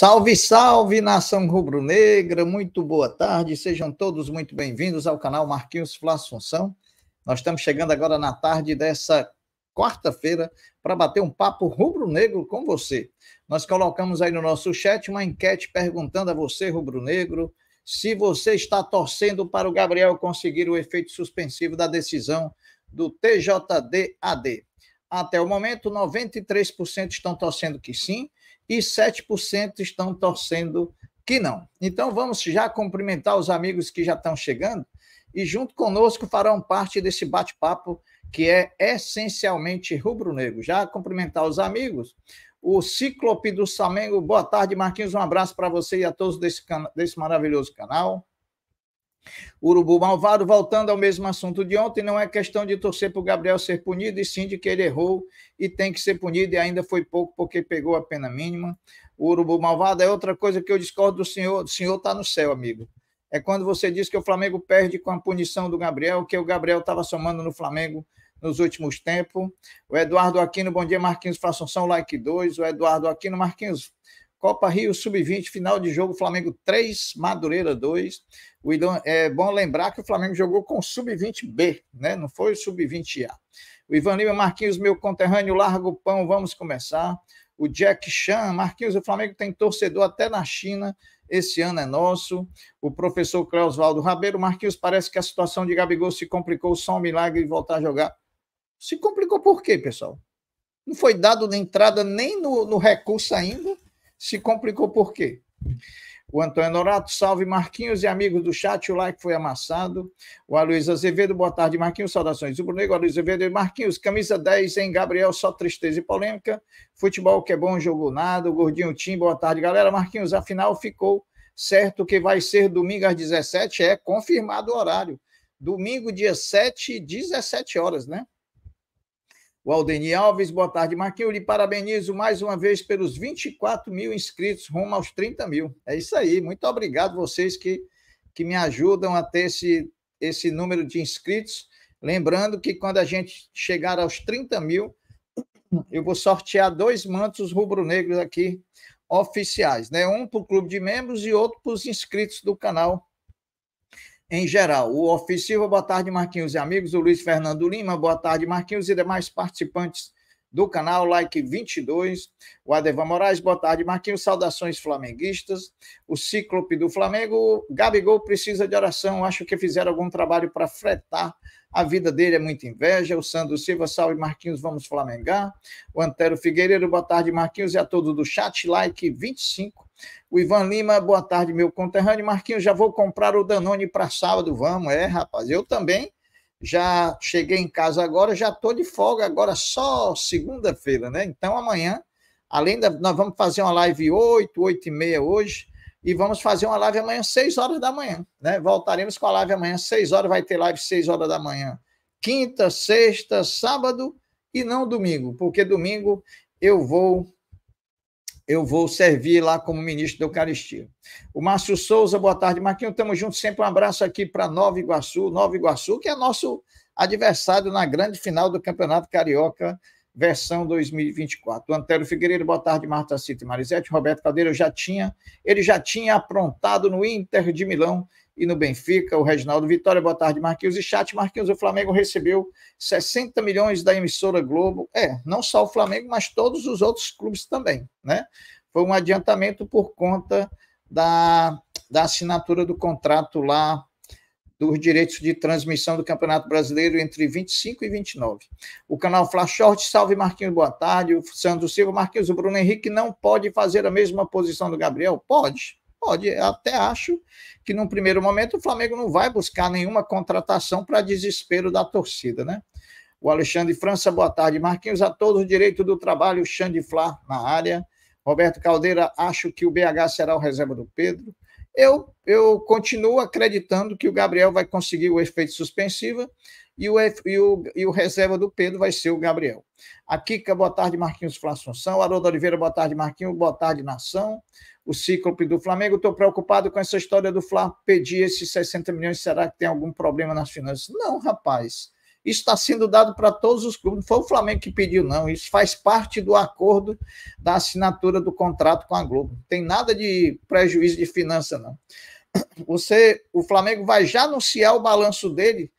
Salve, salve, nação rubro-negra, muito boa tarde, sejam todos muito bem-vindos ao canal Marquinhos Flá Assunção. Nós estamos chegando agora na tarde dessa quarta-feira para bater um papo rubro-negro com você. Nós colocamos aí no nosso chat uma enquete perguntando a você, rubro-negro, se você está torcendo para o Gabriel conseguir o efeito suspensivo da decisão do TJDAD. Até o momento, 93% estão torcendo que sim, e 7% estão torcendo que não. Então vamos já cumprimentar os amigos que já estão chegando e junto conosco farão parte desse bate-papo que é essencialmente rubro-negro. Já cumprimentar os amigos, o Ciclope do Flamengo. Boa tarde, Marquinhos. Um abraço para você e a todos desse, desse maravilhoso canal. Urubu Malvado, voltando ao mesmo assunto de ontem, não é questão de torcer para o Gabriel ser punido, e sim de que ele errou e tem que ser punido, e ainda foi pouco porque pegou a pena mínima. O Urubu Malvado é outra coisa que eu discordo do senhor. O senhor está no céu, amigo. É quando você diz que o Flamengo perde com a punição do Gabriel, que o Gabriel estava somando no Flamengo nos últimos tempos. O Eduardo Aquino, bom dia, Marquinhos faça um like 2. O Eduardo Aquino, Marquinhos, Copa Rio Sub-20, final de jogo, Flamengo 3, Madureira 2. é bom lembrar que o Flamengo jogou com Sub-20B, né? Não foi o Sub-20A. O Ivan Lima, Marquinhos, meu conterrâneo, larga o pão, vamos começar. O Jack Chan, Marquinhos, o Flamengo tem torcedor até na China, esse ano é nosso. O professor Cleosvaldo Rabeiro, Marquinhos, parece que a situação de Gabigol se complicou, só um milagre de voltar a jogar. Se complicou por quê, pessoal? Não foi dado na entrada nem no, no recurso ainda se complicou por quê? O Antônio Norato, salve Marquinhos e amigos do chat, o like foi amassado. O Aloysio Azevedo, boa tarde Marquinhos, saudações Rubro Negro, Aloysio Azevedo e Marquinhos, camisa 10 em Gabriel, só tristeza e polêmica. Futebol que é bom, jogo nada. O Gordinho Tim, boa tarde galera. Marquinhos, afinal ficou certo que vai ser domingo às 17, é confirmado o horário. Domingo, dia 7, 17 horas, né? O Alves, boa tarde, Marquinhos. Lhe parabenizo mais uma vez pelos 24 mil inscritos, rumo aos 30 mil. É isso aí. Muito obrigado vocês que, que me ajudam a ter esse, esse número de inscritos. Lembrando que quando a gente chegar aos 30 mil, eu vou sortear dois mantos rubro-negros aqui oficiais, né? Um para o clube de membros e outro para os inscritos do canal em geral. O ofensivo, boa tarde, Marquinhos e amigos. O Luiz Fernando Lima, boa tarde, Marquinhos e demais participantes do canal, like 22. O Adevan Moraes, boa tarde, Marquinhos. Saudações flamenguistas. O Cíclope do Flamengo, Gabigol precisa de oração. Acho que fizeram algum trabalho para fretar. A vida dele é muita inveja. O Sandro Silva, salve Marquinhos, vamos flamengar. O Antero Figueiredo, boa tarde, Marquinhos. E a todos do chat, like 25. O Ivan Lima, boa tarde, meu conterrâneo. Marquinhos, já vou comprar o Danone para sábado. Vamos, é, rapaz. Eu também já cheguei em casa agora, já estou de folga agora, só segunda-feira, né? Então, amanhã, além da. Nós vamos fazer uma live 8, 8 e meia hoje, e vamos fazer uma live amanhã, 6 horas da manhã, né? Voltaremos com a live amanhã, 6 horas, vai ter live 6 horas da manhã. Quinta, sexta, sábado e não domingo, porque domingo eu vou eu vou servir lá como ministro da Eucaristia. O Márcio Souza, boa tarde, Marquinhos. Estamos juntos, sempre um abraço aqui para Nova Iguaçu, Nova Iguaçu, que é nosso adversário na grande final do Campeonato Carioca, versão 2024. O Antero Figueiredo, boa tarde, Marta Cita e Marisete. Roberto Cadeira, eu já tinha, ele já tinha aprontado no Inter de Milão e no Benfica, o Reginaldo Vitória, boa tarde, Marquinhos e chat. Marquinhos, o Flamengo recebeu 60 milhões da emissora Globo. É, não só o Flamengo, mas todos os outros clubes também, né? Foi um adiantamento por conta da, da assinatura do contrato lá dos direitos de transmissão do Campeonato Brasileiro entre 25 e 29. O canal Flash Short, salve Marquinhos, boa tarde. O Sandro Silva, Marquinhos, o Bruno Henrique não pode fazer a mesma posição do Gabriel? Pode, Pode, até acho que num primeiro momento o Flamengo não vai buscar nenhuma contratação para desespero da torcida, né? O Alexandre França, boa tarde. Marquinhos, a todos, direito do trabalho, Xande Flá na área. Roberto Caldeira, acho que o BH será o reserva do Pedro. Eu, eu continuo acreditando que o Gabriel vai conseguir o efeito suspensiva e o, e o, e o reserva do Pedro vai ser o Gabriel. A Kika, boa tarde, Marquinhos Flassunção. Haroldo Oliveira, boa tarde, Marquinhos. Boa tarde, Nação. O Cíclope do Flamengo. Estou preocupado com essa história do Flá pedir esses 60 milhões. Será que tem algum problema nas finanças? Não, rapaz. Isso está sendo dado para todos os clubes. Não foi o Flamengo que pediu, não. Isso faz parte do acordo da assinatura do contrato com a Globo. Não tem nada de prejuízo de finança, não. Você, o Flamengo vai já anunciar o balanço dele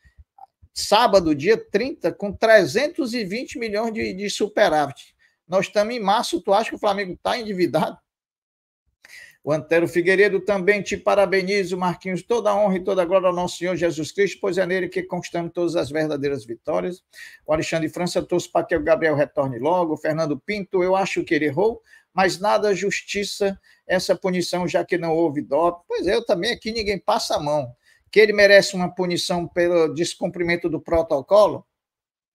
sábado, dia 30, com 320 milhões de, de superávit. Nós estamos em março, tu acha que o Flamengo está endividado? O Antero Figueiredo também te parabenizo, Marquinhos. Toda a honra e toda a glória ao nosso Senhor Jesus Cristo, pois é nele que conquistamos todas as verdadeiras vitórias. O Alexandre França torce para que o Gabriel retorne logo. O Fernando Pinto, eu acho que ele errou, mas nada justiça essa punição, já que não houve dó. Pois é, eu também aqui ninguém passa a mão. Que ele merece uma punição pelo descumprimento do protocolo?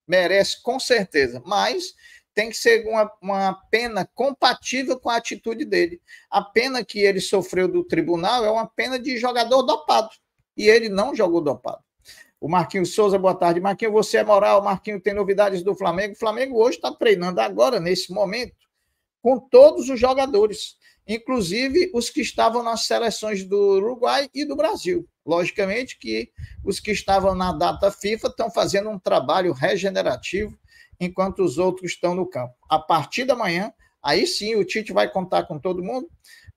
Merece, com certeza. Mas tem que ser uma, uma pena compatível com a atitude dele. A pena que ele sofreu do tribunal é uma pena de jogador dopado. E ele não jogou dopado. O Marquinhos Souza, boa tarde. Marquinhos, você é moral. Marquinhos tem novidades do Flamengo. O Flamengo hoje está treinando agora, nesse momento, com todos os jogadores, inclusive os que estavam nas seleções do Uruguai e do Brasil. Logicamente que os que estavam na data FIFA estão fazendo um trabalho regenerativo enquanto os outros estão no campo. A partir da manhã, aí sim o Tite vai contar com todo mundo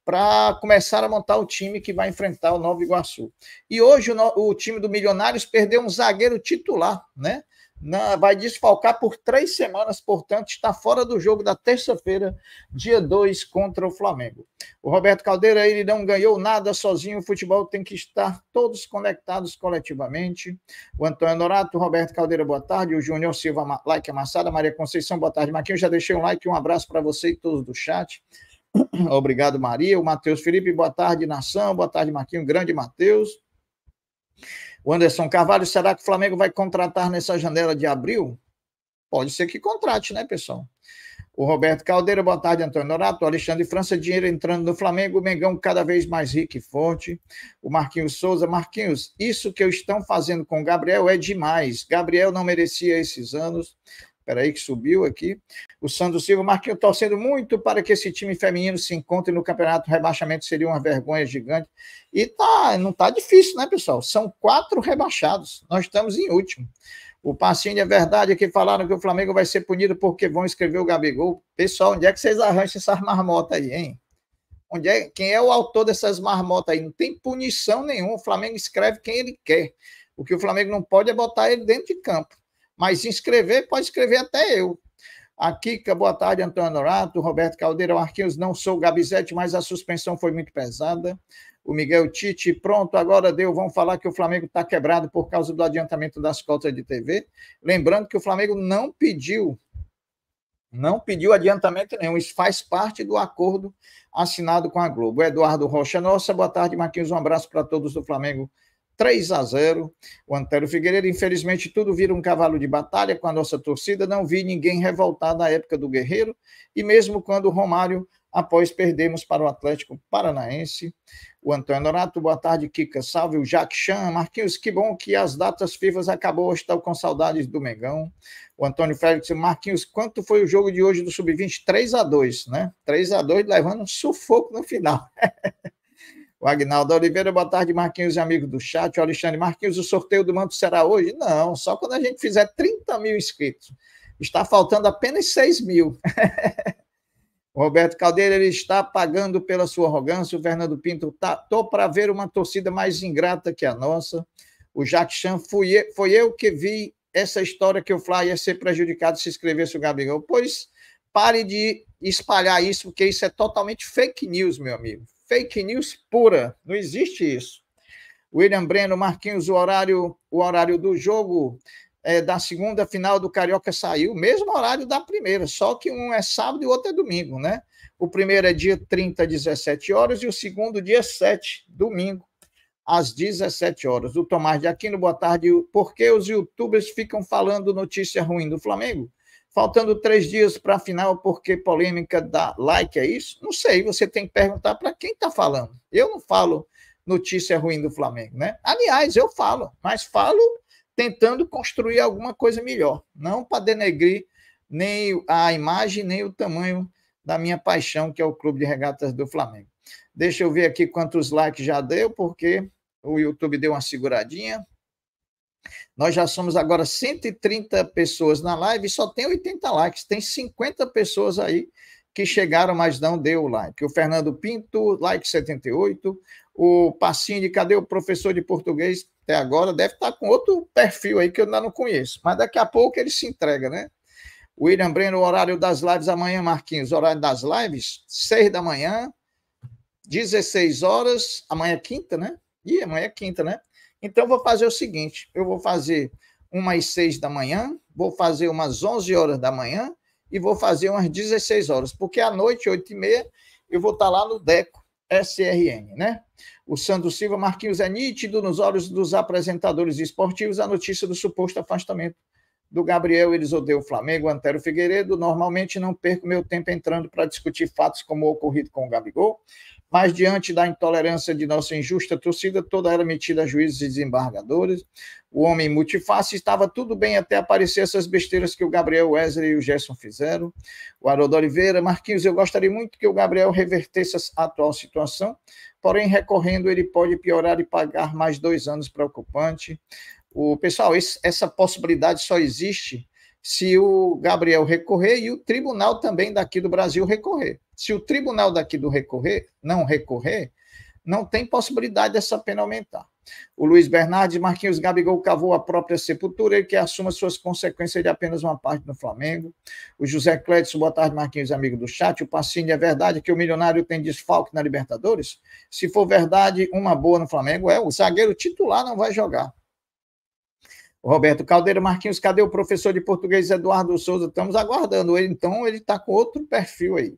para começar a montar o time que vai enfrentar o Nova Iguaçu. E hoje o, o time do Milionários perdeu um zagueiro titular, né? Né, vai desfalcar por três semanas, portanto, está fora do jogo da terça-feira, dia 2, contra o Flamengo. O Roberto Caldeira, ele não ganhou nada sozinho, o futebol tem que estar todos conectados coletivamente. O Antônio Norato, Roberto Caldeira, boa tarde. O Júnior Silva, like amassada. Maria Conceição, boa tarde. Marquinhos, já deixei um like, um abraço para você e todos do chat. Obrigado, Maria. O Matheus Felipe, boa tarde, nação. Boa tarde, Marquinhos. Grande Matheus. O Anderson Carvalho, será que o Flamengo vai contratar nessa janela de abril? Pode ser que contrate, né, pessoal? O Roberto Caldeira, boa tarde, Antônio Norato. Alexandre França, dinheiro entrando no Flamengo, o Mengão cada vez mais rico e forte. O Marquinhos Souza, Marquinhos, isso que eu estão fazendo com o Gabriel é demais. Gabriel não merecia esses anos peraí que subiu aqui, o Sandro Silva, Marquinhos torcendo muito para que esse time feminino se encontre no campeonato, rebaixamento seria uma vergonha gigante, e tá, não tá difícil, né, pessoal? São quatro rebaixados, nós estamos em último. O Passinho é verdade que falaram que o Flamengo vai ser punido porque vão escrever o Gabigol. Pessoal, onde é que vocês arranjam essas marmotas aí, hein? Onde é, quem é o autor dessas marmotas aí? Não tem punição nenhuma. O Flamengo escreve quem ele quer. O que o Flamengo não pode é botar ele dentro de campo. Mas se inscrever, pode escrever até eu. A Kika, boa tarde, Antônio Norato, Roberto Caldeira, Marquinhos, não sou o Gabizete, mas a suspensão foi muito pesada. O Miguel Tite, pronto, agora deu, vão falar que o Flamengo está quebrado por causa do adiantamento das cotas de TV. Lembrando que o Flamengo não pediu, não pediu adiantamento nenhum, isso faz parte do acordo assinado com a Globo. Eduardo Rocha, nossa, boa tarde, Marquinhos, um abraço para todos do Flamengo 3 a 0 o Antero Figueiredo. Infelizmente, tudo vira um cavalo de batalha com a nossa torcida. Não vi ninguém revoltado na época do Guerreiro. E mesmo quando o Romário, após perdermos para o Atlético Paranaense, o Antônio Norato, boa tarde, Kika, salve, o Jacques Chan, Marquinhos, que bom que as datas FIFAs acabou, estou com saudades do Mengão. O Antônio Félix, Marquinhos, quanto foi o jogo de hoje do Sub-20? 3 a 2 né? 3 a 2 levando um sufoco no final. O Agnaldo Oliveira, boa tarde, Marquinhos e amigos do chat. O Alexandre Marquinhos, o sorteio do manto será hoje? Não, só quando a gente fizer 30 mil inscritos. Está faltando apenas 6 mil. Roberto Caldeira, ele está pagando pela sua arrogância. O Fernando Pinto, tá, tô para ver uma torcida mais ingrata que a nossa. O Jacques Chan, fui eu, foi eu que vi essa história que o Fly ia ser prejudicado se escrevesse o Gabigol. Pois pare de espalhar isso, porque isso é totalmente fake news, meu amigo. Fake news pura, não existe isso. William Breno, Marquinhos, o horário, o horário do jogo é, da segunda final do Carioca saiu, mesmo horário da primeira, só que um é sábado e o outro é domingo, né? O primeiro é dia 30, 17 horas, e o segundo, dia 7, domingo, às 17 horas. O Tomás de Aquino, boa tarde. Por que os youtubers ficam falando notícia ruim do Flamengo? faltando três dias para a final porque polêmica dá like, é isso? Não sei, você tem que perguntar para quem está falando. Eu não falo notícia ruim do Flamengo, né? Aliás, eu falo, mas falo tentando construir alguma coisa melhor, não para denegrir nem a imagem, nem o tamanho da minha paixão, que é o Clube de Regatas do Flamengo. Deixa eu ver aqui quantos likes já deu, porque o YouTube deu uma seguradinha. Nós já somos agora 130 pessoas na live e só tem 80 likes. Tem 50 pessoas aí que chegaram, mas não deu like. O Fernando Pinto, like 78. O Passinho de cadê o professor de português? Até agora deve estar com outro perfil aí que eu ainda não conheço. Mas daqui a pouco ele se entrega, né? William Breno, horário das lives amanhã, Marquinhos. Horário das lives, 6 da manhã, 16 horas. Amanhã é quinta, né? Ih, amanhã é quinta, né? Então, vou fazer o seguinte: eu vou fazer umas seis da manhã, vou fazer umas onze horas da manhã e vou fazer umas 16 horas, porque à noite, oito e meia, eu vou estar lá no DECO SRN, né? O Sandro Silva Marquinhos é nítido nos olhos dos apresentadores esportivos a notícia do suposto afastamento do Gabriel eles odeiam o Flamengo, Antero Figueiredo. Normalmente não perco meu tempo entrando para discutir fatos como o ocorrido com o Gabigol mas diante da intolerância de nossa injusta torcida, toda era metida a juízes e desembargadores. O homem multiface estava tudo bem até aparecer essas besteiras que o Gabriel Wesley e o Gerson fizeram. O Haroldo Oliveira, Marquinhos, eu gostaria muito que o Gabriel revertesse a atual situação, porém, recorrendo, ele pode piorar e pagar mais dois anos preocupante. o O, pessoal, esse, essa possibilidade só existe se o Gabriel recorrer e o tribunal também daqui do Brasil recorrer. Se o tribunal daqui do recorrer, não recorrer, não tem possibilidade dessa pena aumentar. O Luiz Bernardes, Marquinhos Gabigol cavou a própria sepultura, ele que assuma suas consequências de apenas uma parte no Flamengo. O José Clédson, boa tarde, Marquinhos, amigo do chat. O Passini, é verdade que o milionário tem desfalque na Libertadores? Se for verdade, uma boa no Flamengo é, o zagueiro titular não vai jogar. O Roberto Caldeira, Marquinhos, cadê o professor de português Eduardo Souza? Estamos aguardando ele, então ele está com outro perfil aí.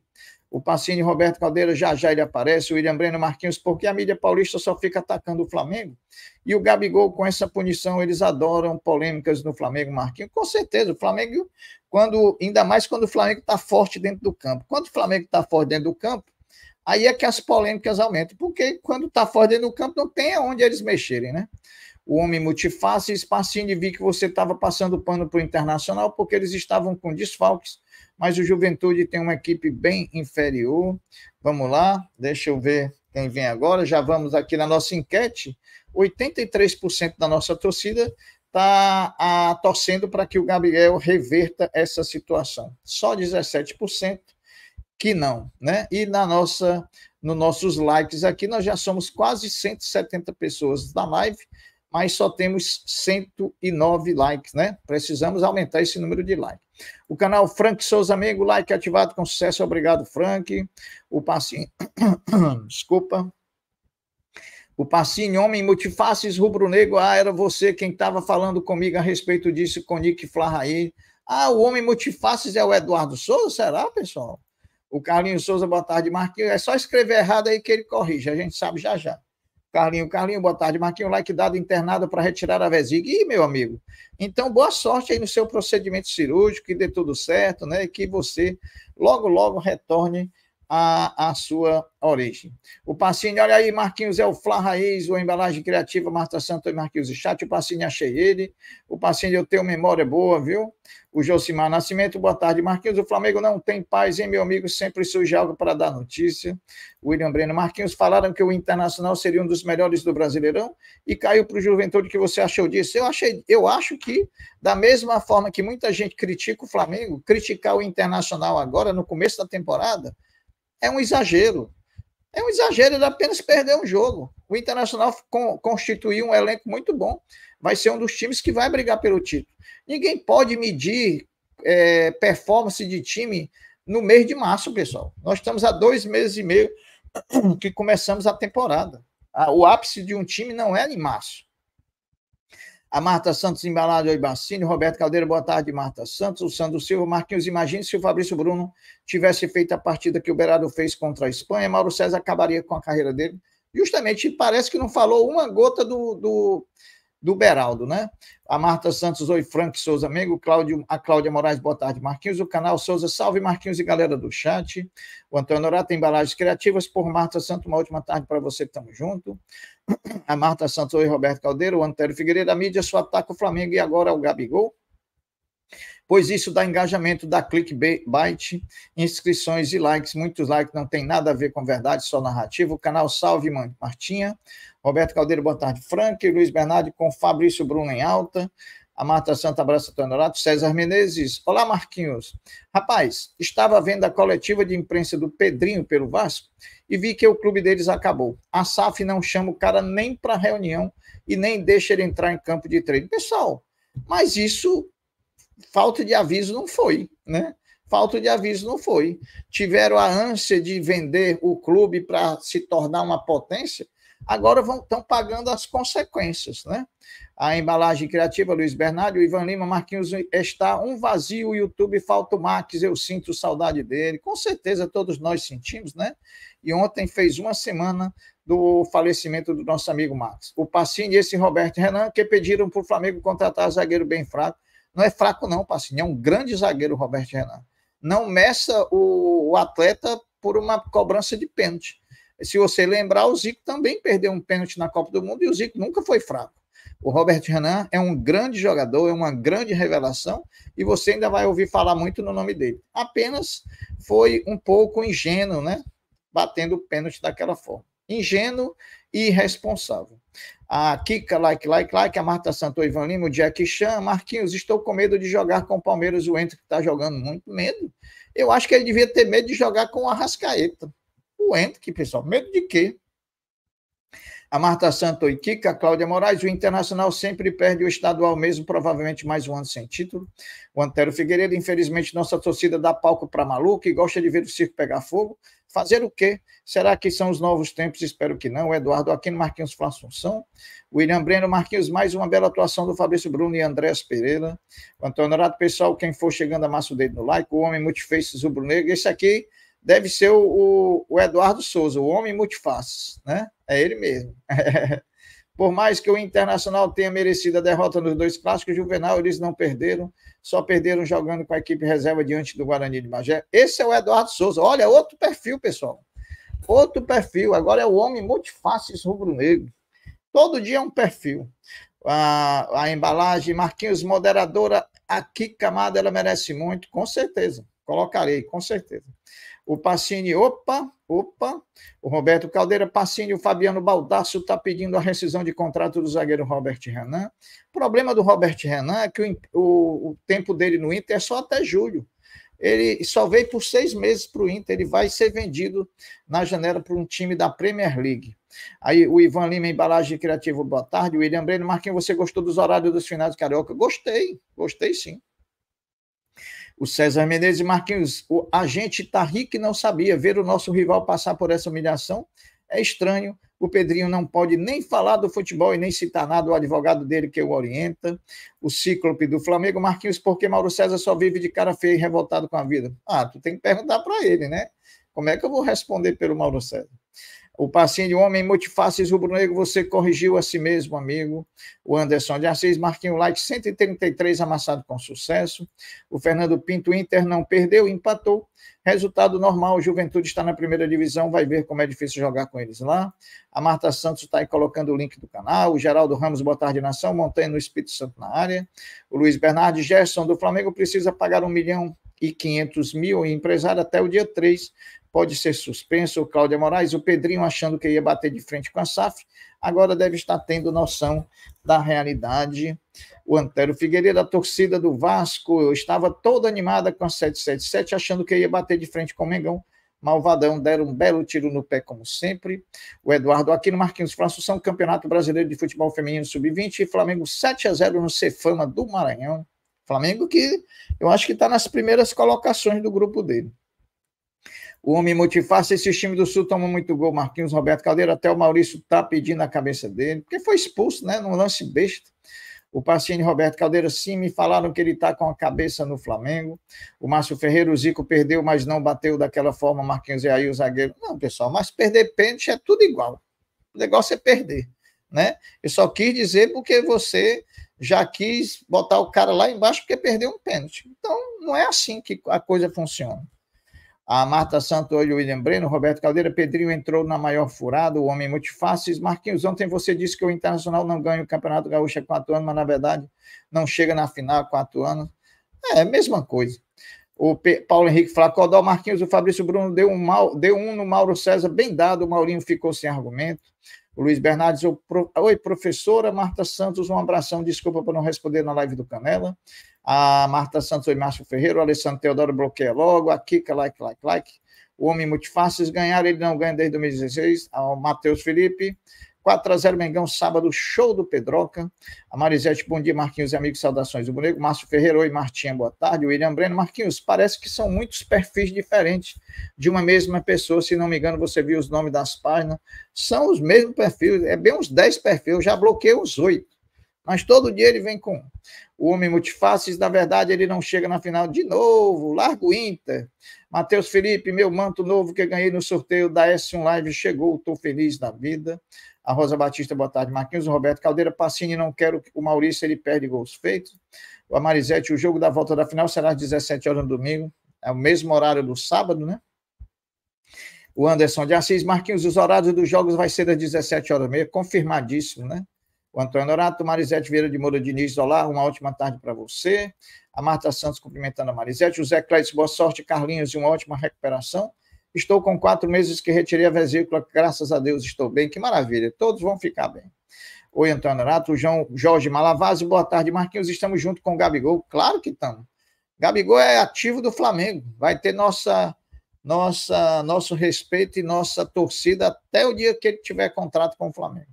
O Pacini Roberto Caldeira já já ele aparece, o William Breno Marquinhos, porque a mídia paulista só fica atacando o Flamengo. E o Gabigol, com essa punição, eles adoram polêmicas no Flamengo, Marquinhos. Com certeza, o Flamengo, quando, ainda mais quando o Flamengo está forte dentro do campo. Quando o Flamengo está forte dentro do campo, aí é que as polêmicas aumentam, porque quando está forte dentro do campo, não tem aonde eles mexerem, né? o homem multifácil, Pacini, vi que você estava passando pano para o Internacional porque eles estavam com desfalques mas o Juventude tem uma equipe bem inferior. Vamos lá, deixa eu ver quem vem agora. Já vamos aqui na nossa enquete. 83% da nossa torcida está torcendo para que o Gabriel reverta essa situação. Só 17% que não, né? E na nossa, nos nossos likes aqui, nós já somos quase 170 pessoas da live mas só temos 109 likes, né? Precisamos aumentar esse número de likes. O canal Frank Souza Amigo, like ativado com sucesso. Obrigado, Frank. O passinho, Desculpa. O Passinho, homem multifaces rubro-negro. Ah, era você quem estava falando comigo a respeito disso com Nick Flarraí. Ah, o homem multifaces é o Eduardo Souza? Será, pessoal? O Carlinhos Souza, boa tarde, Marquinhos. É só escrever errado aí que ele corrige. A gente sabe já já. Carlinho, Carlinho, boa tarde. Marquinho, like dado internado para retirar a vesícula. Ih, meu amigo. Então, boa sorte aí no seu procedimento cirúrgico, que dê tudo certo, né? Que você logo, logo retorne à, sua origem. O Passini, olha aí, Marquinhos é o Flá Raiz, o Embalagem Criativa, Marta Santos e Marquinhos e Chat. O Passini, achei ele. O Passini, eu tenho memória boa, viu? o Josimar Nascimento. Boa tarde, Marquinhos. O Flamengo não tem paz, hein, meu amigo? Sempre surge algo para dar notícia. William Breno Marquinhos falaram que o Internacional seria um dos melhores do Brasileirão e caiu para o Juventude. que você achou disso? Eu, achei, eu acho que, da mesma forma que muita gente critica o Flamengo, criticar o Internacional agora, no começo da temporada, é um exagero. É um exagero, ele apenas perdeu um jogo. O Internacional constituiu um elenco muito bom vai ser um dos times que vai brigar pelo título. Ninguém pode medir é, performance de time no mês de março, pessoal. Nós estamos há dois meses e meio que começamos a temporada. O ápice de um time não é em março. A Marta Santos embalado ao Ibacini, Roberto Caldeira, boa tarde, Marta Santos, o Sandro Silva, Marquinhos, imagine se o Fabrício Bruno tivesse feito a partida que o Berardo fez contra a Espanha, Mauro César acabaria com a carreira dele. Justamente, parece que não falou uma gota do, do do Beraldo, né? A Marta Santos, oi, Frank Souza, amigo, Cláudio, a Cláudia Moraes, boa tarde, Marquinhos, o canal Souza, salve Marquinhos e galera do chat, o Antônio Norato, Embalagens Criativas, por Marta Santos, uma última tarde para você, tamo junto, a Marta Santos, oi, Roberto Caldeira, o Antônio Figueiredo, a mídia sua ataca o Flamengo e agora o Gabigol, pois isso dá engajamento, dá clickbait, inscrições e likes. Muitos likes não tem nada a ver com verdade, só narrativa. O canal Salve Martinha, Roberto Caldeiro, boa tarde. Frank, Luiz Bernardo com Fabrício Bruno em alta. A Marta Santa abraça Tonorato, César Menezes. Olá, Marquinhos. Rapaz, estava vendo a coletiva de imprensa do Pedrinho pelo Vasco e vi que o clube deles acabou. A SAF não chama o cara nem para reunião e nem deixa ele entrar em campo de treino. Pessoal, mas isso falta de aviso não foi, né? Falta de aviso não foi. Tiveram a ânsia de vender o clube para se tornar uma potência, agora vão estão pagando as consequências, né? A embalagem criativa, Luiz Bernardo, Ivan Lima, Marquinhos, está um vazio, YouTube falta o Max, eu sinto saudade dele. Com certeza todos nós sentimos, né? E ontem fez uma semana do falecimento do nosso amigo Max. O Passini e esse Roberto Renan que pediram para o Flamengo contratar zagueiro bem fraco não é fraco, não, Passinho. É um grande zagueiro, Roberto Renan. Não meça o, o atleta por uma cobrança de pênalti. Se você lembrar, o Zico também perdeu um pênalti na Copa do Mundo e o Zico nunca foi fraco. O Roberto Renan é um grande jogador, é uma grande revelação e você ainda vai ouvir falar muito no nome dele. Apenas foi um pouco ingênuo, né? Batendo o pênalti daquela forma. Ingênuo e irresponsável a ah, Kika, like, like, like, a Marta Santo, Ivan Lima, o Jack Chan, Marquinhos, estou com medo de jogar com o Palmeiras, o Entre que está jogando muito medo. Eu acho que ele devia ter medo de jogar com o Arrascaeta. O Entre, que pessoal, medo de quê? A Marta Santo e Kika, a Cláudia Moraes, o Internacional sempre perde o estadual mesmo, provavelmente mais um ano sem título. O Antero Figueiredo, infelizmente, nossa torcida dá palco para maluco e gosta de ver o circo pegar fogo. Fazer o quê? Será que são os novos tempos? Espero que não. Eduardo Aquino, Marquinhos função. William Breno, Marquinhos, mais uma bela atuação do Fabrício Bruno e Andrés Pereira. Antônio Honorato, pessoal, quem for chegando, amassa o dedo no like. O Homem Multifaces Rubro Negro. Esse aqui deve ser o, o, o Eduardo Souza, o Homem Multifaces, né? É ele mesmo. Por mais que o Internacional tenha merecido a derrota nos dois clássicos, o Juvenal eles não perderam, só perderam jogando com a equipe reserva diante do Guarani de Magé. Esse é o Eduardo Souza. Olha, outro perfil, pessoal. Outro perfil. Agora é o homem multifaces rubro-negro. Todo dia é um perfil. A, a embalagem, Marquinhos, moderadora, aqui camada ela merece muito, com certeza. Colocarei, com certeza. O Pacini, opa, Opa, o Roberto Caldeira Passini, o Fabiano Baldasso está pedindo a rescisão de contrato do zagueiro Robert Renan. O problema do Robert Renan é que o, o, o tempo dele no Inter é só até julho. Ele só veio por seis meses para o Inter, ele vai ser vendido na janela para um time da Premier League. Aí o Ivan Lima, embalagem criativa, boa tarde. William Breno, Marquinhos, você gostou dos horários dos finais de Carioca? Gostei, gostei sim. O César Menezes e Marquinhos, o, a gente tá rico e não sabia. Ver o nosso rival passar por essa humilhação é estranho. O Pedrinho não pode nem falar do futebol e nem citar nada o advogado dele que o orienta. O Cíclope do Flamengo, Marquinhos, porque Mauro César só vive de cara feia e revoltado com a vida? Ah, tu tem que perguntar para ele, né? Como é que eu vou responder pelo Mauro César? O passinho de homem multifaces rubro-negro, você corrigiu a si mesmo, amigo. O Anderson de Assis, Marquinho Light, 133, amassado com sucesso. O Fernando Pinto, Inter, não perdeu, empatou. Resultado normal, o Juventude está na primeira divisão, vai ver como é difícil jogar com eles lá. A Marta Santos está aí colocando o link do canal. O Geraldo Ramos, boa tarde, nação. Montanha no Espírito Santo na área. O Luiz Bernardo Gerson, do Flamengo, precisa pagar um milhão e 500 mil em empresário até o dia 3 pode ser suspenso o Cláudio Moraes, o Pedrinho achando que ia bater de frente com a SAF, agora deve estar tendo noção da realidade. O Antero Figueiredo, a torcida do Vasco, estava toda animada com a 777, achando que ia bater de frente com o Mengão. Malvadão deram um belo tiro no pé, como sempre. O Eduardo Aquino, Marquinhos são Campeonato Brasileiro de Futebol Feminino Sub-20 e Flamengo 7 a 0 no Cefama do Maranhão. Flamengo que eu acho que está nas primeiras colocações do grupo dele. O homem multifácil, esse time do Sul toma muito gol. Marquinhos, Roberto Caldeira, até o Maurício tá pedindo a cabeça dele, porque foi expulso, né? Num lance besta. O Pacini Roberto Caldeira, sim, me falaram que ele está com a cabeça no Flamengo. O Márcio Ferreira, o Zico perdeu, mas não bateu daquela forma. Marquinhos e aí o zagueiro. Não, pessoal, mas perder pênalti é tudo igual. O negócio é perder, né? Eu só quis dizer porque você já quis botar o cara lá embaixo porque perdeu um pênalti. Então, não é assim que a coisa funciona a Marta Santos, o William Breno, Roberto Caldeira, Pedrinho entrou na maior furada, o homem multifáceis. Marquinhos, ontem você disse que o Internacional não ganha o Campeonato Gaúcho há quatro anos, mas na verdade não chega na final há quatro anos. É, a mesma coisa. O P... Paulo Henrique Flacodó, Marquinhos, o Fabrício Bruno deu um, mal... deu um no Mauro César, bem dado, o Maurinho ficou sem argumento. O Luiz Bernardes, o pro... oi, professora Marta Santos, um abração, desculpa por não responder na live do Canela a Marta Santos e Márcio Ferreira, o Alessandro Teodoro bloqueia logo, a Kika, like, like, like. O Homem Multifaces ganhar, ele não ganha desde 2016, ao Matheus Felipe. 4 a 0 Mengão, sábado, show do Pedroca. A Marisete, bom dia, Marquinhos e amigos, saudações do Boneco. Márcio Ferreira, oi, Martinha, boa tarde. William Breno, Marquinhos, parece que são muitos perfis diferentes de uma mesma pessoa. Se não me engano, você viu os nomes das páginas. São os mesmos perfis, é bem uns 10 perfis, eu já bloqueei os oito. Mas todo dia ele vem com o homem multifaces. Na verdade, ele não chega na final de novo. Largo Inter. Matheus Felipe, meu manto novo que ganhei no sorteio da S1 Live chegou. Estou feliz da vida. A Rosa Batista, boa tarde. Marquinhos, Roberto Caldeira, Passini, não quero que o Maurício ele perde gols feitos. O Amarizete, o jogo da volta da final será às 17 horas no domingo. É o mesmo horário do sábado, né? O Anderson de Assis, Marquinhos, os horários dos jogos vai ser das 17 horas e meia, confirmadíssimo, né? o Antônio Norato, Marisete Vieira de Moura Diniz, olá, uma ótima tarde para você. A Marta Santos cumprimentando a Marisete. José Cleiton, boa sorte, Carlinhos, e uma ótima recuperação. Estou com quatro meses que retirei a vesícula, graças a Deus estou bem, que maravilha, todos vão ficar bem. Oi, Antônio Norato, João Jorge Malavase, boa tarde, Marquinhos, estamos junto com o Gabigol, claro que estamos. Gabigol é ativo do Flamengo, vai ter nossa, nossa, nosso respeito e nossa torcida até o dia que ele tiver contrato com o Flamengo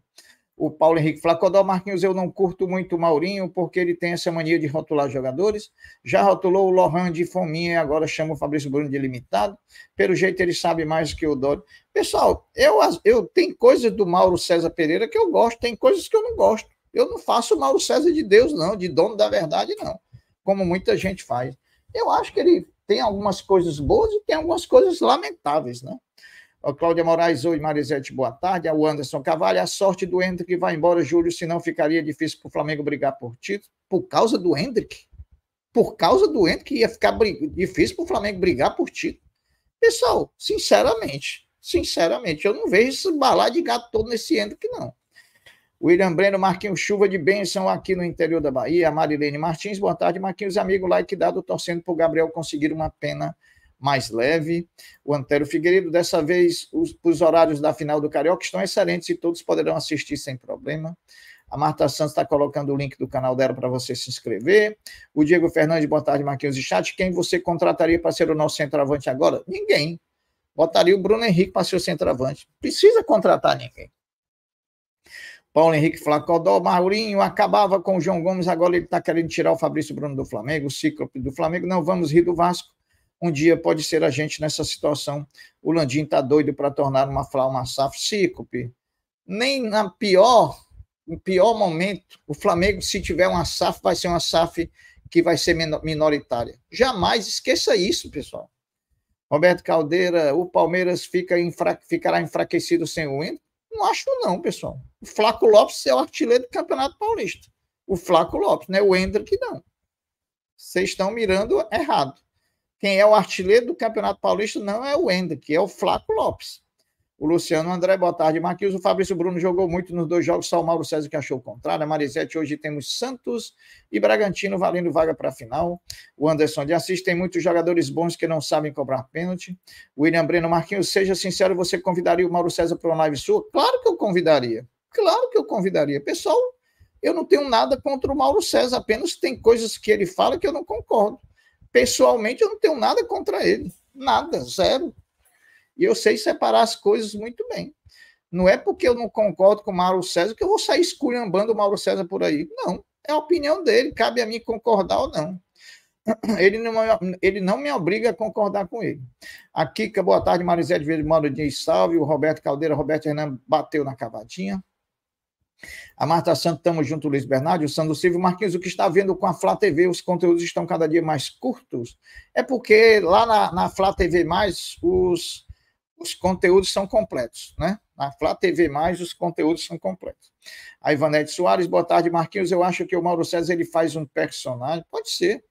o Paulo Henrique Flacodó, Marquinhos, eu não curto muito o Maurinho, porque ele tem essa mania de rotular jogadores. Já rotulou o Lohan de fominha e agora chama o Fabrício Bruno de limitado. Pelo jeito, ele sabe mais que o Dória. Pessoal, eu, eu tem coisas do Mauro César Pereira que eu gosto, tem coisas que eu não gosto. Eu não faço o Mauro César de Deus, não, de dono da verdade, não, como muita gente faz. Eu acho que ele tem algumas coisas boas e tem algumas coisas lamentáveis, né? A Cláudia Moraes, oi, Marisete, boa tarde. É o Anderson Cavalho, a sorte do Hendrick vai embora, Júlio, senão ficaria difícil para o Flamengo brigar por título. Por causa do Hendrick? Por causa do Hendrick ia ficar difícil para o Flamengo brigar por título. Pessoal, sinceramente, sinceramente, eu não vejo esse balar de gato todo nesse Hendrick, não. William Breno, Marquinhos, chuva de bênção aqui no interior da Bahia. Marilene Martins, boa tarde, Marquinhos, amigo, like dado, torcendo para o Gabriel conseguir uma pena mais leve. O Antero Figueiredo, dessa vez, os, os horários da final do Carioca estão excelentes e todos poderão assistir sem problema. A Marta Santos está colocando o link do canal dela para você se inscrever. O Diego Fernandes, boa tarde, Marquinhos e chat. Quem você contrataria para ser o nosso centroavante agora? Ninguém. Botaria o Bruno Henrique para ser o centroavante. Precisa contratar ninguém. Paulo Henrique Flacodó, Maurinho acabava com o João Gomes, agora ele está querendo tirar o Fabrício Bruno do Flamengo, o Ciclope do Flamengo. Não vamos rir do Vasco um dia pode ser a gente nessa situação. O Landim está doido para tornar uma flauma SAF sícope. Nem na pior, no pior momento, o Flamengo, se tiver uma SAF, vai ser uma SAF que vai ser minoritária. Jamais esqueça isso, pessoal. Roberto Caldeira, o Palmeiras fica enfra... ficará enfraquecido sem o Wendel? Não acho não, pessoal. O Flaco Lopes é o artilheiro do Campeonato Paulista. O Flaco Lopes, não é O Wendel que não. Vocês estão mirando errado. Quem é o artilheiro do Campeonato Paulista não é o Enda, que é o Flaco Lopes. O Luciano André, boa tarde, Marquinhos. O Fabrício Bruno jogou muito nos dois jogos, só o Mauro César que achou o contrário. A Marisete, hoje temos Santos e Bragantino valendo vaga para a final. O Anderson de Assis tem muitos jogadores bons que não sabem cobrar pênalti. William Breno Marquinhos, seja sincero, você convidaria o Mauro César para uma live sua? Claro que eu convidaria. Claro que eu convidaria. Pessoal, eu não tenho nada contra o Mauro César, apenas tem coisas que ele fala que eu não concordo pessoalmente eu não tenho nada contra ele, nada, zero. E eu sei separar as coisas muito bem. Não é porque eu não concordo com o Mauro César que eu vou sair esculhambando o Mauro César por aí. Não, é a opinião dele, cabe a mim concordar ou não. Ele não, ele não me obriga a concordar com ele. A Kika, boa tarde, Marisete Vieira, Mauro Dias, salve. O Roberto Caldeira, Roberto Hernan bateu na cavadinha. A Marta Santos, estamos junto, Luiz Bernardo, o Sandro Silva, Marquinhos, o que está vendo com a Flá TV, os conteúdos estão cada dia mais curtos, é porque lá na, na Flá TV+, mais, os, os conteúdos são completos, né? Na Flá TV+, mais, os conteúdos são completos. A Ivanete Soares, boa tarde, Marquinhos, eu acho que o Mauro César, ele faz um personagem, pode ser,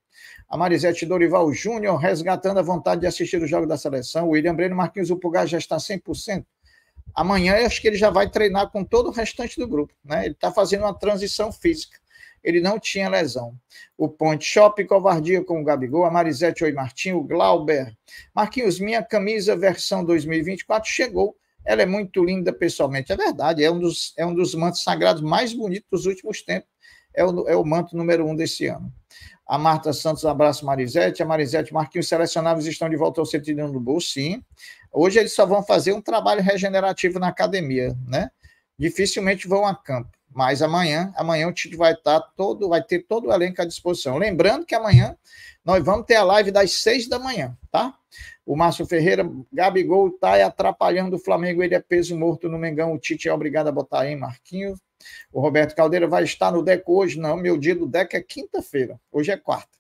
a Marisete Dorival Júnior resgatando a vontade de assistir o jogo da seleção. William Breno Marquinhos, o Pulgar já está 100%. Amanhã eu acho que ele já vai treinar com todo o restante do grupo, né? Ele está fazendo uma transição física. Ele não tinha lesão. O Ponte Shop, covardia com o Gabigol, a Marisete Oi Martinho, o Glauber. Marquinhos, minha camisa versão 2024 chegou. Ela é muito linda pessoalmente. É verdade, é um dos, é um dos mantos sagrados mais bonitos dos últimos tempos. É o, é o manto número um desse ano a Marta Santos abraço Marisete, a Marisete Marquinhos, selecionáveis estão de volta ao Cetidão do Bull, sim. Hoje eles só vão fazer um trabalho regenerativo na academia, né? Dificilmente vão a campo, mas amanhã, amanhã o Tite vai estar tá todo, vai ter todo o elenco à disposição. Lembrando que amanhã nós vamos ter a live das seis da manhã, tá? O Márcio Ferreira, Gabigol tá atrapalhando o Flamengo, ele é peso morto no Mengão, o Tite é obrigado a botar em Marquinhos. O Roberto Caldeira vai estar no DECO hoje? Não, meu dia do DECO é quinta-feira, hoje é quarta.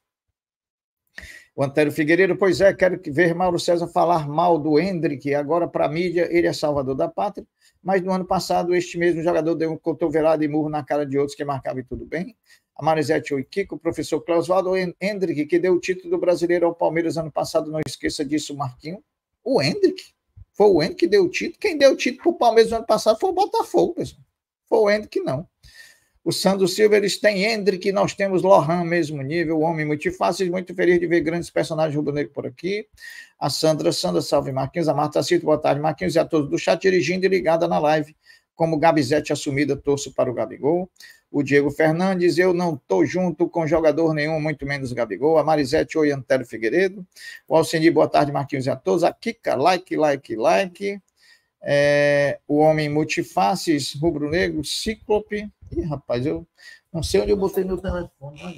O Antero Figueiredo, pois é, quero ver Mauro César falar mal do Hendrick, agora para a mídia, ele é salvador da pátria, mas no ano passado este mesmo jogador deu um cotovelado e murro na cara de outros que marcava e tudo bem. A Marisete Oikiko, o professor Clausvaldo Hendrick, que deu o título do brasileiro ao Palmeiras ano passado, não esqueça disso, Marquinho. O Hendrick? Foi o Hendrick que deu o título. Quem deu o título para o Palmeiras no ano passado foi o Botafogo, pessoal. Foi o Hendrick, não. O Sandro Silva, eles têm Hendrick, nós temos Lohan, mesmo nível, homem multifácil, muito feliz de ver grandes personagens rubro-negro por aqui. A Sandra, Sandra, salve Marquinhos, a Marta Cito, boa tarde Marquinhos e a todos do chat, dirigindo e ligada na live. Como Gabizete assumida, torço para o Gabigol. O Diego Fernandes, eu não estou junto com jogador nenhum, muito menos Gabigol. A Marisete, oi, Antero Figueiredo. O Alcini, boa tarde, Marquinhos e a todos. A Kika, like, like, like é, o homem multifaces, rubro-negro, cíclope. Ih, rapaz, eu não sei onde eu botei meu telefone. Olha.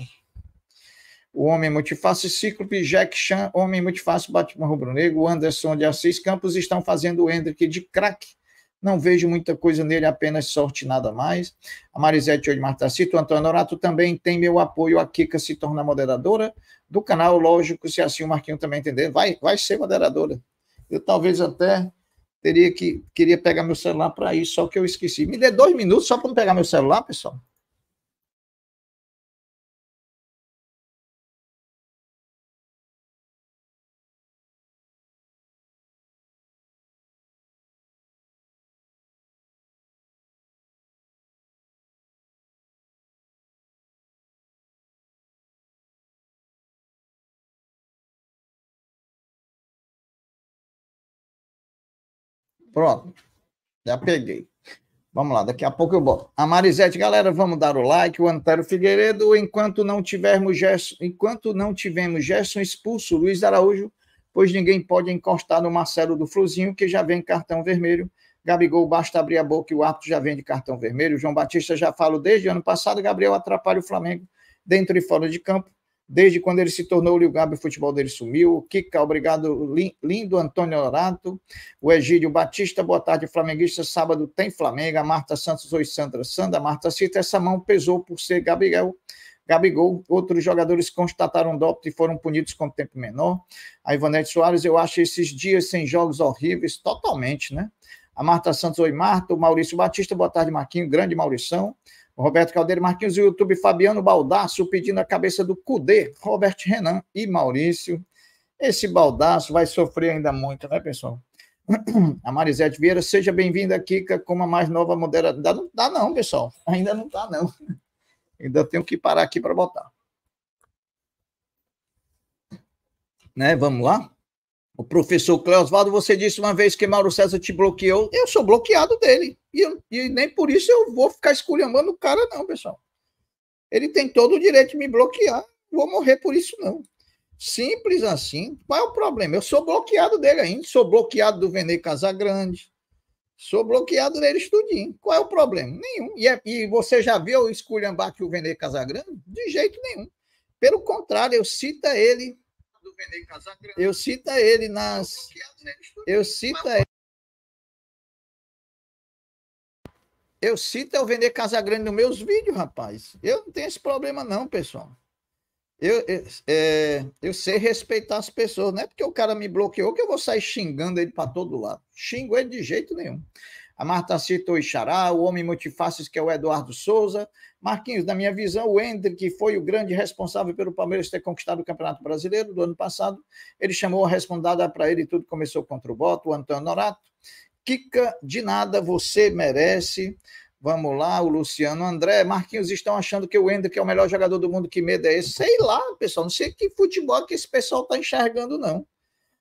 O homem multiface cíclope, Jack Chan, homem multiface Batman rubro-negro, Anderson de Assis Campos estão fazendo o Hendrick de craque. Não vejo muita coisa nele, apenas sorte, nada mais. A Marisete Olimar Tacito, Antônio Orato também tem meu apoio. A Kika se torna moderadora do canal, lógico, se é assim o Marquinho também entender. Vai, vai ser moderadora. Eu talvez até teria que queria pegar meu celular para isso, só que eu esqueci. Me dê dois minutos só para não pegar meu celular, pessoal. Pronto. Já peguei. Vamos lá, daqui a pouco eu boto. A Marisete, galera, vamos dar o like. O Antero Figueiredo, enquanto não tivermos Gerson, enquanto não tivermos Gerson expulso, Luiz Araújo, pois ninguém pode encostar no Marcelo do Fluzinho que já vem cartão vermelho. Gabigol, basta abrir a boca e o árbitro já vem de cartão vermelho. João Batista já falo desde ano passado, Gabriel atrapalha o Flamengo dentro e fora de campo. Desde quando ele se tornou Lio Gabi, o futebol dele sumiu. Kika, obrigado, lindo Antônio Honorato. O Egídio Batista, boa tarde, flamenguista. Sábado tem Flamengo. A Marta Santos, oi, Sandra. Sandra, Marta Cita, essa mão pesou por ser Gabriel. Gabigol, outros jogadores constataram dopto e foram punidos com tempo menor. A Ivanete Soares, eu acho esses dias sem jogos horríveis, totalmente, né? A Marta Santos, oi Marta. O Maurício Batista, boa tarde, Marquinho. Grande Maurição. Roberto Caldeira Marquinhos, o YouTube Fabiano Baldasso pedindo a cabeça do Cudê, Roberto Renan e Maurício. Esse Baldasso vai sofrer ainda muito, né, pessoal? A Marisete Vieira, seja bem-vinda, Kika, como a mais nova moderadora. Não dá não, pessoal. Ainda não tá, não. Ainda tenho que parar aqui para botar. Né, vamos lá? O professor Cleosvaldo, você disse uma vez que Mauro César te bloqueou. Eu sou bloqueado dele. E, eu, e nem por isso eu vou ficar esculhambando o cara, não, pessoal. Ele tem todo o direito de me bloquear. Vou morrer por isso, não. Simples assim. Qual é o problema? Eu sou bloqueado dele ainda. Sou bloqueado do Vene Casagrande. Sou bloqueado dele estudinho. Qual é o problema? Nenhum. E, é, e você já viu o esculhambar que o Vene Casagrande? De jeito nenhum. Pelo contrário, eu cito ele Casagrande. Eu cito ele nas. Né? Eu cito ele. Eu cito o Vender Casagrande nos meus vídeos, rapaz. Eu não tenho esse problema, não, pessoal. Eu, eu, é, é, eu sei respeitar as pessoas. Não é porque o cara me bloqueou que eu vou sair xingando ele para todo lado. Xingo ele de jeito nenhum. A Marta citou Ixará, o homem multifaces que é o Eduardo Souza, Marquinhos, na minha visão, o Hendrick foi o grande responsável pelo Palmeiras ter conquistado o Campeonato Brasileiro do ano passado. Ele chamou a respondada para ele, tudo começou contra o voto, o Antônio Norato. Kika, de nada você merece. Vamos lá, o Luciano André. Marquinhos estão achando que o Hendrick é o melhor jogador do mundo. Que medo é esse? Sei lá, pessoal. Não sei que futebol que esse pessoal está enxergando, não.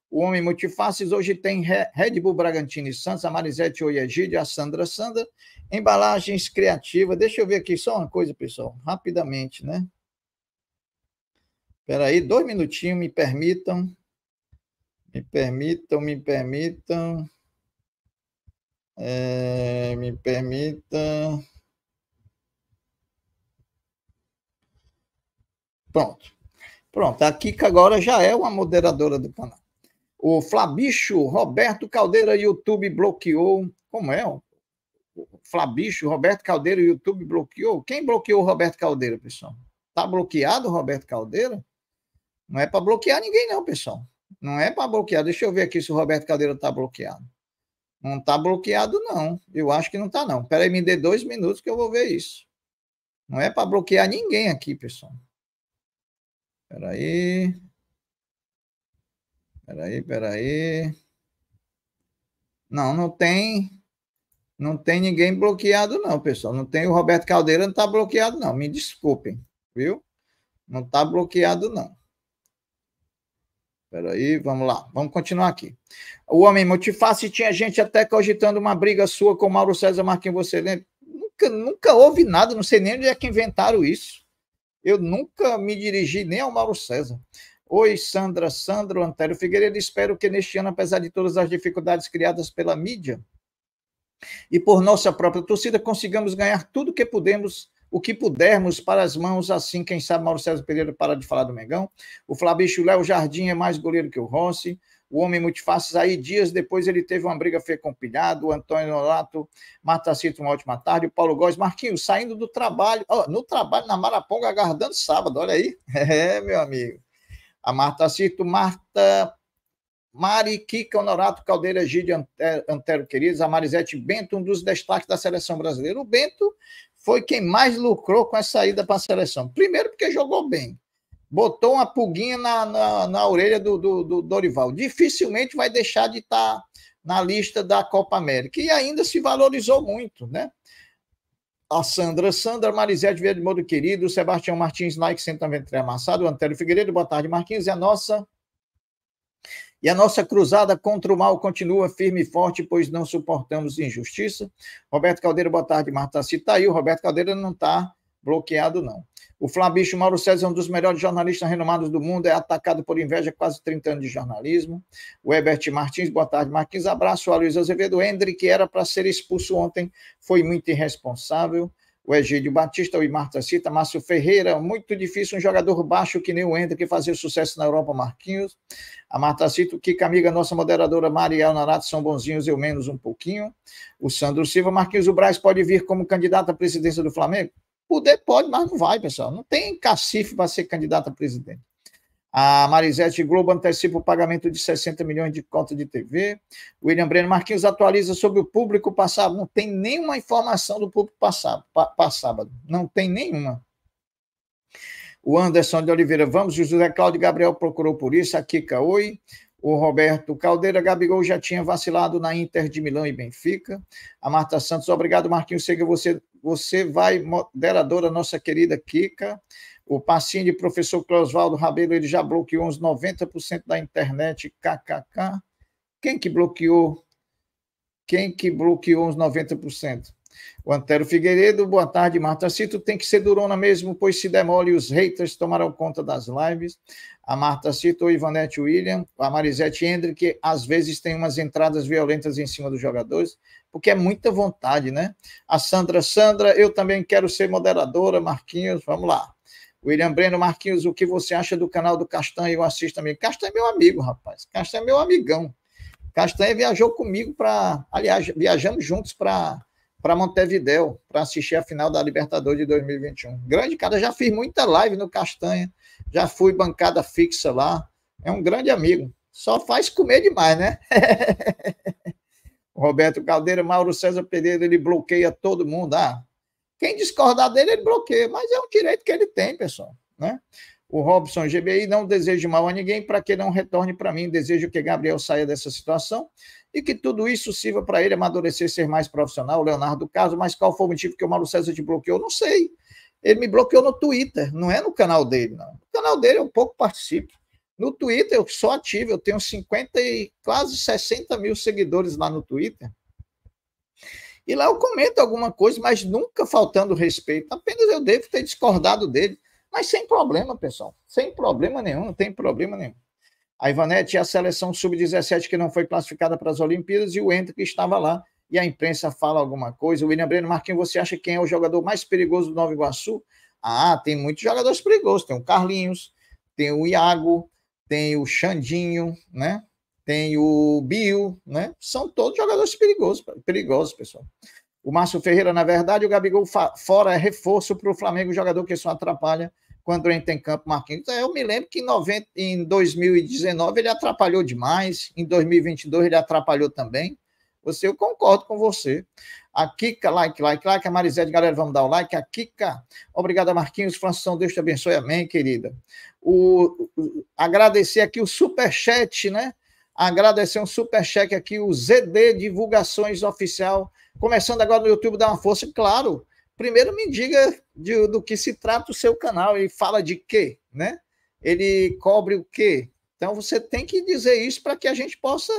O Homem Multifaces hoje tem Red Bull Bragantino e Santos, a Marisete Oiegide, a Sandra Sandra. Embalagens criativas. Deixa eu ver aqui só uma coisa, pessoal, rapidamente, né? Espera aí, dois minutinhos, me permitam. Me permitam, me permitam. É, me permitam. Pronto. Pronto, a Kika agora já é uma moderadora do canal. O Flabicho Roberto Caldeira, YouTube bloqueou. Como é? O Flabicho Roberto Caldeira, YouTube bloqueou. Quem bloqueou o Roberto Caldeira, pessoal? Tá bloqueado o Roberto Caldeira? Não é para bloquear ninguém, não, pessoal. Não é para bloquear. Deixa eu ver aqui se o Roberto Caldeira está bloqueado. Não está bloqueado, não. Eu acho que não está, não. aí me dê dois minutos que eu vou ver isso. Não é para bloquear ninguém aqui, pessoal. aí Peraí, peraí. Não, não tem. Não tem ninguém bloqueado, não, pessoal. Não tem o Roberto Caldeira, não está bloqueado, não. Me desculpem, viu? Não está bloqueado, não. Peraí, vamos lá. Vamos continuar aqui. O homem multiface tinha gente até cogitando uma briga sua com Mauro César Marquinhos. Você lembra? Nunca, nunca houve nada, não sei nem onde é que inventaram isso. Eu nunca me dirigi nem ao Mauro César. Oi, Sandra, Sandro, Antério Figueiredo, espero que neste ano, apesar de todas as dificuldades criadas pela mídia e por nossa própria torcida, consigamos ganhar tudo que podemos, o que pudermos para as mãos, assim, quem sabe Mauro César Pereira para de falar do Mengão, o Flabicho Léo Jardim é mais goleiro que o Rossi, o homem multifaces, aí dias depois ele teve uma briga feia com o Pilhado, o Antônio Norato, cita uma ótima tarde, o Paulo Góes, Marquinhos, saindo do trabalho, ó, no trabalho, na Maraponga, aguardando sábado, olha aí, é, meu amigo, a Marta Cito, Marta Mari, Kika Honorato Caldeira, Gide é, Antero Queridos, a Marisete Bento, um dos destaques da seleção brasileira. O Bento foi quem mais lucrou com a saída para a seleção. Primeiro, porque jogou bem. Botou uma pulguinha na, na, na orelha do, do, do, Dorival. Dificilmente vai deixar de estar na lista da Copa América. E ainda se valorizou muito, né? a Sandra, Sandra, Marisete Vieira de Modo Querido, Sebastião Martins, Nike 193 Amassado, Antélio Figueiredo, boa tarde, Marquinhos, e a nossa... E a nossa cruzada contra o mal continua firme e forte, pois não suportamos injustiça. Roberto Caldeira, boa tarde, Marta tá aí, O Roberto Caldeira não está bloqueado não. O Flabicho Mauro César é um dos melhores jornalistas renomados do mundo, é atacado por inveja quase 30 anos de jornalismo. O Herbert Martins, boa tarde, Martins. Abraço a Luiz Azevedo. O Hendry, que era para ser expulso ontem, foi muito irresponsável. O Egídio Batista, o Imarta Cita, Márcio Ferreira, muito difícil um jogador baixo que nem o Hendry, que sucesso na Europa, Marquinhos. A Marta Cita, o Kika Amiga, nossa moderadora Mariel Narato, são bonzinhos, eu menos um pouquinho. O Sandro Silva, Marquinhos, o Braz pode vir como candidato à presidência do Flamengo? Poder pode, mas não vai, pessoal. Não tem cacife para ser candidato a presidente. A Marisete Globo antecipa o pagamento de 60 milhões de conta de TV. William Breno Marquinhos atualiza sobre o público passado. Não tem nenhuma informação do público passado, passado. Não tem nenhuma. O Anderson de Oliveira, vamos. José Cláudio Gabriel procurou por isso. A Kika, oi o Roberto Caldeira. Gabigol já tinha vacilado na Inter de Milão e Benfica. A Marta Santos, obrigado, Marquinhos Sega. Você, você vai, moderadora, nossa querida Kika. O passinho de professor Clausvaldo Rabelo, ele já bloqueou uns 90% da internet, kkk. Quem que bloqueou? Quem que bloqueou uns 90%? O Antero Figueiredo, boa tarde, Marta Cito. Tem que ser durona mesmo, pois se demole, os haters tomarão conta das lives. A Marta Cito, o Ivanete William, a Marisete Hendrick, às vezes tem umas entradas violentas em cima dos jogadores, porque é muita vontade, né? A Sandra Sandra, eu também quero ser moderadora, Marquinhos, vamos lá. William Breno Marquinhos, o que você acha do canal do Castanho? Eu assisto também. Castanho é meu amigo, rapaz. Castanho é meu amigão. Castanha viajou comigo para. Aliás, viajamos juntos para para Montevidéu para assistir a final da Libertadores de 2021. Grande cara, já fiz muita live no Castanha, já fui bancada fixa lá. É um grande amigo. Só faz comer demais, né? Roberto Caldeira, Mauro César Pereira, ele bloqueia todo mundo. Ah, quem discordar dele, ele bloqueia, mas é um direito que ele tem, pessoal. Né? O Robson GBI, não desejo mal a ninguém, para que não retorne para mim. Desejo que Gabriel saia dessa situação e que tudo isso sirva para ele amadurecer, ser mais profissional, Leonardo Caso, mas qual foi o motivo que o Mauro César te bloqueou? Não sei. Ele me bloqueou no Twitter, não é no canal dele, não. No canal dele eu pouco participo. No Twitter eu sou ativo, eu tenho 50 e quase 60 mil seguidores lá no Twitter. E lá eu comento alguma coisa, mas nunca faltando respeito. Apenas eu devo ter discordado dele. Mas sem problema, pessoal. Sem problema nenhum, não tem problema nenhum. A Ivanete é a seleção sub-17 que não foi classificada para as Olimpíadas e o Entre que estava lá e a imprensa fala alguma coisa. O William Breno Marquinhos, você acha quem é o jogador mais perigoso do Nova Iguaçu? Ah, tem muitos jogadores perigosos. Tem o Carlinhos, tem o Iago, tem o Xandinho, né? Tem o Bill, né? São todos jogadores perigosos, perigosos, pessoal. O Márcio Ferreira, na verdade, o Gabigol fora é reforço para o Flamengo, jogador que só atrapalha quando entra em campo Marquinhos. Eu me lembro que em, 90, em 2019 ele atrapalhou demais, em 2022 ele atrapalhou também. Você, eu concordo com você. A Kika, like, like, like. A Marisete, galera, vamos dar o like. A Kika, obrigada, Marquinhos. Franção, Deus te abençoe. Amém, querida. O, o, agradecer aqui o superchat, né? Agradecer um superchat aqui, o ZD Divulgações Oficial. Começando agora no YouTube, dá uma força, claro primeiro me diga de, do que se trata o seu canal e fala de quê, né? Ele cobre o quê? Então você tem que dizer isso para que a gente possa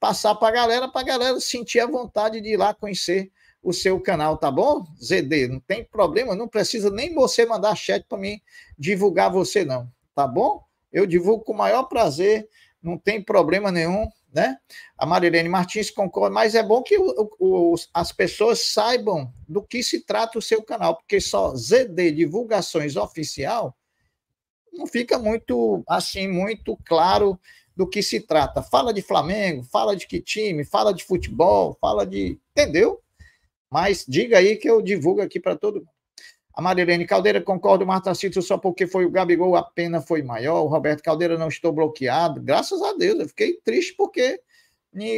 passar para a galera, para a galera sentir a vontade de ir lá conhecer o seu canal, tá bom? ZD, não tem problema, não precisa nem você mandar chat para mim divulgar você não, tá bom? Eu divulgo com o maior prazer, não tem problema nenhum né? A Marilene Martins concorda, mas é bom que o, o, as pessoas saibam do que se trata o seu canal, porque só ZD Divulgações Oficial não fica muito, assim, muito claro do que se trata. Fala de Flamengo, fala de que time, fala de futebol, fala de... Entendeu? Mas diga aí que eu divulgo aqui para todo mundo. A Marilene Caldeira, o Marta tá Cício, só porque foi o Gabigol, a pena foi maior. O Roberto Caldeira, não estou bloqueado. Graças a Deus, eu fiquei triste porque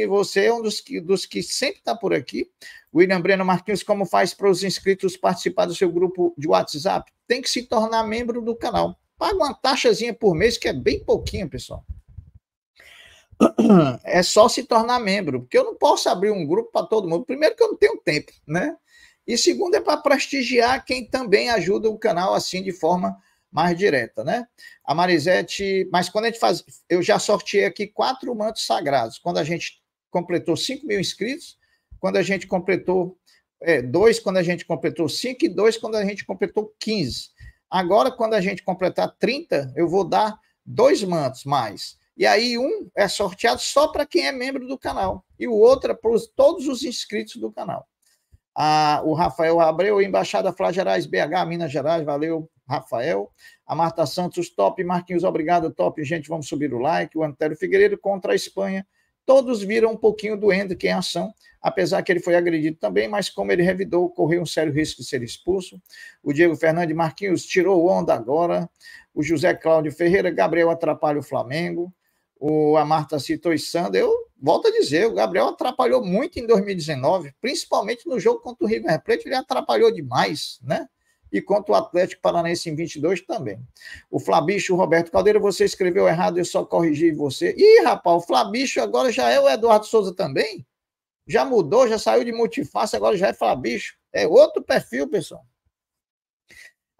você é um dos que, dos que sempre está por aqui. William Breno Marquinhos, como faz para os inscritos participar do seu grupo de WhatsApp? Tem que se tornar membro do canal. Paga uma taxazinha por mês, que é bem pouquinho, pessoal. É só se tornar membro, porque eu não posso abrir um grupo para todo mundo. Primeiro que eu não tenho tempo, né? E segundo, é para prestigiar quem também ajuda o canal assim de forma mais direta, né? A Marisete, mas quando a gente faz, eu já sorteei aqui quatro mantos sagrados. Quando a gente completou 5 mil inscritos, quando a gente completou é, dois, quando a gente completou cinco e dois, quando a gente completou 15. Agora, quando a gente completar 30, eu vou dar dois mantos mais. E aí, um é sorteado só para quem é membro do canal, e o outro é para todos os inscritos do canal a, o Rafael Abreu, Embaixada Flá Gerais, BH, Minas Gerais, valeu, Rafael. A Marta Santos, top. Marquinhos, obrigado, top. Gente, vamos subir o like. O Antélio Figueiredo contra a Espanha. Todos viram um pouquinho do Hendrick em ação, apesar que ele foi agredido também, mas como ele revidou, correu um sério risco de ser expulso. O Diego Fernandes Marquinhos tirou onda agora. O José Cláudio Ferreira, Gabriel atrapalha o Flamengo. O, a Marta citou Sandra. Eu volto a dizer, o Gabriel atrapalhou muito em 2019, principalmente no jogo contra o River Plate, ele atrapalhou demais, né? E contra o Atlético Paranaense em 22 também. O Flabicho, Roberto Caldeira, você escreveu errado, eu só corrigi você. Ih, rapaz, o Flabicho agora já é o Eduardo Souza também? Já mudou, já saiu de multiface, agora já é Flabicho. É outro perfil, pessoal.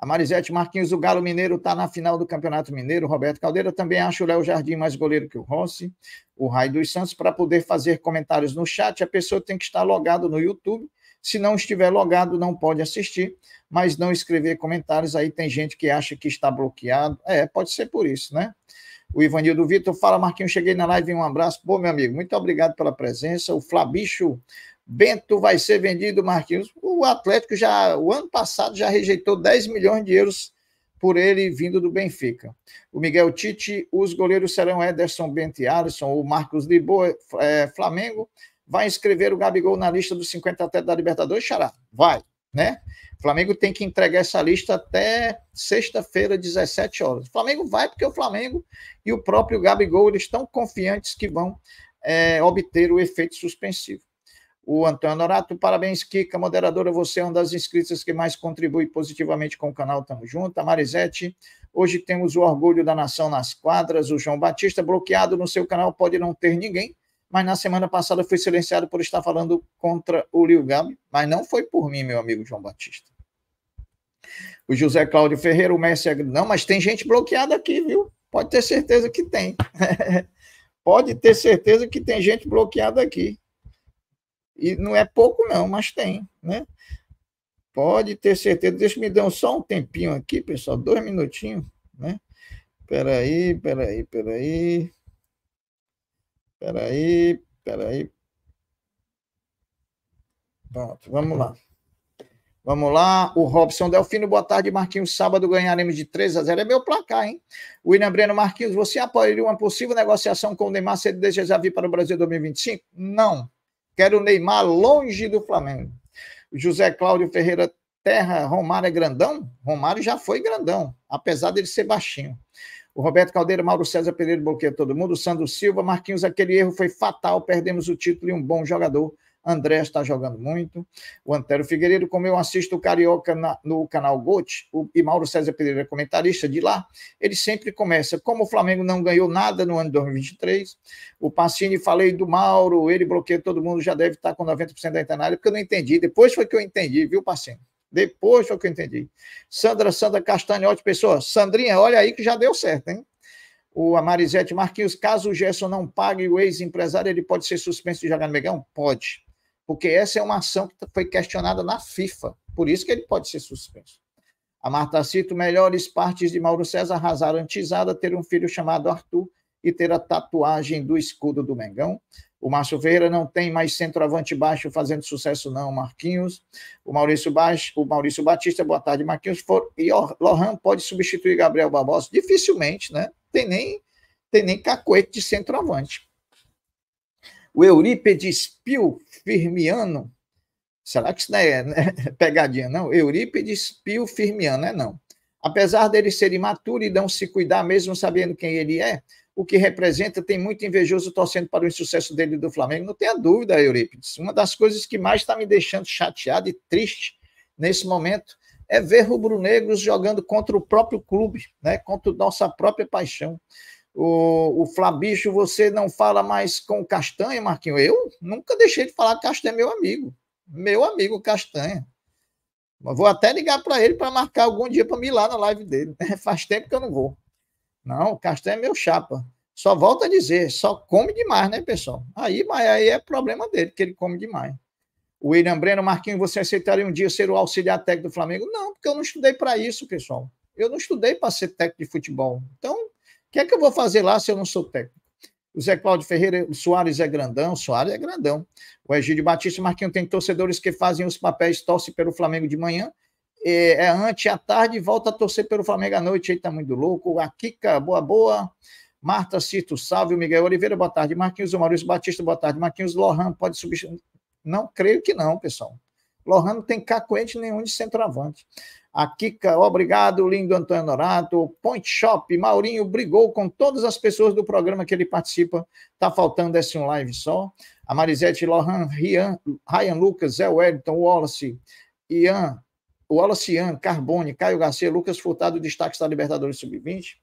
A Marisete Marquinhos, o Galo Mineiro está na final do Campeonato Mineiro. Roberto Caldeira também acha o Léo Jardim mais goleiro que o Rossi. O Raio dos Santos, para poder fazer comentários no chat, a pessoa tem que estar logado no YouTube. Se não estiver logado, não pode assistir, mas não escrever comentários. Aí tem gente que acha que está bloqueado. É, pode ser por isso, né? O Ivanildo Vitor fala, Marquinhos, cheguei na live, um abraço. Pô, meu amigo, muito obrigado pela presença. O Flabicho Bento vai ser vendido, Marquinhos. O Atlético já, o ano passado, já rejeitou 10 milhões de euros por ele vindo do Benfica. O Miguel Tite, os goleiros serão Ederson, Bento e Alisson, o Marcos Liboa, eh, é, eh, Flamengo, vai inscrever o Gabigol na lista dos 50 atletas da Libertadores, Xará? Vai, né? Flamengo tem que entregar essa lista até sexta-feira, 17 horas. O Flamengo vai porque o Flamengo e o próprio Gabigol, eles estão confiantes que vão é, obter o efeito suspensivo o Antônio Norato. Parabéns, Kika, moderadora, você é uma das inscritas que mais contribui positivamente com o canal Tamo Junto. A Marisete, hoje temos o orgulho da nação nas quadras. O João Batista, bloqueado no seu canal, pode não ter ninguém, mas na semana passada foi silenciado por estar falando contra o Lil Gabi, mas não foi por mim, meu amigo João Batista. O José Cláudio Ferreira, o Messi, é não, mas tem gente bloqueada aqui, viu? Pode ter certeza que tem. pode ter certeza que tem gente bloqueada aqui. E não é pouco, não, mas tem, né? Pode ter certeza. Deixa me dar só um tempinho aqui, pessoal, dois minutinhos, né? Peraí, peraí, peraí. Peraí, peraí. Pronto, vamos lá. Vamos lá, o Robson Delfino, boa tarde, Marquinhos. Sábado ganharemos de 3 a 0. É meu placar, hein? William Breno Marquinhos, você apoiaria uma possível negociação com o Neymar se ele vir para o Brasil em 2025? Não. Quero o Neymar longe do Flamengo. José Cláudio Ferreira Terra, Romário é grandão? Romário já foi grandão, apesar dele ser baixinho. O Roberto Caldeira, Mauro César Pereira bloqueia todo mundo. Sandro Silva, Marquinhos, aquele erro foi fatal. Perdemos o título e um bom jogador André está jogando muito, o Antero Figueiredo, como eu assisto o Carioca na, no canal GOT, o, e Mauro César Pereira é comentarista de lá, ele sempre começa, como o Flamengo não ganhou nada no ano de 2023, o Pacini, falei do Mauro, ele bloqueia todo mundo, já deve estar com 90% da internet, porque eu não entendi, depois foi que eu entendi, viu, Pacini? Depois foi que eu entendi. Sandra, Sandra Castanho, ótima pessoa. Sandrinha, olha aí que já deu certo, hein? o Amarizete Marquinhos, caso o Gerson não pague o ex-empresário, ele pode ser suspenso de jogar no Megão? Pode porque essa é uma ação que foi questionada na FIFA, por isso que ele pode ser suspenso. A Marta cita melhores partes de Mauro César arrasar Antizada, ter um filho chamado Arthur e ter a tatuagem do escudo do Mengão. O Márcio Ferreira não tem mais centroavante baixo fazendo sucesso, não, Marquinhos. O Maurício, baixo, o Maurício Batista, boa tarde, Marquinhos. For, e Lohan pode substituir Gabriel Barbosa? Dificilmente, né? Tem nem, tem nem cacoete de centroavante. O Eurípedes Pio Firmiano. Será que isso não é né? pegadinha, não? Eurípides Pio Firmiano, é não. Apesar dele ser imaturo e não se cuidar, mesmo sabendo quem ele é, o que representa, tem muito invejoso torcendo para o insucesso dele do Flamengo. Não tenha dúvida, Eurípides. Uma das coisas que mais está me deixando chateado e triste nesse momento é ver rubro-negros jogando contra o próprio clube, né? contra nossa própria paixão. O, o Flabicho, você não fala mais com Castanha, Marquinho? Eu nunca deixei de falar que Castanha é meu amigo. Meu amigo Castanha. Mas vou até ligar para ele para marcar algum dia para mim lá na live dele. Faz tempo que eu não vou. Não, Castanha é meu chapa. Só volta a dizer, só come demais, né, pessoal? Aí, mas aí é problema dele, que ele come demais. O William Breno, Marquinhos, você aceitaria um dia ser o auxiliar técnico do Flamengo? Não, porque eu não estudei para isso, pessoal. Eu não estudei para ser técnico de futebol. Então, que é que eu vou fazer lá se eu não sou técnico? O Zé Cláudio Ferreira, o Soares é grandão, o Soares é grandão. O Egídio Batista Marquinhos tem torcedores que fazem os papéis, torce pelo Flamengo de manhã, é, é, é à tarde e volta a torcer pelo Flamengo à noite, aí tá muito louco. A Kika, boa, boa. Marta Cito, salve. O Miguel Oliveira, boa tarde. Marquinhos, o Maurício Batista, boa tarde. Marquinhos, Lohan, pode substituir? Não, creio que não, pessoal. Lohan não tem cacoete nenhum de centroavante. A Kika, obrigado, lindo Antônio Norato. Point Shop, Maurinho brigou com todas as pessoas do programa que ele participa. Tá faltando esse um live só. A Marisete Lohan, Rian, Ryan Lucas, Zé Wellington, Wallace, Ian, Wallace Ian, Carbone, Caio Garcia, Lucas Furtado, destaque da Libertadores Sub-20.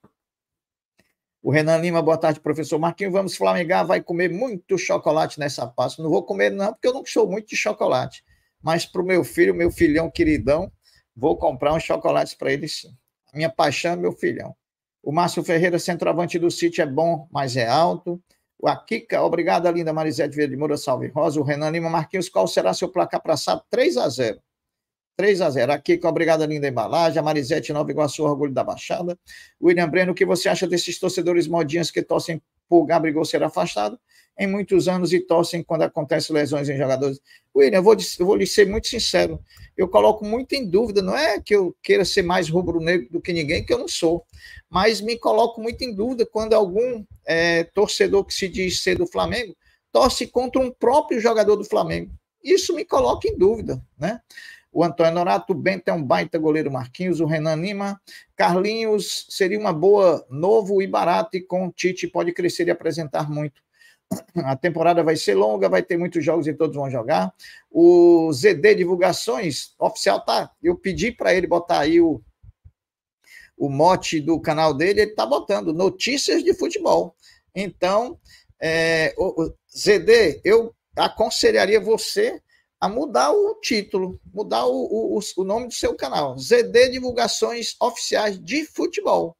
O Renan Lima, boa tarde, professor Marquinhos. Vamos flamengar, vai comer muito chocolate nessa Páscoa. Não vou comer, não, porque eu não sou muito de chocolate. Mas para o meu filho, meu filhão queridão, Vou comprar uns chocolates para ele sim. A minha paixão é meu filhão. O Márcio Ferreira, centroavante do Sítio, é bom, mas é alto. O Akika, obrigado, linda Marisete Vieira de Moura, salve Rosa. O Renan Lima Marquinhos, qual será seu placar para sábado? 3 a 0 3 a 0 Akika, obrigado, linda embalagem. A Marisete Nova Iguaçu, orgulho da Baixada. William Breno, o que você acha desses torcedores modinhas que torcem por Gabriel ser afastado? em muitos anos e torcem quando acontecem lesões em jogadores. William, eu vou, eu vou lhe ser muito sincero, eu coloco muito em dúvida, não é que eu queira ser mais rubro-negro do que ninguém, que eu não sou, mas me coloco muito em dúvida quando algum é, torcedor que se diz ser do Flamengo torce contra um próprio jogador do Flamengo. Isso me coloca em dúvida, né? o Antônio Norato, o Bento é um baita goleiro Marquinhos, o Renan Lima, Carlinhos seria uma boa, novo e barato, e com o Tite pode crescer e apresentar muito. A temporada vai ser longa, vai ter muitos jogos e todos vão jogar. O ZD Divulgações oficial tá. Eu pedi para ele botar aí o, o mote do canal dele, ele tá botando notícias de futebol. Então, é, o, o ZD, eu aconselharia você a mudar o título, mudar o, o, o, nome do seu canal, ZD Divulgações Oficiais de Futebol,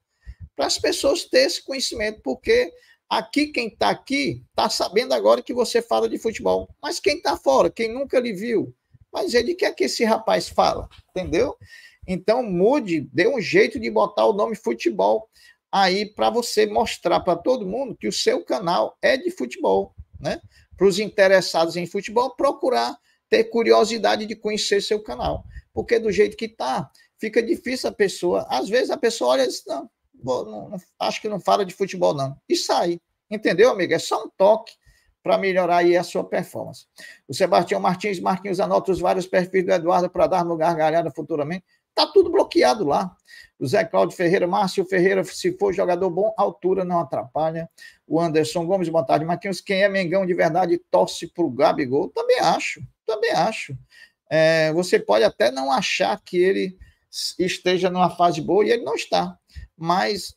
para as pessoas terem esse conhecimento, porque Aqui, quem está aqui, está sabendo agora que você fala de futebol. Mas quem está fora, quem nunca lhe viu, mas ele quer que esse rapaz fala, entendeu? Então, mude, dê um jeito de botar o nome futebol aí para você mostrar para todo mundo que o seu canal é de futebol, né? Para os interessados em futebol, procurar ter curiosidade de conhecer seu canal. Porque do jeito que está fica difícil a pessoa. Às vezes a pessoa olha e diz, não, não, não, acho que não fala de futebol, não. isso aí, Entendeu, amigo? É só um toque para melhorar aí a sua performance. O Sebastião Martins, Marquinhos, anota os vários perfis do Eduardo para dar no gargalhada futuramente. Tá tudo bloqueado lá. O Zé Cláudio Ferreira, Márcio Ferreira, se for jogador bom, altura não atrapalha. O Anderson Gomes, boa tarde, Marquinhos. Quem é Mengão de verdade torce pro Gabigol? Também acho, também acho. É, você pode até não achar que ele esteja numa fase boa e ele não está. Mas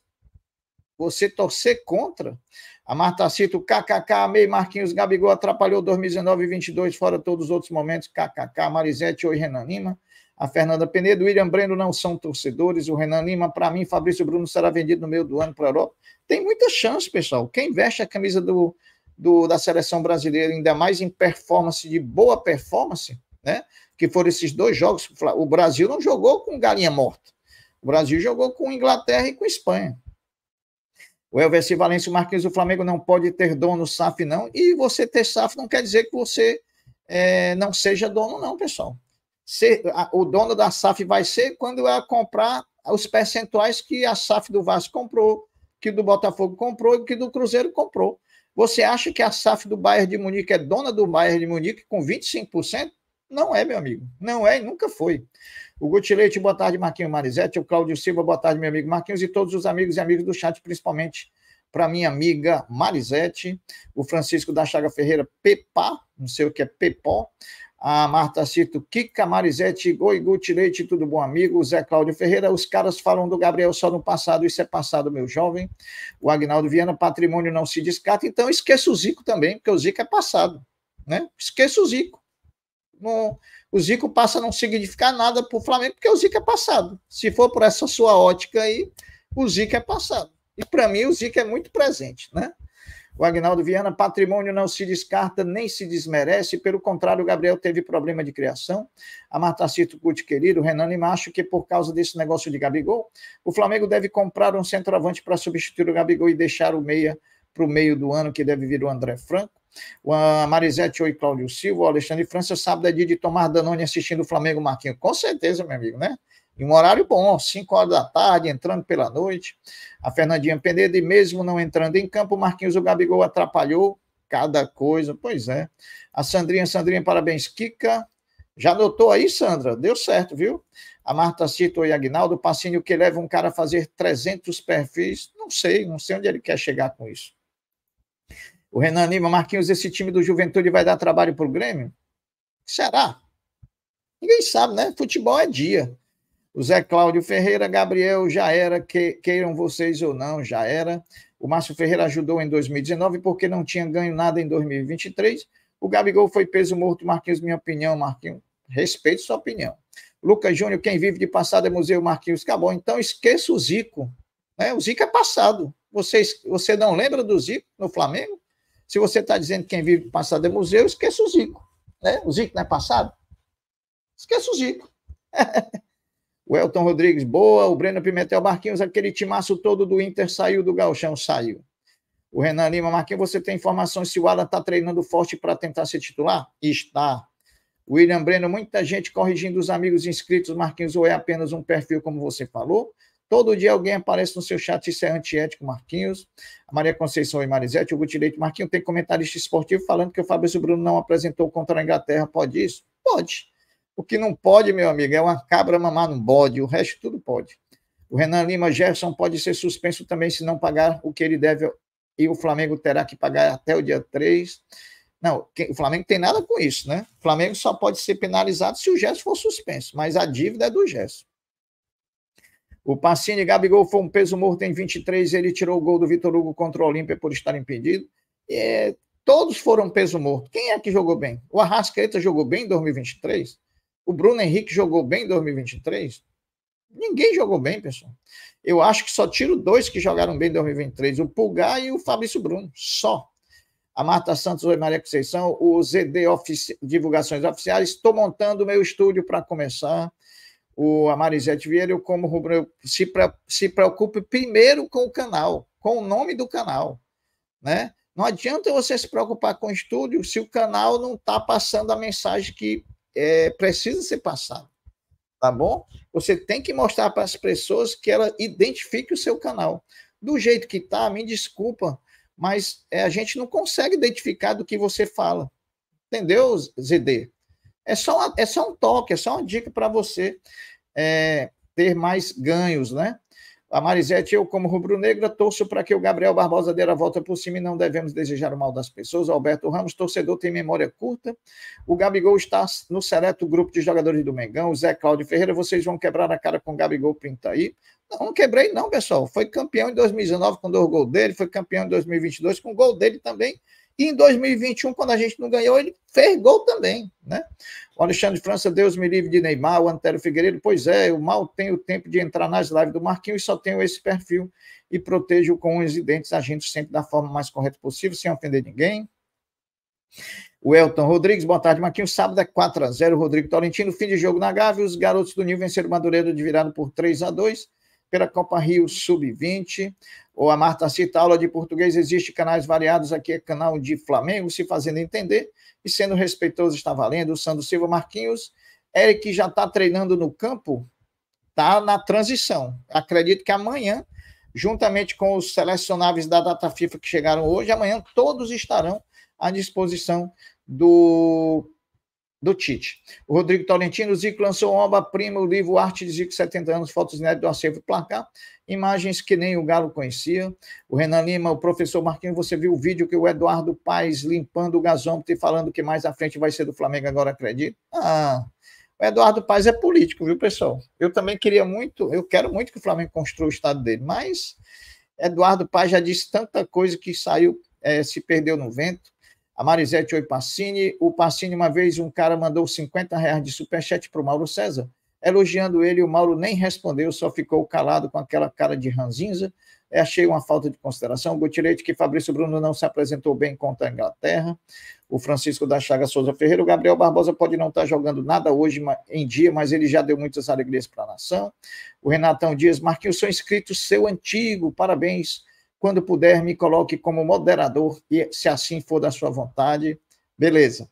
você torcer contra. A Marta cita o KKK, amei Marquinhos, Gabigol atrapalhou 2019 e 22, fora todos os outros momentos, KKK, Marisete, oi Renan Lima, a Fernanda Penedo, William Breno não são torcedores, o Renan Lima, para mim, Fabrício Bruno será vendido no meio do ano para a Europa. Tem muita chance, pessoal. Quem veste a camisa do, do, da seleção brasileira, ainda mais em performance, de boa performance, né? que foram esses dois jogos. O Brasil não jogou com galinha morta. O Brasil jogou com Inglaterra e com Espanha. O Elverci Valência, o Marquinhos, do Flamengo não pode ter dono SAF, não. E você ter SAF não quer dizer que você é, não seja dono, não, pessoal. Ser, a, o dono da SAF vai ser quando ela é comprar os percentuais que a SAF do Vasco comprou, que do Botafogo comprou e que do Cruzeiro comprou. Você acha que a SAF do Bayern de Munique é dona do Bayern de Munique com 25%? Não é, meu amigo. Não é e nunca foi. O Gutilete, boa tarde, Marquinhos Marizete. O Cláudio Silva, boa tarde, meu amigo Marquinhos. E todos os amigos e amigos do chat, principalmente para minha amiga Marizete. O Francisco da Chaga Ferreira, Pepa, não sei o que é Pepó. A Marta Cito, Kika Marizete, Oi Gutilete, tudo bom, amigo? O Zé Cláudio Ferreira, os caras falam do Gabriel só no passado, isso é passado, meu jovem. O Agnaldo Viana, patrimônio não se descarta. Então esqueça o Zico também, porque o Zico é passado. Né? Esqueça o Zico. Não, o Zico passa a não significar nada para o Flamengo, porque o Zico é passado. Se for por essa sua ótica aí, o Zico é passado. E para mim, o Zico é muito presente, né? O Agnaldo Viana, patrimônio não se descarta nem se desmerece, pelo contrário, o Gabriel teve problema de criação. A Martacito Guti, querido, Renan e Macho, que por causa desse negócio de Gabigol, o Flamengo deve comprar um centroavante para substituir o Gabigol e deixar o meia para o meio do ano, que deve vir o André Franco. A Marisete Oi, Cláudio Silva, o Alexandre França, sábado é dia de tomar Danone assistindo o Flamengo Marquinhos. Com certeza, meu amigo, né? Em um horário bom, 5 horas da tarde, entrando pela noite. A Fernandinha Penedo, e mesmo não entrando em campo, Marquinhos o Gabigol atrapalhou cada coisa. Pois é. A Sandrinha, Sandrinha, parabéns, Kika. Já notou aí, Sandra? Deu certo, viu? A Marta Cito e Agnaldo, o que leva um cara a fazer 300 perfis. Não sei, não sei onde ele quer chegar com isso. O Renan Lima, Marquinhos, esse time do Juventude vai dar trabalho para o Grêmio? Será? Ninguém sabe, né? Futebol é dia. O Zé Cláudio Ferreira, Gabriel, já era, que, queiram vocês ou não, já era. O Márcio Ferreira ajudou em 2019 porque não tinha ganho nada em 2023. O Gabigol foi peso morto, Marquinhos, minha opinião, Marquinhos, respeito sua opinião. Lucas Júnior, quem vive de passado é Museu Marquinhos Cabou. Então esqueça o Zico. Né? O Zico é passado. Você você não lembra do Zico no Flamengo? Se você está dizendo que quem vive do passado é museu, esqueça o Zico. Né? O Zico não é passado? Esqueça o Zico. o Elton Rodrigues, boa. O Breno Pimentel Marquinhos aquele timaço todo do Inter saiu do galchão, saiu. O Renan Lima, Marquinhos, você tem informações se o Alan está treinando forte para tentar ser titular? Está. William Breno, muita gente corrigindo os amigos inscritos, Marquinhos, ou é apenas um perfil, como você falou? Todo dia alguém aparece no seu chat, isso é antiético, Marquinhos. A Maria Conceição e Marizete, o Gutileite Marquinhos, tem comentarista esportivo falando que o Fabrício Bruno não apresentou contra a Inglaterra. Pode isso? Pode. O que não pode, meu amigo, é uma cabra mamar num bode, o resto tudo pode. O Renan Lima Gerson pode ser suspenso também se não pagar o que ele deve e o Flamengo terá que pagar até o dia 3. Não, o Flamengo tem nada com isso, né? O Flamengo só pode ser penalizado se o Gerson for suspenso, mas a dívida é do Gerson. O Pacini Gabigol foi um peso morto em 23, ele tirou o gol do Vitor Hugo contra o Olímpia por estar impedido. E, todos foram peso morto. Quem é que jogou bem? O Arrascaeta jogou bem em 2023? O Bruno Henrique jogou bem em 2023? Ninguém jogou bem, pessoal. Eu acho que só tiro dois que jogaram bem em 2023, o Pulgar e o Fabrício Bruno, só. A Marta Santos, Oi Maria Conceição, o ZD Ofici... Divulgações Oficiais, estou montando o meu estúdio para começar o Amarizete Vieira, como rubro, se, se preocupe primeiro com o canal, com o nome do canal, né? Não adianta você se preocupar com o estúdio se o canal não está passando a mensagem que é, precisa ser passada, tá bom? Você tem que mostrar para as pessoas que ela identifique o seu canal. Do jeito que está, me desculpa, mas é, a gente não consegue identificar do que você fala. Entendeu, ZD? É só, uma, é só um toque, é só uma dica para você é, ter mais ganhos, né? A Marisete, eu, como rubro-negra, torço para que o Gabriel Barbosa dê a volta por cima e não devemos desejar o mal das pessoas. Alberto Ramos, torcedor, tem memória curta. O Gabigol está no seleto grupo de jogadores do Mengão. O Zé Cláudio Ferreira, vocês vão quebrar a cara com o Gabigol Pinta aí. Não, não quebrei, não, pessoal. Foi campeão em 2019 com dois gols dele, foi campeão em 2022 com o gol dele também. E em 2021, quando a gente não ganhou, ele fez gol também, né? O Alexandre França, Deus me livre de Neymar, o Antero Figueiredo, pois é, eu mal tenho tempo de entrar nas lives do Marquinhos, só tenho esse perfil e protejo com os dentes a gente sempre da forma mais correta possível, sem ofender ninguém. O Elton Rodrigues, boa tarde, Marquinhos. Sábado é 4 a 0 Rodrigo Tolentino, fim de jogo na Gávea. Os garotos do Nil venceram o Madureira de virado por 3 a 2 pela Copa Rio Sub-20. Ou a Marta cita aula de português, existe canais variados, aqui é canal de Flamengo, se fazendo entender e sendo respeitoso está valendo. O Sandro Silva Marquinhos, Eric já está treinando no campo, está na transição. Acredito que amanhã, juntamente com os selecionáveis da Data FIFA que chegaram hoje, amanhã todos estarão à disposição do do Tite. O Rodrigo Tolentino, Zico lançou obra-prima, o livro Arte de Zico, 70 anos, fotos inéditas do acervo Placar, imagens que nem o Galo conhecia. O Renan Lima, o professor Marquinhos, você viu o vídeo que o Eduardo Paes limpando o gasômetro e falando que mais à frente vai ser do Flamengo, agora acredito? Ah, o Eduardo Paes é político, viu, pessoal? Eu também queria muito, eu quero muito que o Flamengo construa o estado dele, mas Eduardo Paes já disse tanta coisa que saiu, é, se perdeu no vento. A Marisete Oi Pacini. O Pacini, uma vez, um cara mandou 50 reais de superchat para o Mauro César, elogiando ele. O Mauro nem respondeu, só ficou calado com aquela cara de ranzinza. É, achei uma falta de consideração. Gutilete, que Fabrício Bruno não se apresentou bem contra a Inglaterra. O Francisco da Chaga Souza Ferreira. O Gabriel Barbosa pode não estar tá jogando nada hoje em dia, mas ele já deu muitas alegrias para a nação. O Renatão Dias. Marquinhos, sou inscrito seu antigo. Parabéns quando puder, me coloque como moderador e, se assim for da sua vontade, beleza.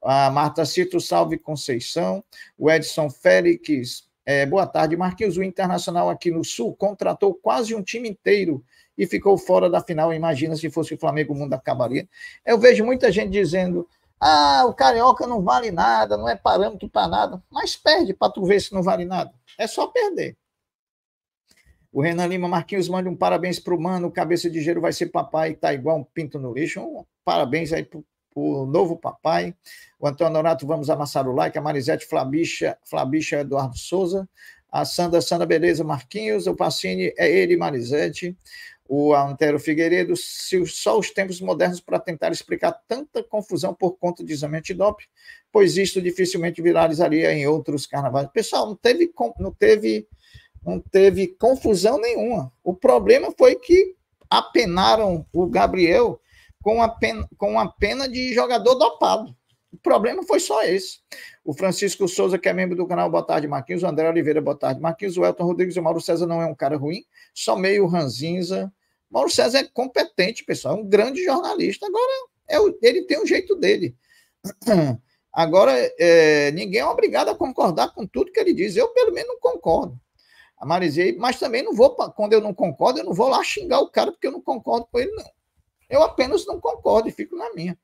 A Marta Cito Salve Conceição, o Edson Félix. É, boa tarde, Marquinhos. O Internacional aqui no Sul contratou quase um time inteiro e ficou fora da final. Imagina se fosse o Flamengo, o mundo acabaria. Eu vejo muita gente dizendo: ah, o Carioca não vale nada, não é parâmetro para nada. Mas perde para tu ver se não vale nada. É só perder. O Renan Lima Marquinhos manda um parabéns para o Mano, cabeça de gelo vai ser papai, tá igual um pinto no lixo. Um parabéns aí para o novo papai. O Antônio Norato, vamos amassar o like. A Marisete Flabicha, Flabicha Eduardo Souza. A Sandra, Sandra Beleza Marquinhos. O Pacini é ele, Marisete. O Antero Figueiredo, se só os tempos modernos para tentar explicar tanta confusão por conta de exame antidope, pois isto dificilmente viralizaria em outros carnavais. Pessoal, não teve, não teve não teve confusão nenhuma. O problema foi que apenaram o Gabriel com a pena, com a pena de jogador dopado. O problema foi só esse. O Francisco Souza, que é membro do canal Boa Tarde Marquinhos, o André Oliveira, Boa Tarde Marquinhos, o Elton Rodrigues e o Mauro César não é um cara ruim, só meio ranzinza. Mauro César é competente, pessoal, é um grande jornalista. Agora, é o, ele tem o um jeito dele. Agora, é, ninguém é obrigado a concordar com tudo que ele diz. Eu, pelo menos, não concordo analisei, mas também não vou, quando eu não concordo, eu não vou lá xingar o cara porque eu não concordo com ele, não. Eu apenas não concordo e fico na minha.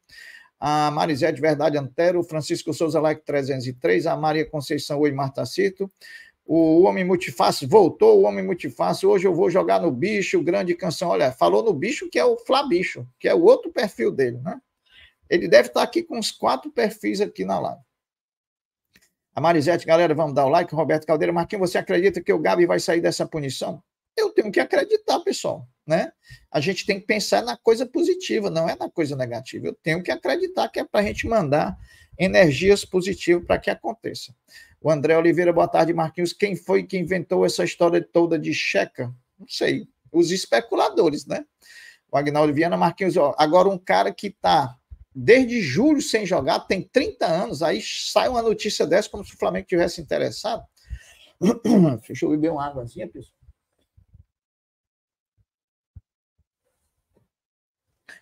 A Marisé de Verdade Antero, Francisco Souza Like 303, a Maria Conceição Oi Marta Cito, o Homem Multifácil voltou, o Homem Multifácil, hoje eu vou jogar no bicho, grande canção, olha, falou no bicho que é o Flabicho, que é o outro perfil dele, né? Ele deve estar aqui com uns quatro perfis aqui na live. A Marisete, galera, vamos dar o like. Roberto Caldeira, Marquinhos, você acredita que o Gabi vai sair dessa punição? Eu tenho que acreditar, pessoal, né? A gente tem que pensar na coisa positiva, não é na coisa negativa. Eu tenho que acreditar que é para a gente mandar energias positivas para que aconteça. O André Oliveira, boa tarde, Marquinhos. Quem foi que inventou essa história toda de checa? Não sei. Os especuladores, né? O Agnaldo Viana, Marquinhos, ó, agora um cara que está desde julho sem jogar, tem 30 anos, aí sai uma notícia dessa como se o Flamengo tivesse interessado. Deixa eu beber uma águazinha, pessoal.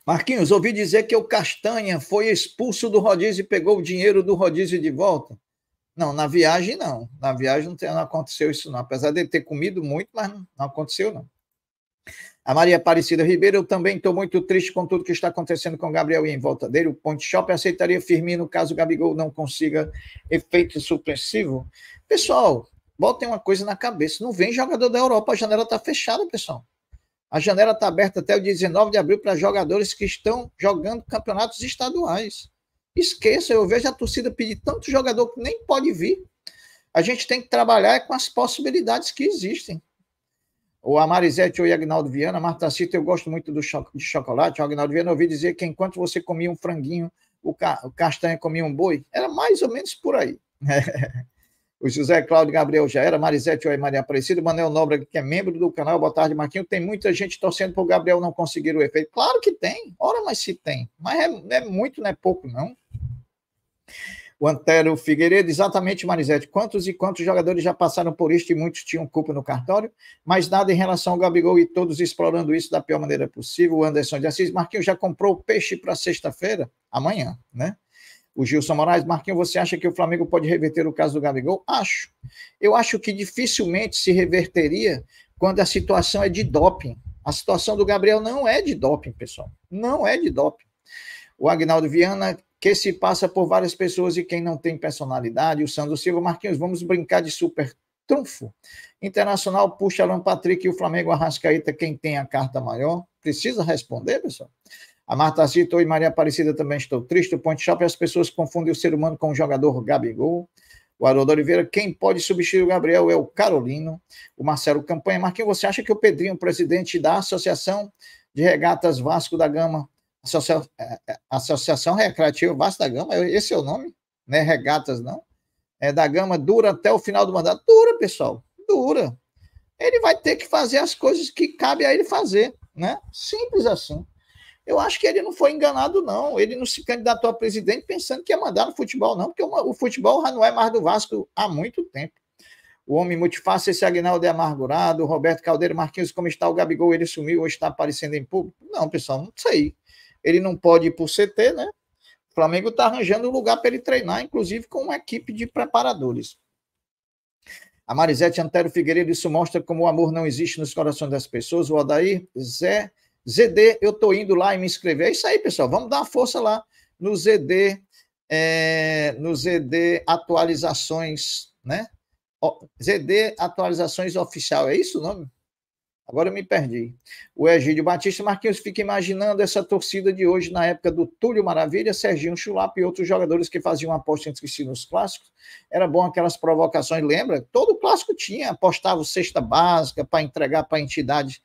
Marquinhos, ouvi dizer que o Castanha foi expulso do rodízio e pegou o dinheiro do rodízio de volta. Não, na viagem não. Na viagem não, tem, não aconteceu isso não. Apesar de ele ter comido muito, mas não, não aconteceu não. A Maria Aparecida Ribeiro, eu também estou muito triste com tudo que está acontecendo com o Gabriel e em volta dele. O Ponte Shopping aceitaria Firmino caso o Gabigol não consiga efeito supressivo. Pessoal, botem uma coisa na cabeça: não vem jogador da Europa, a janela está fechada, pessoal. A janela está aberta até o 19 de abril para jogadores que estão jogando campeonatos estaduais. Esqueça, eu vejo a torcida pedir tanto jogador que nem pode vir. A gente tem que trabalhar com as possibilidades que existem. O Amarizete ou Agnaldo Viana, Marta Cita, eu gosto muito do cho de chocolate. O Agnaldo Viana, eu ouvi dizer que enquanto você comia um franguinho, o, ca o castanha comia um boi. Era mais ou menos por aí. o José Cláudio Gabriel já era, Marisete Oi Maria Aparecida, Manuel Nóbrega, que é membro do canal. Boa tarde, Marquinho. Tem muita gente torcendo para o Gabriel não conseguir o efeito. Claro que tem, ora, mas se tem. Mas é, é muito, não é pouco, não o Antero Figueiredo, exatamente, Marisete, quantos e quantos jogadores já passaram por isto e muitos tinham culpa no cartório, mas nada em relação ao Gabigol e todos explorando isso da pior maneira possível, o Anderson de Assis, Marquinhos já comprou o peixe para sexta-feira, amanhã, né? O Gilson Moraes, Marquinhos, você acha que o Flamengo pode reverter o caso do Gabigol? Acho. Eu acho que dificilmente se reverteria quando a situação é de doping. A situação do Gabriel não é de doping, pessoal. Não é de doping. O Agnaldo Viana, que se passa por várias pessoas e quem não tem personalidade, o Sandro Silva, Marquinhos, vamos brincar de super trunfo. Internacional puxa Alan Patrick e o Flamengo Arrascaíta, quem tem a carta maior? Precisa responder, pessoal? A Marta citou e Maria Aparecida também estou triste. O Ponte Shop, as pessoas confundem o ser humano com o jogador Gabigol. O Haroldo Oliveira, quem pode substituir o Gabriel é o Carolino. O Marcelo Campanha. Marquinhos, você acha que o Pedrinho, presidente da Associação de Regatas Vasco da Gama, Associação, é, é, Associação Recreativa Vasta Gama, esse é o nome, né? Regatas não. É da Gama, dura até o final do mandato. Dura, pessoal, dura. Ele vai ter que fazer as coisas que cabe a ele fazer, né? Simples assim. Eu acho que ele não foi enganado, não. Ele não se candidatou a presidente pensando que ia mandar no futebol, não, porque o futebol já não é mais do Vasco há muito tempo. O homem multifácil, esse Agnaldo é amargurado. Roberto Caldeiro Marquinhos, como está o Gabigol? Ele sumiu ou está aparecendo em público? Não, pessoal, não sei ele não pode ir para o CT, né? O Flamengo está arranjando um lugar para ele treinar, inclusive com uma equipe de preparadores. A Marisete Antero Figueiredo, isso mostra como o amor não existe nos corações das pessoas. O Adair, Zé, ZD, eu tô indo lá e me inscrever. É isso aí, pessoal. Vamos dar uma força lá no ZD, é, no ZD atualizações, né? ZD atualizações oficial. É isso o nome? Agora eu me perdi. O Egídio Batista Marquinhos fica imaginando essa torcida de hoje na época do Túlio Maravilha, Serginho Chulapa e outros jogadores que faziam aposta entre si nos clássicos. Era bom aquelas provocações, lembra? Todo clássico tinha, apostava cesta básica para entregar para a entidade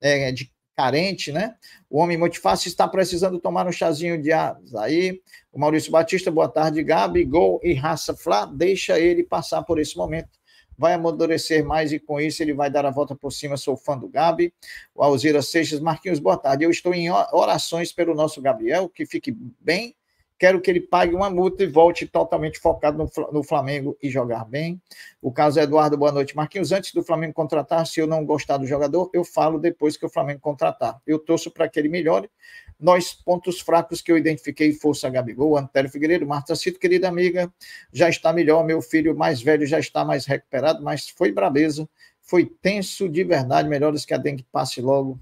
é, de carente, né? O homem multifácil está precisando tomar um chazinho de asas aí. O Maurício Batista, boa tarde, Gabi. Gol e raça Flá, deixa ele passar por esse momento vai amadurecer mais e com isso ele vai dar a volta por cima. Sou fã do Gabi. O Alzira Seixas, Marquinhos, boa tarde. Eu estou em orações pelo nosso Gabriel, que fique bem quero que ele pague uma multa e volte totalmente focado no, Flamengo e jogar bem. O caso é Eduardo, boa noite. Marquinhos, antes do Flamengo contratar, se eu não gostar do jogador, eu falo depois que o Flamengo contratar. Eu torço para que ele melhore. Nós, pontos fracos que eu identifiquei, força Gabigol, Antélio Figueiredo, Marta Cito, querida amiga, já está melhor, meu filho mais velho já está mais recuperado, mas foi brabeza, foi tenso de verdade, melhores que a dengue passe logo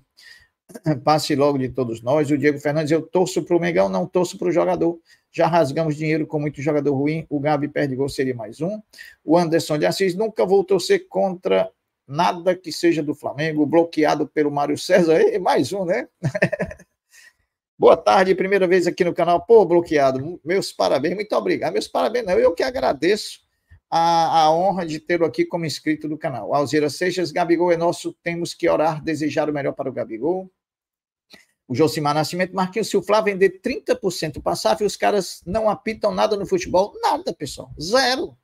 passe logo de todos nós. O Diego Fernandes, eu torço para o Mengão, não torço para o jogador. Já rasgamos dinheiro com muito jogador ruim. O Gabi perde gol, seria mais um. O Anderson de Assis, nunca vou torcer contra nada que seja do Flamengo, bloqueado pelo Mário César. E mais um, né? Boa tarde, primeira vez aqui no canal. Pô, bloqueado, meus parabéns, muito obrigado. Meus parabéns, não, eu que agradeço a, a honra de tê-lo aqui como inscrito do canal. Alzira Seixas, Gabigol é nosso, temos que orar, desejar o melhor para o Gabigol o Josimar Nascimento, Marquinhos, se o Flá vender 30% para a os caras não apitam nada no futebol? Nada, pessoal. Zero.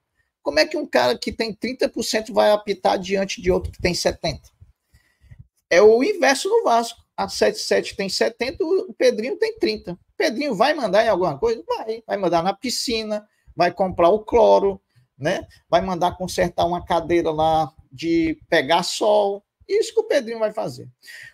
Como é que um cara que tem 30% vai apitar diante de outro que tem 70%? É o inverso no Vasco. A 77 tem 70, o Pedrinho tem 30. O Pedrinho vai mandar em alguma coisa? Vai. Vai mandar na piscina, vai comprar o cloro, né? Vai mandar consertar uma cadeira lá de pegar sol, isso que o Pedrinho vai fazer.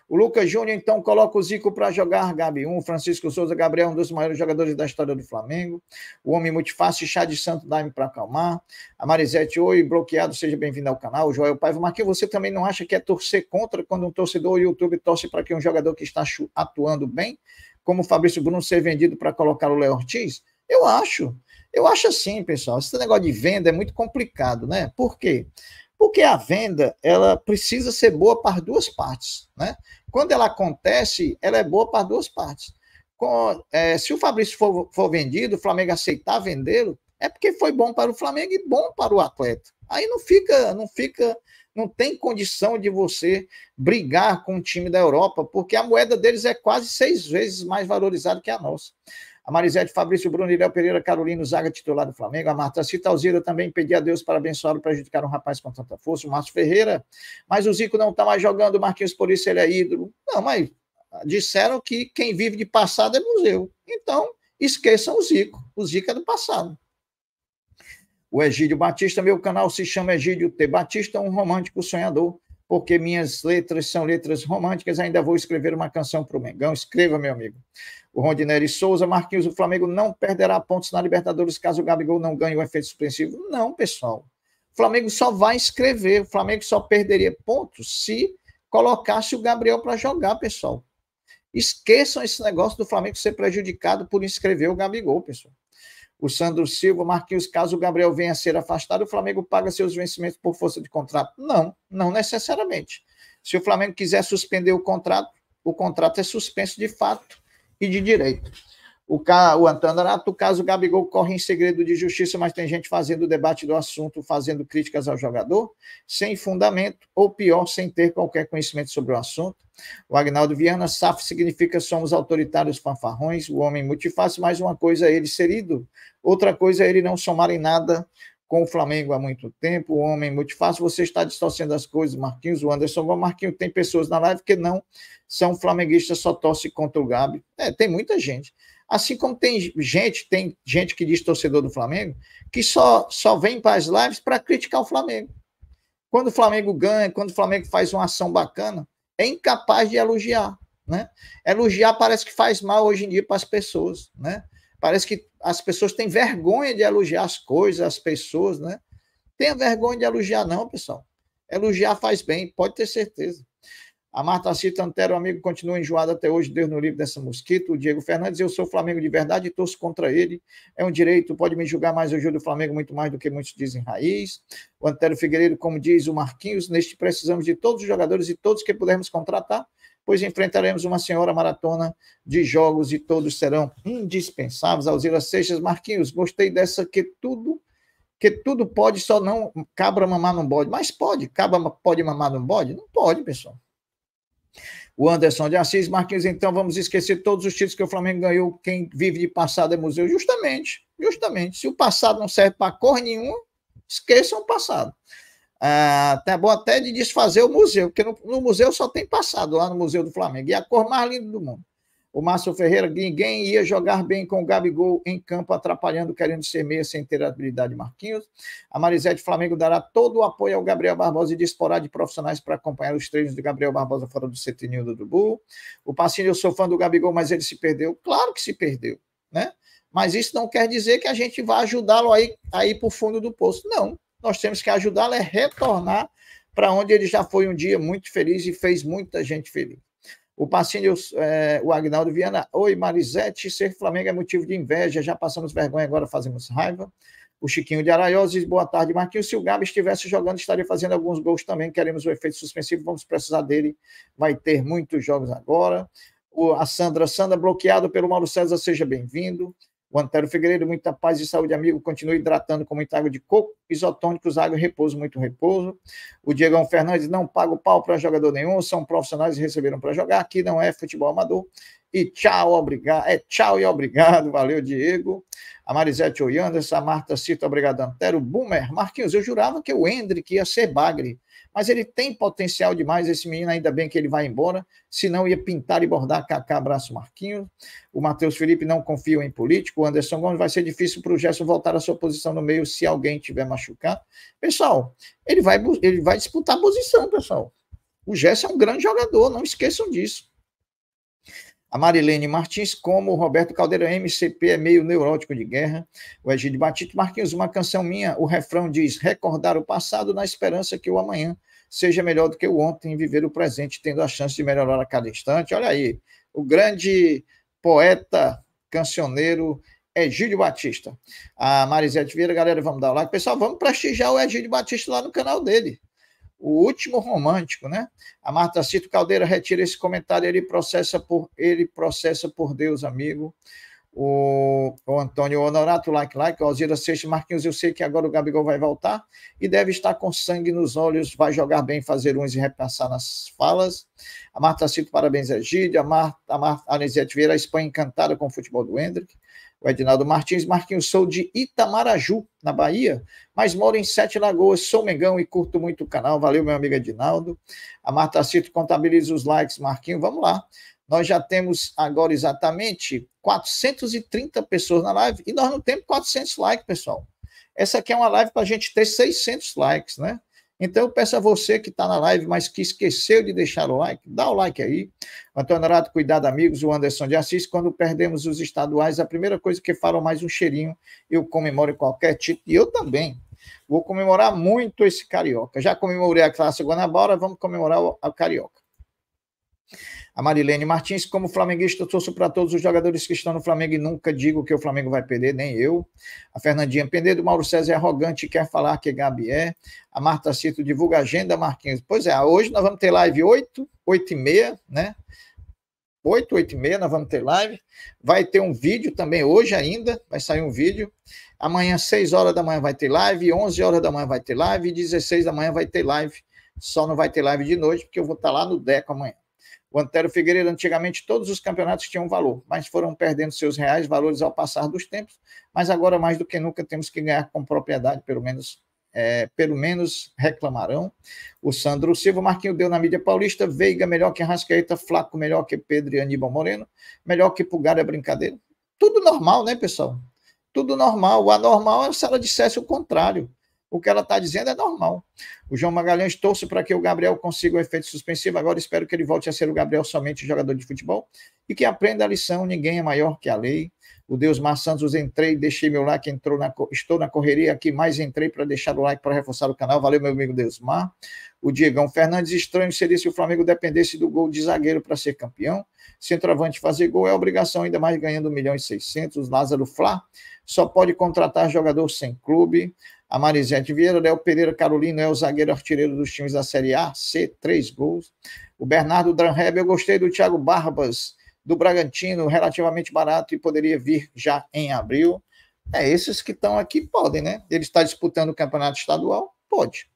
O Lucas Júnior, então, coloca o Zico para jogar Gabi 1. Francisco Souza Gabriel, um dos maiores jogadores da história do Flamengo. O homem multifácil, chá de santo, dá-me para acalmar. A Marisete, oi, bloqueado, seja bem-vindo ao canal. O Joel Paiva, Marquinhos, você também não acha que é torcer contra quando um torcedor do YouTube torce para que um jogador que está atuando bem, como o Fabrício Bruno, ser vendido para colocar o Léo Ortiz? Eu acho. Eu acho assim, pessoal. Esse negócio de venda é muito complicado, né? Por quê? Porque a venda, ela precisa ser boa para duas partes, né? Quando ela acontece, ela é boa para duas partes. Com, é, se o Fabrício for, for vendido, o Flamengo aceitar vendê-lo, é porque foi bom para o Flamengo e bom para o atleta. Aí não fica, não fica, não tem condição de você brigar com o time da Europa, porque a moeda deles é quase seis vezes mais valorizada que a nossa a Marisete Fabrício Bruno, Irel Pereira, Carolino Zaga, titular do Flamengo, a Marta Cita Alzira também pedia a Deus para abençoar para prejudicar um rapaz com tanta força, o Márcio Ferreira, mas o Zico não está mais jogando, o Marquinhos isso ele é ídolo. Não, mas disseram que quem vive de passado é museu. Então, esqueçam o Zico, o Zico é do passado. O Egídio Batista, meu canal se chama Egídio T. Batista, um romântico sonhador, porque minhas letras são letras românticas, ainda vou escrever uma canção para o Mengão. Escreva, meu amigo o Rondinelli Souza, Marquinhos, o Flamengo não perderá pontos na Libertadores caso o Gabigol não ganhe o efeito suspensivo. Não, pessoal. O Flamengo só vai escrever, o Flamengo só perderia pontos se colocasse o Gabriel para jogar, pessoal. Esqueçam esse negócio do Flamengo ser prejudicado por inscrever o Gabigol, pessoal. O Sandro Silva, Marquinhos, caso o Gabriel venha a ser afastado, o Flamengo paga seus vencimentos por força de contrato? Não, não necessariamente. Se o Flamengo quiser suspender o contrato, o contrato é suspenso de fato e de direito. O, ca... o Antônio Arato, o caso Gabigol corre em segredo de justiça, mas tem gente fazendo debate do assunto, fazendo críticas ao jogador, sem fundamento, ou pior, sem ter qualquer conhecimento sobre o assunto. O Agnaldo Viana, SAF significa somos autoritários fanfarrões, o homem multifácil, mas uma coisa é ele ser ido, outra coisa é ele não somar em nada com o Flamengo há muito tempo, o homem multifácil, você está distorcendo as coisas, Marquinhos, o Anderson, o Marquinhos, tem pessoas na live que não são flamenguistas, só torce contra o Gabi, é, tem muita gente, assim como tem gente, tem gente que diz torcedor do Flamengo, que só, só vem para as lives para criticar o Flamengo, quando o Flamengo ganha, quando o Flamengo faz uma ação bacana, é incapaz de elogiar, né, elogiar parece que faz mal hoje em dia para as pessoas, né, Parece que as pessoas têm vergonha de elogiar as coisas, as pessoas, né? Tenha vergonha de elogiar, não, pessoal. Elogiar faz bem, pode ter certeza. A Marta Cita Antero, amigo, continua enjoada até hoje, Deus no livro dessa mosquito. O Diego Fernandes, eu sou Flamengo de verdade e torço contra ele. É um direito, pode me julgar, mas eu julgo o Flamengo muito mais do que muitos dizem raiz. O Antero Figueiredo, como diz o Marquinhos, neste precisamos de todos os jogadores e todos que pudermos contratar pois enfrentaremos uma senhora maratona de jogos e todos serão indispensáveis. Alzira Seixas Marquinhos, gostei dessa que tudo que tudo pode, só não cabra mamar não bode. Mas pode, cabra pode mamar não bode? Não pode, pessoal. O Anderson de Assis Marquinhos, então vamos esquecer todos os títulos que o Flamengo ganhou. Quem vive de passado é museu. Justamente, justamente. Se o passado não serve para cor nenhuma, esqueçam o passado. Ah, tá bom até de desfazer o museu, porque no, no, museu só tem passado, lá no Museu do Flamengo. E a cor mais linda do mundo. O Márcio Ferreira, ninguém ia jogar bem com o Gabigol em campo, atrapalhando, querendo ser meia sem ter habilidade Marquinhos. A Marisete Flamengo dará todo o apoio ao Gabriel Barbosa e disporá de profissionais para acompanhar os treinos do Gabriel Barbosa fora do Cetinho do Dubu. O Passinho, eu sou fã do Gabigol, mas ele se perdeu. Claro que se perdeu, né? Mas isso não quer dizer que a gente vá ajudá-lo aí, aí para o fundo do poço. Não, nós temos que ajudá-lo a retornar para onde ele já foi um dia muito feliz e fez muita gente feliz. O Passinho, é, o Agnaldo Viana, oi Marisete, ser Flamengo é motivo de inveja, já passamos vergonha, agora fazemos raiva. O Chiquinho de Araioses, boa tarde, Marquinhos. Se o Gabi estivesse jogando, estaria fazendo alguns gols também. Queremos o efeito suspensivo, vamos precisar dele. Vai ter muitos jogos agora. O, a Sandra, Sandra, bloqueado pelo Mauro César, seja bem-vindo. O Antero Figueiredo, muita paz e saúde, amigo. Continue hidratando com muita água de coco, isotônicos, água e repouso, muito repouso. O Diegão Fernandes, não paga o pau para jogador nenhum, são profissionais e receberam para jogar. Aqui não é futebol amador. E tchau, obrigado. É tchau e obrigado. Valeu, Diego. A Marisete Oianderson, a Marta cito obrigado, Antero. Boomer, Marquinhos, eu jurava que o Hendrick ia ser bagre. Mas ele tem potencial demais, esse menino, ainda bem que ele vai embora, senão ia pintar e bordar Cacá, abraço Marquinho. O Matheus Felipe não confia em político, o Anderson Gomes vai ser difícil para o Gerson voltar à sua posição no meio se alguém tiver machucado. Pessoal, ele vai, ele vai disputar a posição, pessoal. O Gerson é um grande jogador, não esqueçam disso a Marilene Martins, como o Roberto Caldeira, MCP é meio neurótico de guerra, o Egide Batista Marquinhos, uma canção minha, o refrão diz, recordar o passado na esperança que o amanhã seja melhor do que o ontem, viver o presente, tendo a chance de melhorar a cada instante. Olha aí, o grande poeta, cancioneiro, Egídio Batista. A Marisete Vieira, galera, vamos dar o like. Pessoal, vamos prestigiar o Egídio Batista lá no canal dele o último romântico, né? A Marta Cito Caldeira retira esse comentário, ele processa por ele processa por Deus, amigo. O, o Antônio Honorato, like, like, Alzira Seixas, Marquinhos, eu sei que agora o Gabigol vai voltar e deve estar com sangue nos olhos, vai jogar bem, fazer uns e repassar nas falas. A Marta Cito, parabéns, Egídio. A Marta, a Marta a Anisete Vieira, a Espanha encantada com o futebol do Hendrick o Edinaldo Martins. Marquinhos, sou de Itamaraju, na Bahia, mas moro em Sete Lagoas, sou mengão e curto muito o canal. Valeu, meu amigo Edinaldo. A Marta Cito contabiliza os likes, Marquinhos. Vamos lá. Nós já temos agora exatamente 430 pessoas na live e nós não temos 400 likes, pessoal. Essa aqui é uma live para a gente ter 600 likes, né? Então, eu peço a você que está na live, mas que esqueceu de deixar o like, dá o like aí. Antônio Arado, cuidado, amigos. O Anderson de Assis, quando perdemos os estaduais, a primeira coisa que falam mais um cheirinho. Eu comemoro qualquer título, tipo, e eu também. Vou comemorar muito esse Carioca. Já comemorei a classe Guanabara, vamos comemorar o, o Carioca. A Marilene Martins, como flamenguista, torço para todos os jogadores que estão no Flamengo e nunca digo que o Flamengo vai perder, nem eu. A Fernandinha Penedo, Mauro César é arrogante e quer falar que Gabi é. A Marta Cito divulga a agenda, Marquinhos. Pois é, hoje nós vamos ter live 8, 8 e meia, né? 8, 8 e meia, nós vamos ter live. Vai ter um vídeo também hoje ainda, vai sair um vídeo. Amanhã, 6 horas da manhã, vai ter live. 11 horas da manhã, vai ter live. 16 da manhã, vai ter live. Só não vai ter live de noite, porque eu vou estar lá no Deco amanhã. O Antero Figueiredo, antigamente, todos os campeonatos tinham valor, mas foram perdendo seus reais valores ao passar dos tempos. Mas agora, mais do que nunca, temos que ganhar com propriedade, pelo menos é, pelo menos reclamarão. O Sandro Silva, Marquinho deu na mídia paulista, Veiga melhor que Rascaeta, Flaco melhor que Pedro e Aníbal Moreno, melhor que Pulgar é brincadeira. Tudo normal, né, pessoal? Tudo normal. O anormal é se ela dissesse o contrário. O que ela está dizendo é normal. O João Magalhães torce para que o Gabriel consiga o efeito suspensivo. Agora espero que ele volte a ser o Gabriel somente jogador de futebol e que aprenda a lição. Ninguém é maior que a lei. O Deus Mar Santos, entrei, deixei meu like, entrou na, estou na correria aqui, mais entrei para deixar o like para reforçar o canal. Valeu, meu amigo Deus Mar. O Diegão Fernandes, estranho seria se o Flamengo dependesse do gol de zagueiro para ser campeão. Centroavante fazer gol é obrigação, ainda mais ganhando 1 milhão e 600. Lázaro Flá só pode contratar jogador sem clube a Marisete Vieira, Léo Pereira Carolina é o zagueiro artilheiro dos times da Série A, C, três gols. O Bernardo Dranheb, eu gostei do Thiago Barbas, do Bragantino, relativamente barato e poderia vir já em abril. É, esses que estão aqui podem, né? Ele está disputando o campeonato estadual? Pode.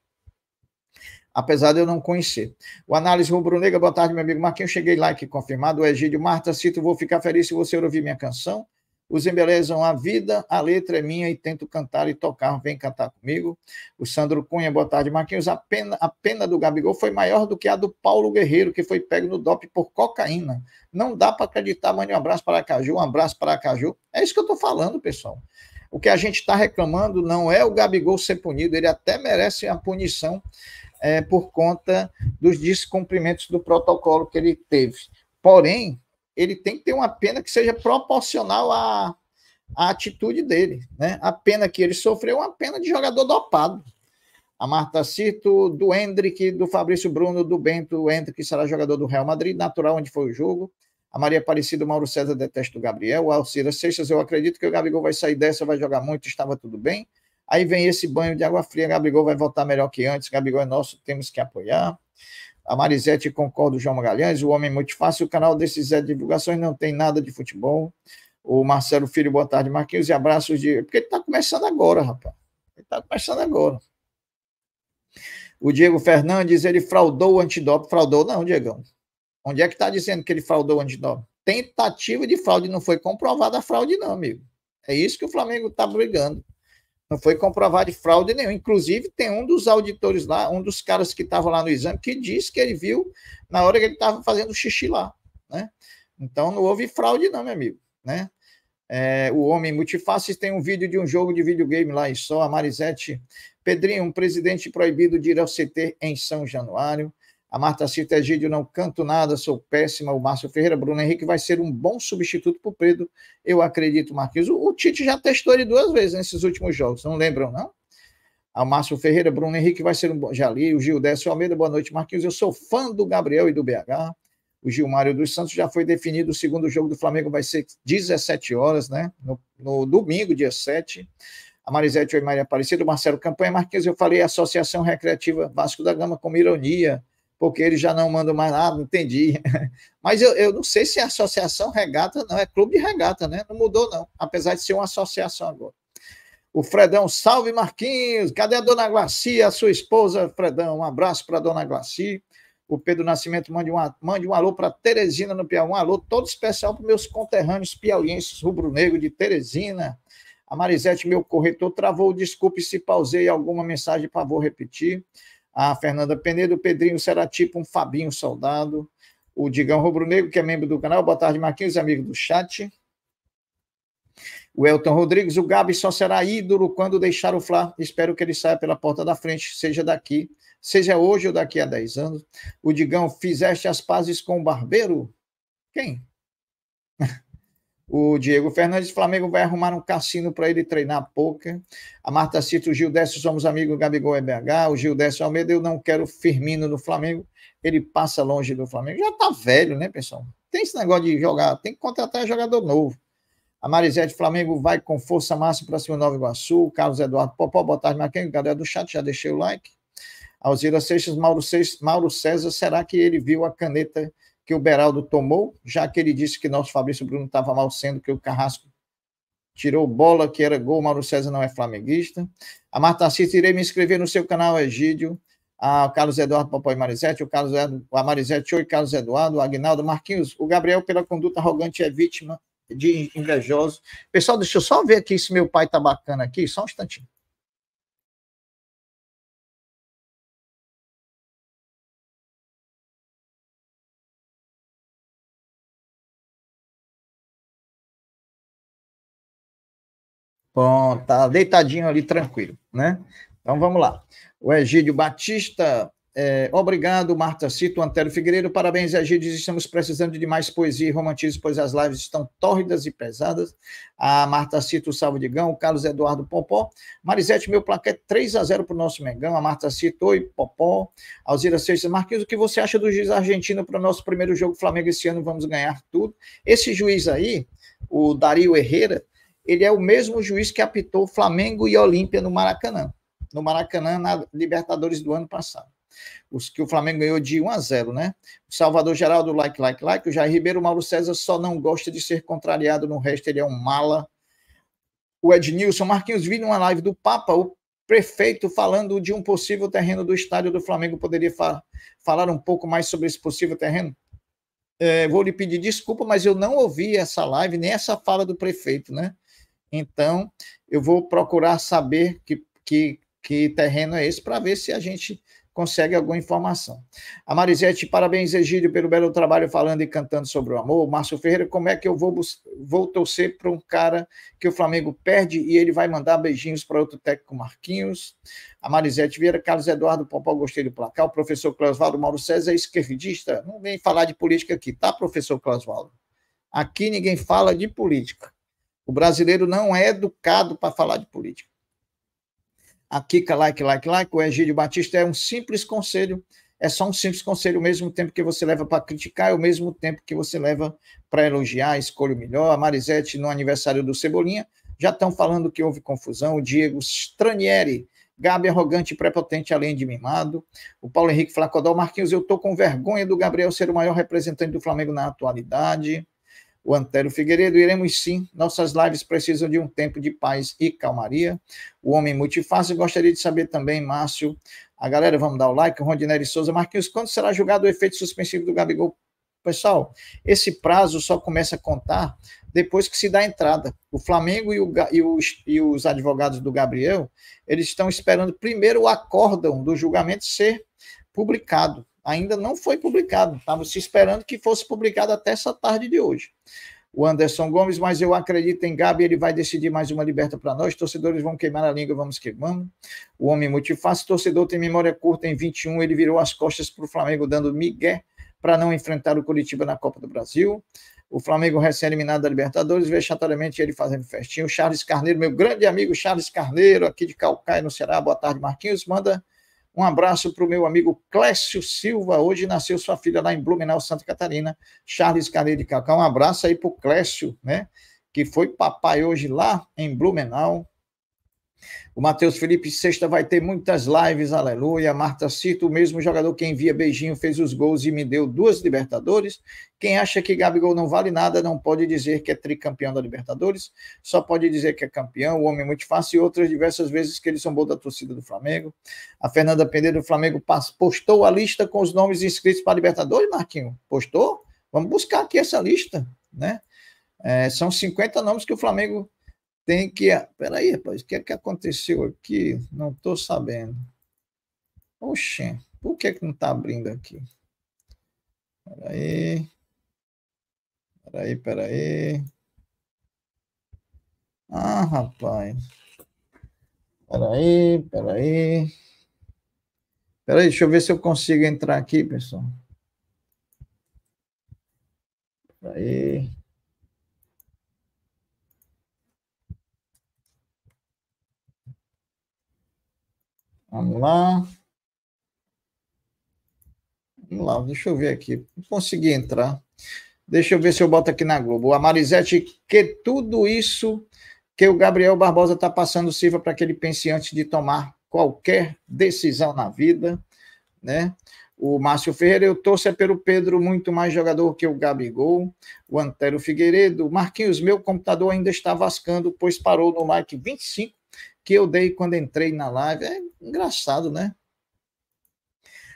Apesar de eu não conhecer. O Análise Rubro-Negra, boa tarde, meu amigo Marquinhos. Cheguei like confirmado. O Egídio Marta, cito, vou ficar feliz se você ouvir minha canção. Os embelezam a vida, a letra é minha e tento cantar e tocar. Vem cantar comigo. O Sandro Cunha, boa tarde, Marquinhos. A pena, a pena do Gabigol foi maior do que a do Paulo Guerreiro, que foi pego no DOP por cocaína. Não dá para acreditar. Mande um abraço para a Caju, um abraço para a Caju. É isso que eu estou falando, pessoal. O que a gente está reclamando não é o Gabigol ser punido, ele até merece a punição é, por conta dos descumprimentos do protocolo que ele teve. Porém, ele tem que ter uma pena que seja proporcional à, à atitude dele. Né? A pena que ele sofreu é uma pena de jogador dopado. A Marta Cito, do Hendrick, do Fabrício Bruno, do Bento. O Hendrick será jogador do Real Madrid, natural onde foi o jogo. A Maria Aparecida, o Mauro César detesta o Gabriel. O Alcira Seixas, eu acredito que o Gabigol vai sair dessa, vai jogar muito, estava tudo bem. Aí vem esse banho de água fria, Gabigol vai voltar melhor que antes, Gabigol é nosso, temos que apoiar a Marisete concorda, o João Magalhães, o Homem Muito Fácil, o canal desses de divulgações, não tem nada de futebol. O Marcelo Filho, boa tarde, Marquinhos, e abraços de. Porque ele está começando agora, rapaz. Ele está começando agora. O Diego Fernandes, ele fraudou o antidoping. Fraudou, não, Diegão. Onde é que está dizendo que ele fraudou o antidoping? Tentativa de fraude, não foi comprovada a fraude, não, amigo. É isso que o Flamengo está brigando. Não foi comprovado de fraude nenhuma. Inclusive, tem um dos auditores lá, um dos caras que estavam lá no exame, que disse que ele viu na hora que ele estava fazendo xixi lá. Né? Então, não houve fraude, não, meu amigo. Né? É, o Homem Multifaces tem um vídeo de um jogo de videogame lá e só, a Marisete. Pedrinho, um presidente proibido de ir ao CT em São Januário. A Marta Cita Egídio, não canto nada, sou péssima. O Márcio Ferreira, Bruno Henrique vai ser um bom substituto para o Pedro, eu acredito, Marquinhos. O, o Tite já testou ele duas vezes nesses últimos jogos, não lembram, não? Ah, o Márcio Ferreira, Bruno Henrique vai ser um bom. Já li, o Décio Almeida, boa noite, Marquinhos. Eu sou fã do Gabriel e do BH. O Gilmário dos Santos já foi definido. O segundo jogo do Flamengo vai ser 17 horas, né? No, no domingo, dia 7 a Marisete Oi Maria Aparecida, o Marcelo Campanha, Marquinhos, eu falei Associação Recreativa Vasco da Gama, como ironia, porque eles já não mandam mais nada, entendi. Mas eu, eu não sei se é associação regata, não, é clube de regata, né? Não mudou, não, apesar de ser uma associação agora. O Fredão, salve Marquinhos, cadê a dona Glaci, a sua esposa, Fredão? Um abraço para a dona Glaci. O Pedro Nascimento mande um, mande um alô para Teresina no Piauí, um alô todo especial para meus conterrâneos piauienses rubro-negro de Teresina. A Marisete, meu corretor, travou, desculpe se pausei alguma mensagem, por favor, repetir a Fernanda Penedo, o Pedrinho será tipo um Fabinho Soldado, o Digão Rubro Negro, que é membro do canal, boa tarde, Marquinhos, amigo do chat. O Elton Rodrigues, o Gabi só será ídolo quando deixar o Fla. Espero que ele saia pela porta da frente, seja daqui, seja hoje ou daqui a 10 anos. O Digão, fizeste as pazes com o barbeiro? Quem? o Diego Fernandes, Flamengo vai arrumar um cassino para ele treinar poker. A Marta cita o Gil Décio, somos amigos, Gabigol é BH. O Gil Décio Almeida, eu não quero Firmino no Flamengo. Ele passa longe do Flamengo. Já está velho, né, pessoal? Tem esse negócio de jogar, tem que contratar jogador novo. A Marisete Flamengo vai com força máxima para cima do Nova Iguaçu. Carlos Eduardo Popó, boa tarde, Marquinhos. Galera do chat, já deixei o like. Alzira Seixas, Mauro, Seixas, Mauro César, será que ele viu a caneta que o Beraldo tomou, já que ele disse que nosso Fabrício Bruno estava mal, sendo que o Carrasco tirou bola, que era gol, Mauro César não é flamenguista. A Marta Assis, irei me inscrever no seu canal, Egídio. A Carlos Eduardo Papai Marizete, o Carlos Eduardo, a Marizete, oi, Carlos Eduardo, o Agnaldo, Marquinhos, o Gabriel, pela conduta arrogante, é vítima de invejoso. Pessoal, deixa eu só ver aqui se meu pai tá bacana aqui, só um instantinho. Bom, tá deitadinho ali, tranquilo, né? Então vamos lá. O Egídio Batista, é, obrigado, Marta Cito, Antero Figueiredo, parabéns, Egídio, estamos precisando de mais poesia e romantismo, pois as lives estão tórridas e pesadas. A Marta Cito, salve Digão, o Carlos Eduardo Popó. Marisete, meu placar é 3 a 0 para o nosso Mengão, a Marta Cito, oi, Popó. Alzira Seixas Marquinhos, o que você acha do juiz argentino para o nosso primeiro jogo Flamengo esse ano, vamos ganhar tudo. Esse juiz aí, o Dario Herrera, ele é o mesmo juiz que apitou Flamengo e Olímpia no Maracanã. No Maracanã, na Libertadores do ano passado. Os que o Flamengo ganhou de 1 a 0, né? O Salvador Geraldo, like, like, like. O Jair Ribeiro, o Mauro César só não gosta de ser contrariado. No resto, ele é um mala. O Ednilson, Marquinhos, vi numa live do Papa o prefeito falando de um possível terreno do estádio do Flamengo. Poderia fa falar um pouco mais sobre esse possível terreno? É, vou lhe pedir desculpa, mas eu não ouvi essa live, nem essa fala do prefeito, né? Então, eu vou procurar saber que, que, que terreno é esse para ver se a gente consegue alguma informação. A Marisete, parabéns, Egídio, pelo belo trabalho falando e cantando sobre o amor. Márcio Ferreira, como é que eu vou, vou torcer para um cara que o Flamengo perde e ele vai mandar beijinhos para outro técnico Marquinhos? A Marisete Vieira, Carlos Eduardo Pompal, gostei do placar. O professor Clausvaldo Mauro César é esquerdista. Não vem falar de política aqui, tá, professor Clausvaldo? Aqui ninguém fala de política. O brasileiro não é educado para falar de política. Aqui, like, like, like, o Egídio Batista é um simples conselho, é só um simples conselho, o mesmo tempo que você leva para criticar, é o mesmo tempo que você leva para elogiar, escolha o melhor. A Marisete, no aniversário do Cebolinha, já estão falando que houve confusão. O Diego Stranieri, Gabi arrogante e prepotente, além de mimado. O Paulo Henrique Flacodó, Marquinhos, eu estou com vergonha do Gabriel ser o maior representante do Flamengo na atualidade o Antero Figueiredo, iremos sim. Nossas lives precisam de um tempo de paz e calmaria. O homem multifácil gostaria de saber também, Márcio. A galera, vamos dar o like. Rondinelli Souza, Marquinhos, quando será julgado o efeito suspensivo do Gabigol? Pessoal, esse prazo só começa a contar depois que se dá a entrada. O Flamengo e, o, e, os, e os advogados do Gabriel, eles estão esperando primeiro o acórdão do julgamento ser publicado ainda não foi publicado. Estava se esperando que fosse publicado até essa tarde de hoje. O Anderson Gomes, mas eu acredito em Gabi, ele vai decidir mais uma liberta para nós. Torcedores vão queimar a língua, vamos queimando. O homem multifácil, torcedor tem memória curta em 21, ele virou as costas para o Flamengo, dando migué para não enfrentar o Curitiba na Copa do Brasil. O Flamengo recém-eliminado da Libertadores, vexatoriamente ele fazendo festinho. O Charles Carneiro, meu grande amigo Charles Carneiro, aqui de Calcaia, no Ceará. Boa tarde, Marquinhos. Manda um abraço para o meu amigo Clécio Silva. Hoje nasceu sua filha lá em Blumenau, Santa Catarina, Charles Carneiro de Cacá. Um abraço aí para o Clécio, né? Que foi papai hoje lá em Blumenau, o Matheus Felipe, sexta vai ter muitas lives, aleluia. Marta Cito, o mesmo jogador que envia beijinho, fez os gols e me deu duas Libertadores. Quem acha que Gabigol não vale nada, não pode dizer que é tricampeão da Libertadores, só pode dizer que é campeão, o homem é muito fácil, e outras diversas vezes que ele sambou da torcida do Flamengo. A Fernanda Pereira do Flamengo postou a lista com os nomes inscritos para a Libertadores, Marquinho? Postou? Vamos buscar aqui essa lista, né? É, são 50 nomes que o Flamengo tem que. Ah, peraí, rapaz, o que é que aconteceu aqui? Não estou sabendo. Oxê, por que, é que não está abrindo aqui? Peraí. Peraí, peraí. Ah, rapaz. Peraí, peraí. Peraí, deixa eu ver se eu consigo entrar aqui, pessoal. Peraí. Vamos lá. Vamos lá, deixa eu ver aqui. Consegui entrar. Deixa eu ver se eu boto aqui na Globo. A Marisete, que tudo isso que o Gabriel Barbosa está passando sirva para que ele pense antes de tomar qualquer decisão na vida, né? O Márcio Ferreira, eu torço é pelo Pedro, muito mais jogador que o Gabigol. O Antero Figueiredo, Marquinhos, meu computador ainda está vascando, pois parou no like 25 que eu dei quando entrei na live. É engraçado, né?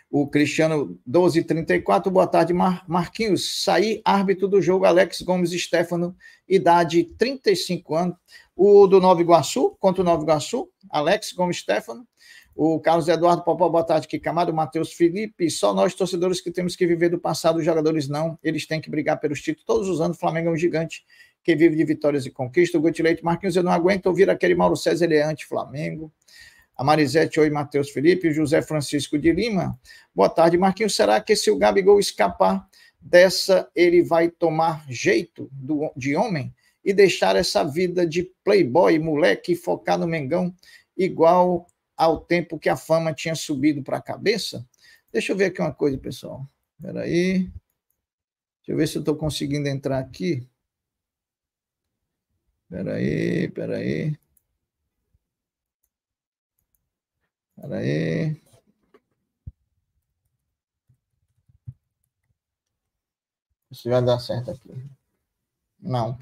O Cristiano 1234, boa tarde, Mar Marquinhos. Saí árbitro do jogo, Alex Gomes Stefano, idade 35 anos. O do Nova Iguaçu, contra o Nova Iguaçu, Alex Gomes Stefano. O Carlos Eduardo Popó, boa tarde, camado. Matheus Felipe. Só nós, torcedores, que temos que viver do passado, os jogadores não. Eles têm que brigar pelos títulos. Todos os anos, o Flamengo é um gigante que vive de vitórias e conquistas. O Gutileito Marquinhos, eu não aguento ouvir aquele Mauro César, ele é anti-Flamengo. A Marisete, oi, Matheus Felipe, José Francisco de Lima. Boa tarde, Marquinhos. Será que se o Gabigol escapar dessa, ele vai tomar jeito do, de homem e deixar essa vida de playboy, moleque, focar no Mengão, igual ao tempo que a fama tinha subido para a cabeça? Deixa eu ver aqui uma coisa, pessoal. Peraí. Deixa eu ver se eu estou conseguindo entrar aqui. Espera aí, espera aí. Espera aí. Isso vai dar certo aqui. Não.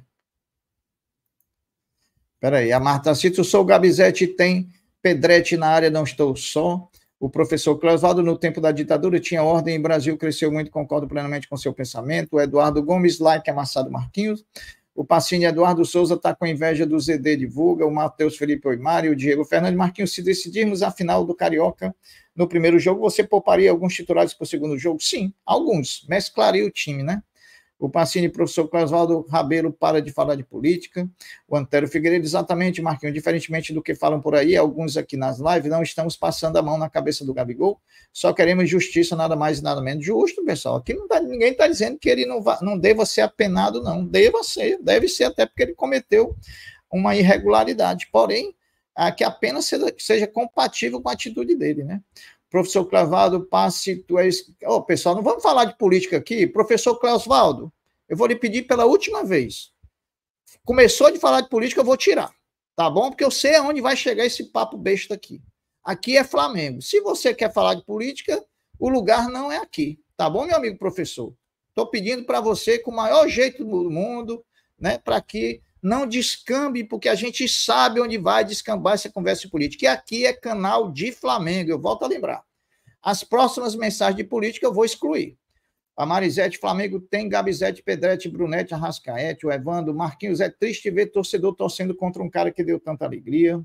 Espera aí. A Marta Cito, sou Gabizete, tem Pedrete na área, não estou só. O professor Cláudio no tempo da ditadura, tinha ordem em Brasil cresceu muito, concordo plenamente com seu pensamento. O Eduardo Gomes, like Amassado Marquinhos. O Passini Eduardo Souza está com inveja do ZD Divulga, o Matheus Felipe Oimari, o Diego Fernandes. Marquinhos, se decidirmos a final do Carioca no primeiro jogo, você pouparia alguns titulares para o segundo jogo? Sim, alguns. Mesclaria o time, né? O Pacini, professor Clasvaldo Rabelo, para de falar de política. O Antero Figueiredo, exatamente, Marquinhos, diferentemente do que falam por aí, alguns aqui nas lives, não estamos passando a mão na cabeça do Gabigol, só queremos justiça, nada mais e nada menos. Justo, pessoal. Aqui tá, ninguém está dizendo que ele não, vá, não deva ser apenado, não. Deva ser, deve ser, até porque ele cometeu uma irregularidade. Porém, a que apenas seja, seja compatível com a atitude dele, né? Professor Clavado, passe, tu és. oh, pessoal, não vamos falar de política aqui. Professor Clausvaldo, eu vou lhe pedir pela última vez. Começou de falar de política, eu vou tirar. Tá bom? Porque eu sei aonde vai chegar esse papo besta aqui. Aqui é Flamengo. Se você quer falar de política, o lugar não é aqui. Tá bom, meu amigo professor? Estou pedindo para você, com o maior jeito do mundo, né, para que não descambe, porque a gente sabe onde vai descambar essa conversa política. E aqui é canal de Flamengo, eu volto a lembrar. As próximas mensagens de política eu vou excluir. A Marisete Flamengo tem Gabizete, Pedrete, Brunete, Arrascaete, o Evandro, Marquinhos. É triste ver torcedor torcendo contra um cara que deu tanta alegria.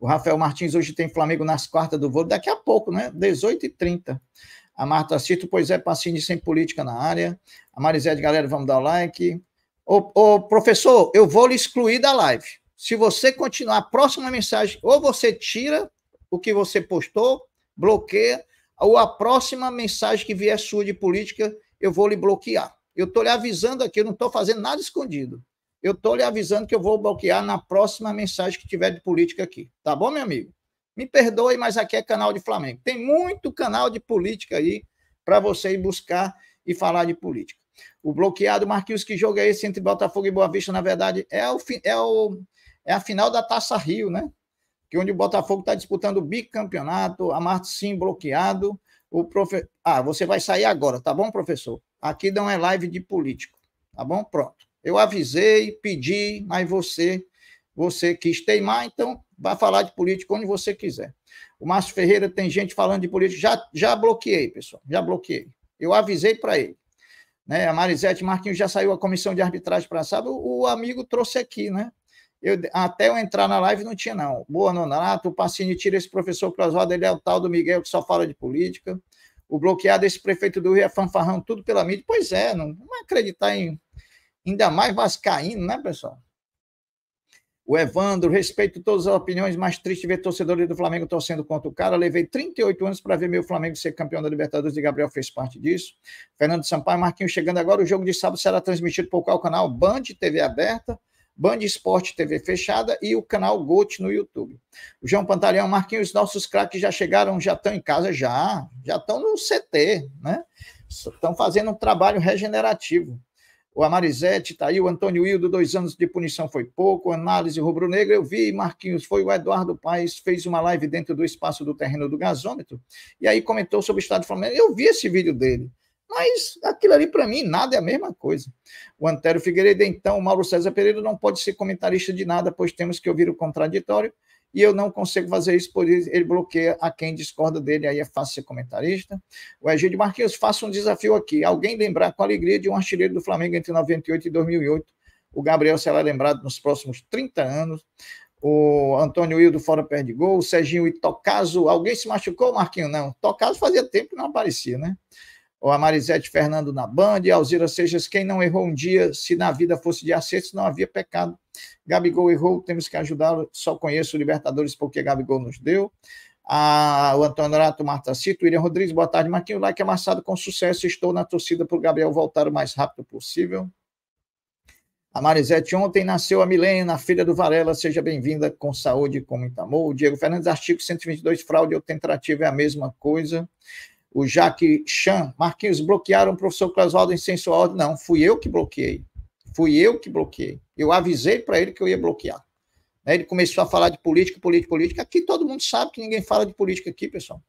O Rafael Martins hoje tem Flamengo nas quartas do voo, daqui a pouco, né? 18h30. A Marta Cito, pois é, Pacini sem política na área. A Marisete, galera, vamos dar o like. Ô, ô, professor, eu vou lhe excluir da live. Se você continuar a próxima mensagem, ou você tira o que você postou, bloqueia, ou a próxima mensagem que vier sua de política, eu vou lhe bloquear. Eu estou lhe avisando aqui, eu não estou fazendo nada escondido. Eu estou lhe avisando que eu vou bloquear na próxima mensagem que tiver de política aqui. Tá bom, meu amigo? Me perdoe, mas aqui é canal de Flamengo. Tem muito canal de política aí para você ir buscar e falar de política. O bloqueado, Marquinhos, que jogo é esse entre Botafogo e Boa Vista? Na verdade, é, o, é, o, é a final da Taça Rio, né? Que onde o Botafogo está disputando o bicampeonato, a sim bloqueado. O profe... Ah, você vai sair agora, tá bom, professor? Aqui não é live de político, tá bom? Pronto. Eu avisei, pedi, mas você você quis teimar, então vá falar de política onde você quiser. O Márcio Ferreira tem gente falando de política. Já, já bloqueei, pessoal, já bloqueei. Eu avisei para ele. Né? A Marisete Marquinhos já saiu a comissão de arbitragem para sábado, o amigo trouxe aqui, né? Eu, até eu entrar na live não tinha, não. Boa, Nonato, o Passini tira esse professor rodas. ele é o tal do Miguel que só fala de política. O bloqueado, esse prefeito do Rio é fanfarrão, tudo pela mídia. Pois é, não, não acreditar em. Ainda mais vascaíno, né, pessoal? o Evandro, respeito todas as opiniões, mas triste ver torcedores do Flamengo torcendo contra o cara. Levei 38 anos para ver meu Flamengo ser campeão da Libertadores e Gabriel fez parte disso. Fernando Sampaio, Marquinhos chegando agora. O jogo de sábado será transmitido por qual canal? Band TV aberta. Band Esporte TV fechada e o canal GOT no YouTube. O João Pantaleão, Marquinhos, nossos craques já chegaram, já estão em casa, já, já estão no CT, né? Estão fazendo um trabalho regenerativo o Amarizete está aí, o Antônio Hildo, dois anos de punição foi pouco, análise rubro-negra, eu vi, Marquinhos, foi o Eduardo Paes, fez uma live dentro do espaço do terreno do gasômetro, e aí comentou sobre o estado do Flamengo, eu vi esse vídeo dele, mas aquilo ali para mim nada é a mesma coisa. O Antero Figueiredo, então, o Mauro César Pereira não pode ser comentarista de nada, pois temos que ouvir o contraditório e eu não consigo fazer isso, por isso ele bloqueia a quem discorda dele, aí é fácil ser comentarista. O Egídio Marquinhos, faça um desafio aqui. Alguém lembrar com alegria de um artilheiro do Flamengo entre 98 e 2008. O Gabriel será lembrado nos próximos 30 anos. O Antônio Hildo fora perde gol. O Serginho e Tocaso. Alguém se machucou, Marquinhos? Não. Tocaso fazia tempo que não aparecia, né? o Amarizete Marisete Fernando na Band, e Alzira Seixas, quem não errou um dia, se na vida fosse de acertos, não havia pecado. Gabigol errou, temos que ajudá-lo. Só conheço o Libertadores porque Gabigol nos deu. Ah, o Antônio Arato, Marta Cito, William Rodrigues, boa tarde, Marquinho. Like amassado com sucesso. Estou na torcida para o Gabriel voltar o mais rápido possível. A Marisete, ontem nasceu a Milena, filha do Varela. Seja bem-vinda com saúde e com muito amor. O Diego Fernandes, artigo 122, fraude ou tentativa é a mesma coisa. O Jaque Chan, Marquinhos, bloquearam o professor Clasvaldo em sensual. Não, fui eu que bloqueei. Fui eu que bloqueei. Eu avisei para ele que eu ia bloquear. Aí ele começou a falar de política, política, política. Aqui todo mundo sabe que ninguém fala de política aqui, pessoal.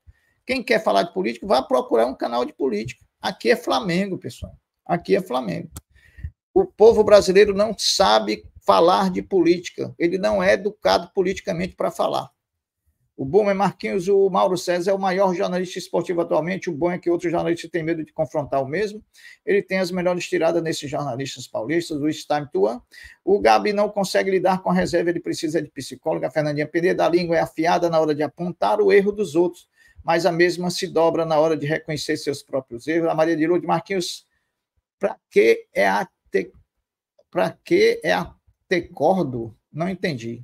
Quem quer falar de política, vá procurar um canal de política. Aqui é Flamengo, pessoal. Aqui é Flamengo. O povo brasileiro não sabe falar de política. Ele não é educado politicamente para falar. O bom é Marquinhos, o Mauro César é o maior jornalista esportivo atualmente. O bom é que outros jornalistas têm medo de confrontar o mesmo. Ele tem as melhores tiradas nesses jornalistas paulistas, do Time to One. O Gabi não consegue lidar com a reserva, ele precisa de psicóloga. A Fernandinha Pereira, a língua é afiada na hora de apontar o erro dos outros, mas a mesma se dobra na hora de reconhecer seus próprios erros. A Maria de Lourdes Marquinhos, para que é a te... para que é a tecordo? Não entendi.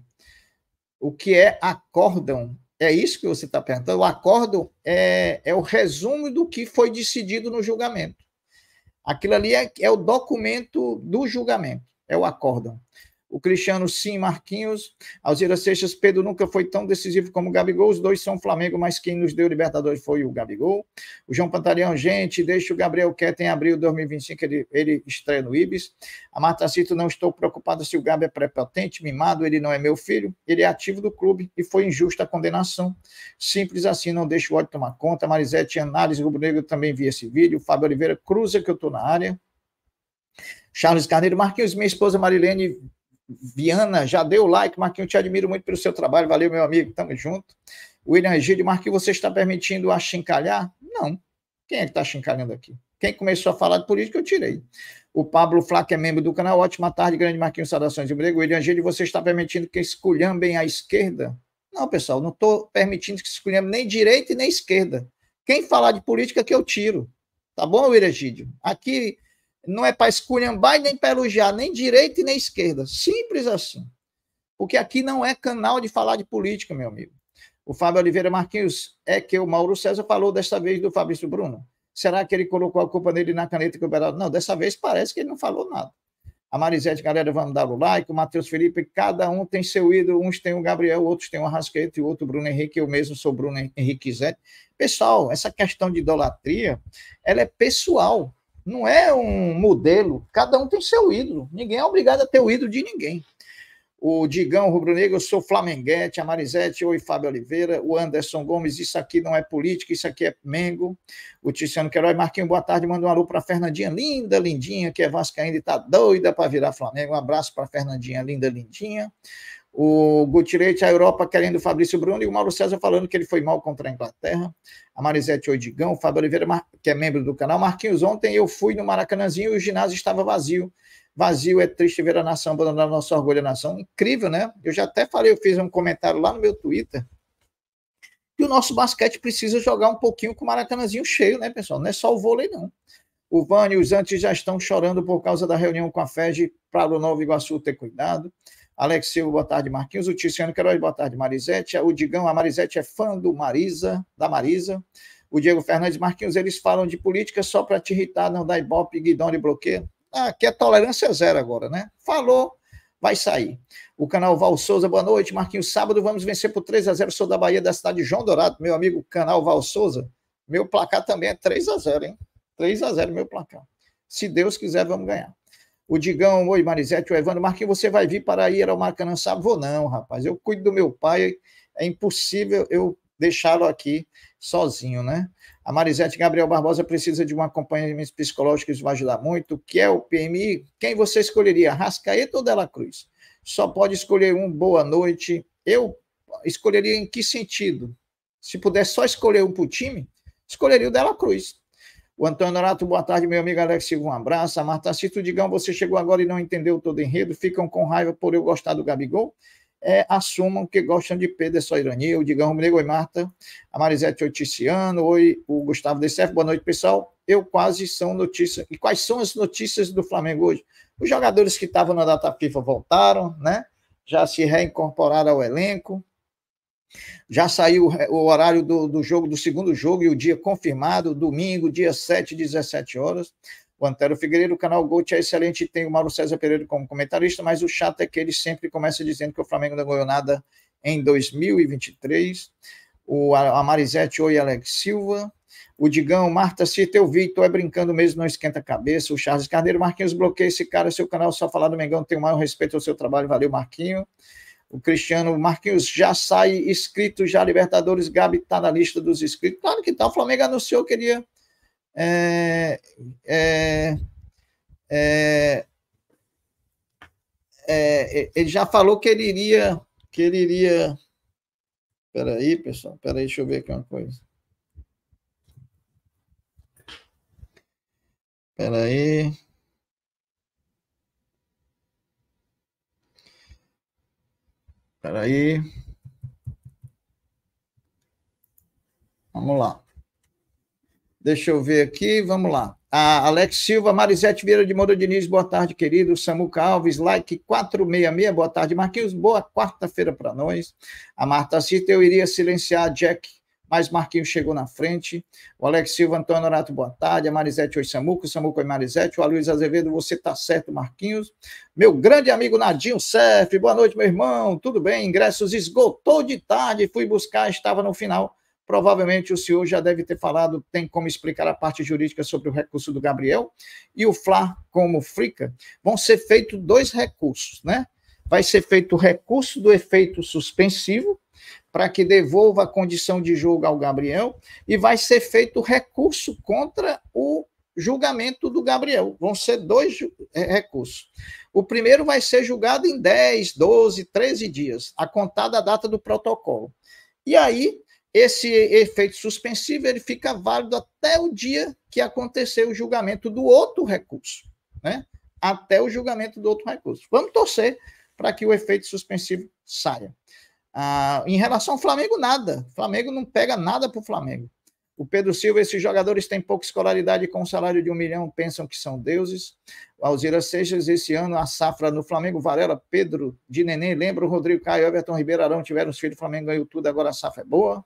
O que é acórdão é isso que você está perguntando. O acordo é, é, o resumo do que foi decidido no julgamento. Aquilo ali é, é o documento do julgamento, é o acórdão o Cristiano sim, Marquinhos, Alzira Seixas, Pedro nunca foi tão decisivo como o Gabigol, os dois são Flamengo, mas quem nos deu Libertadores foi o Gabigol, o João Pantaleão, gente, deixa o Gabriel quieto em abril de 2025, ele, ele estreia no Ibis, a Marta Cito, não estou preocupada se o Gabi é prepotente, mimado, ele não é meu filho, ele é ativo do clube e foi injusta a condenação, simples assim, não deixa o ódio tomar conta, Marisete, análise rubro-negro, também vi esse vídeo, Fábio Oliveira, cruza que eu estou na área, Charles Carneiro, Marquinhos, minha esposa Marilene Viana, já deu like. Marquinho, te admiro muito pelo seu trabalho. Valeu, meu amigo. Tamo junto. William Egídio, Marquinho, você está permitindo achincalhar? Não. Quem é que está achincalhando aqui? Quem começou a falar de política, eu tirei. O Pablo Flak é membro do canal, ótima tarde, grande Marquinhos, saudações de emprego. William Gide, você está permitindo que esculhambem a esquerda? Não, pessoal, não estou permitindo que escolhamos nem direita e nem esquerda. Quem falar de política que eu tiro. Tá bom, William Gide? Aqui não é para esculhambar nem para elogiar, nem direita e nem esquerda. Simples assim. Porque aqui não é canal de falar de política, meu amigo. O Fábio Oliveira Marquinhos é que o Mauro César falou desta vez do Fabrício Bruno. Será que ele colocou a culpa nele na caneta que o Beraldo? Não, dessa vez parece que ele não falou nada. A Marisete, galera, vamos dar o like. O Matheus Felipe, cada um tem seu ídolo. Uns tem o Gabriel, outros tem o Arrasqueta e o outro Bruno Henrique. Eu mesmo sou Bruno Henrique Zé. Pessoal, essa questão de idolatria, ela é pessoal não é um modelo, cada um tem seu ídolo, ninguém é obrigado a ter o ídolo de ninguém. O Digão Rubro Negro, eu sou Flamenguete, a Marisete, oi Fábio Oliveira, o Anderson Gomes, isso aqui não é política, isso aqui é Mengo. O Tiziano Queiroz, Marquinho, boa tarde, manda um alô para Fernandinha, linda, lindinha, que é vascaína e está doida para virar Flamengo. Um abraço para Fernandinha, linda, lindinha o Gutierrez a Europa querendo o Fabrício Bruno e o Mauro César falando que ele foi mal contra a Inglaterra, a Marisete Oidigão, o Fábio Oliveira, que é membro do canal, Marquinhos, ontem eu fui no Maracanãzinho e o ginásio estava vazio, vazio é triste ver a nação abandonar nosso orgulho da nação, incrível, né? Eu já até falei, eu fiz um comentário lá no meu Twitter, que o nosso basquete precisa jogar um pouquinho com o Maracanãzinho cheio, né, pessoal? Não é só o vôlei, não. O Vânia e os antes já estão chorando por causa da reunião com a FEG para o Novo Iguaçu ter cuidado. Alex Silva, boa tarde, Marquinhos. O Ticiano Queiroz, boa tarde, Marisete. O Digão, a Marisete é fã do Marisa, da Marisa. O Diego Fernandes, Marquinhos, eles falam de política só para te irritar, não dá ibope, guidão de bloqueio. Ah, aqui é tolerância zero agora, né? Falou, vai sair. O canal Val Souza, boa noite, Marquinhos. Sábado vamos vencer por 3 a 0 sou da Bahia, da cidade de João Dourado, meu amigo canal Val Souza. Meu placar também é 3 a 0 hein? 3 a 0 meu placar. Se Deus quiser, vamos ganhar o Digão, oi Marisete, o Evandro, Marquinhos, você vai vir para ir ao Maracanã sabe Vou não, rapaz, eu cuido do meu pai, é impossível eu deixá-lo aqui sozinho, né? A Marisete Gabriel Barbosa precisa de um acompanhamento psicológico, isso vai ajudar muito. Que é o PMI? Quem você escolheria, Rascaeta ou Dela Cruz? Só pode escolher um, boa noite. Eu escolheria em que sentido? Se puder só escolher um para o time, escolheria o Dela Cruz. O Antônio Norato, boa tarde, meu amigo Alex, um abraço. A Marta Cito Digão, você chegou agora e não entendeu todo o enredo, ficam com raiva por eu gostar do Gabigol? É, assumam que gostam de Pedro, é só ironia. O Digão Rubnego, oi Marta. A Marisete Oticiano, oi o Gustavo Decef, boa noite, pessoal. Eu quase são notícias. E quais são as notícias do Flamengo hoje? Os jogadores que estavam na data FIFA voltaram, né? Já se reincorporaram ao elenco. Já saiu o horário do, do jogo, do segundo jogo e o dia confirmado, domingo, dia 7, 17 horas. O Antero Figueiredo, o canal Gold é excelente tem o Mauro César Pereira como comentarista, mas o chato é que ele sempre começa dizendo que o Flamengo não ganhou nada em 2023. O, a Marisete, oi, Alex Silva. O Digão, Marta, se teu Vitor é brincando mesmo, não esquenta a cabeça. O Charles Carneiro, Marquinhos, bloqueia esse cara, seu canal só falar do Mengão, tem o maior respeito ao seu trabalho, valeu, Marquinho o Cristiano Marquinhos já sai inscrito, já Libertadores, Gabi está na lista dos inscritos. Claro que está, o Flamengo anunciou que iria é, é, é, é, ele já falou que ele iria, que ele iria. Peraí, pessoal, peraí, deixa eu ver aqui uma coisa. Peraí. Espera aí. Vamos lá. Deixa eu ver aqui, vamos lá. A Alex Silva, Marisete Vieira de Moura Diniz, boa tarde, querido. Samuca Alves, like 466, boa tarde, Marquinhos. Boa quarta-feira para nós. A Marta Cita, eu iria silenciar Jack mas Marquinhos chegou na frente. O Alex Silva, Antônio Horato, boa tarde. A Marisete, oi Samuco, Samuco, oi Marisete. O Luiz Azevedo, você tá certo, Marquinhos. Meu grande amigo Nadinho Cerf, boa noite, meu irmão. Tudo bem? Ingressos esgotou de tarde, fui buscar, estava no final. Provavelmente o senhor já deve ter falado, tem como explicar a parte jurídica sobre o recurso do Gabriel e o Fla como Frica. Vão ser feitos dois recursos, né? Vai ser feito o recurso do efeito suspensivo, para que devolva a condição de julgo ao Gabriel e vai ser feito recurso contra o julgamento do Gabriel. Vão ser dois é, recursos. O primeiro vai ser julgado em 10, 12, 13 dias, a contar da data do protocolo. E aí, esse efeito suspensivo ele fica válido até o dia que acontecer o julgamento do outro recurso, né? Até o julgamento do outro recurso. Vamos torcer para que o efeito suspensivo saia. Ah, em relação ao Flamengo, nada. O Flamengo não pega nada para o Flamengo. O Pedro Silva, esses jogadores têm pouca escolaridade com um salário de um milhão, pensam que são deuses. O Alzira Seixas, esse ano, a safra no Flamengo, Varela, Pedro, de Neném, lembra o Rodrigo Caio, Everton Ribeiro, Arão, tiveram os filhos, o Flamengo ganhou tudo, agora a safra é boa.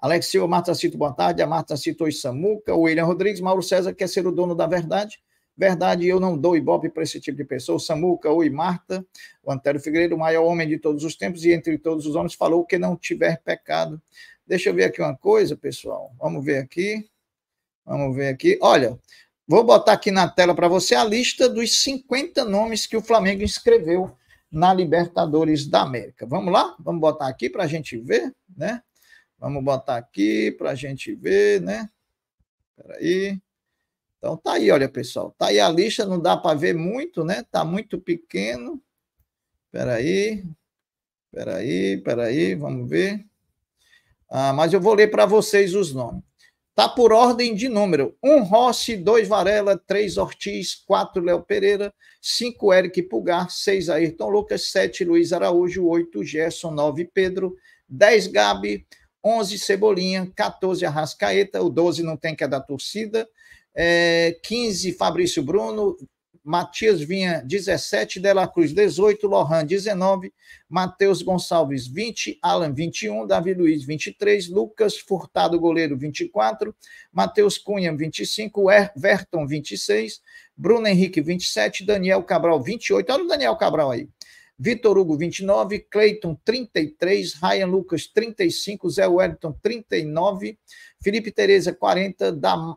Alex Silva, Marta Cito, boa tarde. A Marta citou Samuca, o William Rodrigues, Mauro César quer ser o dono da verdade. Verdade, eu não dou ibope para esse tipo de pessoa. Samuca, oi, Marta. O Antero Figueiredo, o maior homem de todos os tempos e entre todos os homens, falou que não tiver pecado. Deixa eu ver aqui uma coisa, pessoal. Vamos ver aqui. Vamos ver aqui. Olha, vou botar aqui na tela para você a lista dos 50 nomes que o Flamengo inscreveu na Libertadores da América. Vamos lá? Vamos botar aqui para a gente ver, né? Vamos botar aqui para a gente ver, né? Peraí. Então tá aí, olha pessoal, tá aí a lista, não dá para ver muito, né? Tá muito pequeno. Espera aí. Espera aí, espera aí, vamos ver. Ah, mas eu vou ler para vocês os nomes. Tá por ordem de número: 1 um Rossi, 2 Varela, 3 Ortiz, 4 Léo Pereira, 5 Eric Pulgar, 6 Ayrton Lucas, 7 Luiz Araújo, 8 Gerson, 9 Pedro, 10 Gabi, 11 Cebolinha, 14 Arrascaeta, o 12 não tem que é da torcida, é, 15, Fabrício Bruno, Matias Vinha, 17, Dela Cruz, 18, Lohan, 19, Matheus Gonçalves, 20, Alan, 21, Davi Luiz, 23, Lucas Furtado, goleiro, 24, Matheus Cunha, 25, er Verton, 26, Bruno Henrique, 27, Daniel Cabral, 28, olha o Daniel Cabral aí, Vitor Hugo, 29, Cleiton, 33, Ryan Lucas, 35, Zé Wellington, 39, Felipe Tereza, 40, Damar,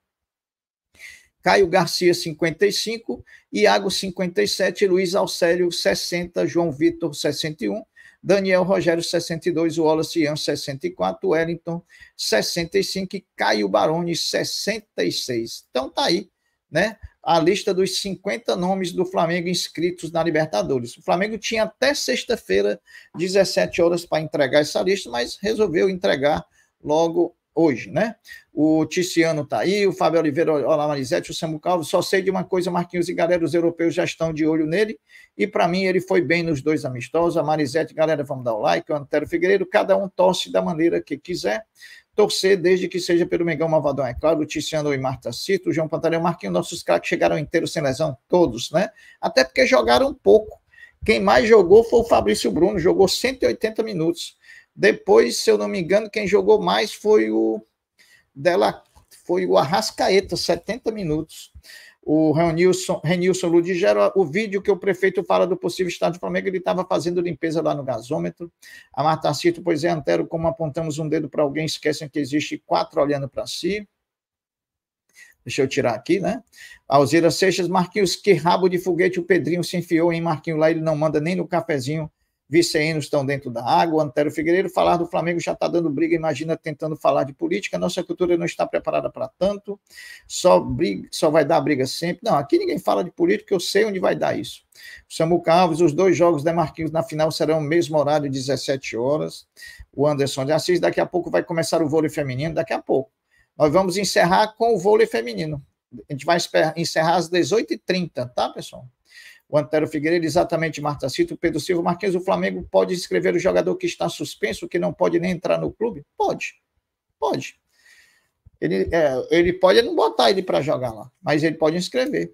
Caio Garcia, 55, Iago, 57, Luiz Alcélio, 60, João Vitor, 61, Daniel Rogério, 62, Wallace Ian, 64, Wellington, 65 e Caio Baroni, 66. Então tá aí, né? A lista dos 50 nomes do Flamengo inscritos na Libertadores. O Flamengo tinha até sexta-feira, 17 horas, para entregar essa lista, mas resolveu entregar logo hoje, né? O Ticiano tá aí, o Fábio Oliveira, Olá Marizete, o Samu Calvo, só sei de uma coisa, Marquinhos e galera, os europeus já estão de olho nele, e para mim ele foi bem nos dois amistosos, a Marizete, galera, vamos dar o like, o Antero Figueiredo, cada um torce da maneira que quiser, torcer desde que seja pelo Mengão Mavadão, é claro, o Tiziano e Marta Cito, o João Pantaleão, Marquinhos, nossos craques chegaram inteiros sem lesão, todos, né? Até porque jogaram um pouco, quem mais jogou foi o Fabrício Bruno, jogou 180 minutos, depois, se eu não me engano, quem jogou mais foi o dela foi o Arrascaeta, 70 minutos. O Renilson, Renilson Ludigero, o vídeo que o prefeito fala do possível estado do Flamengo, ele estava fazendo limpeza lá no gasômetro. A Marta Cito, pois é, Antero, como apontamos um dedo para alguém, esquecem que existe quatro olhando para si. Deixa eu tirar aqui, né? Alzira Seixas, Marquinhos, que rabo de foguete o Pedrinho se enfiou em Marquinhos lá, ele não manda nem no cafezinho vice Viceiros estão dentro da água, Antero Figueiredo, falar do Flamengo já está dando briga, imagina tentando falar de política, nossa cultura não está preparada para tanto, só, briga, só vai dar briga sempre. Não, aqui ninguém fala de política, eu sei onde vai dar isso. O Samu Alves, os dois jogos da Marquinhos na final serão o mesmo horário, 17 horas. O Anderson de Assis, daqui a pouco vai começar o vôlei feminino, daqui a pouco. Nós vamos encerrar com o vôlei feminino. A gente vai encerrar às 18h30, tá, pessoal? o Antero Figueiredo, exatamente Marta Cito, Pedro Silva, Marquinhos, o Flamengo pode escrever o jogador que está suspenso, que não pode nem entrar no clube? Pode, pode. Ele, é, ele pode não botar ele para jogar lá, mas ele pode inscrever.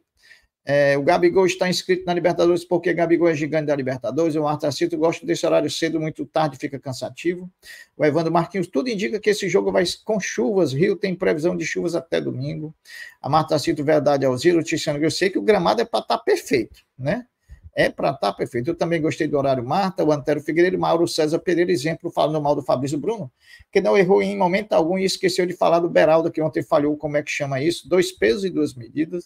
É, o Gabigol está inscrito na Libertadores porque Gabigol é gigante da Libertadores. O Cito gosta desse horário cedo, muito tarde, fica cansativo. O Evandro Marquinhos, tudo indica que esse jogo vai com chuvas. Rio tem previsão de chuvas até domingo. A Marta Cito, verdade, Alzira, Tiziano, eu sei que o gramado é para estar tá perfeito, né? é para estar tá, perfeito. Eu também gostei do horário Marta, o Antero Figueiredo, Mauro César Pereira, exemplo, falando mal do Fabrício Bruno, que não errou em momento algum e esqueceu de falar do Beraldo, que ontem falhou, como é que chama isso? Dois pesos e duas medidas.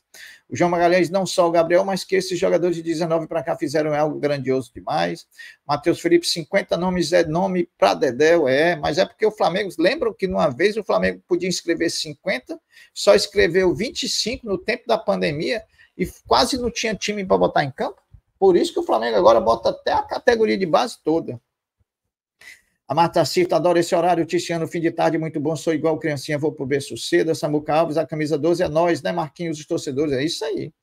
O João Magalhães, não só o Gabriel, mas que esses jogadores de 19 para cá fizeram algo grandioso demais. Matheus Felipe, 50 nomes é nome para Dedéu, é, mas é porque o Flamengo, lembram que numa vez o Flamengo podia escrever 50, só escreveu 25 no tempo da pandemia e quase não tinha time para botar em campo? Por isso que o Flamengo agora bota até a categoria de base toda. A Marta Cita adora esse horário, Tiziano, fim de tarde, muito bom, sou igual criancinha, vou pro berço cedo, Samuca Alves, a camisa 12 é nós, né, Marquinhos, os torcedores, é isso aí.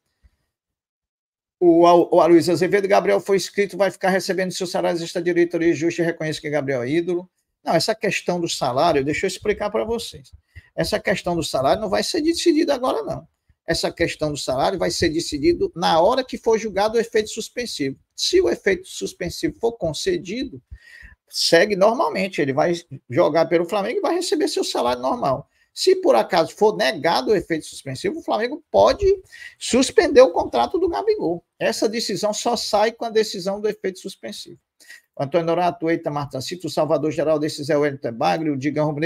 O, o Aloysio Azevedo, Gabriel foi inscrito, vai ficar recebendo seu salário direito ali, justo, e reconhece que Gabriel é ídolo. Não, essa questão do salário, deixa eu explicar para vocês. Essa questão do salário não vai ser decidida agora, não essa questão do salário vai ser decidido na hora que for julgado o efeito suspensivo. Se o efeito suspensivo for concedido, segue normalmente, ele vai jogar pelo Flamengo e vai receber seu salário normal. Se por acaso for negado o efeito suspensivo, o Flamengo pode suspender o contrato do Gabigol. Essa decisão só sai com a decisão do efeito suspensivo. Antônio Norato, Eita Martancito, Salvador Geral, desses é o Elton Bagre, o Digão rubro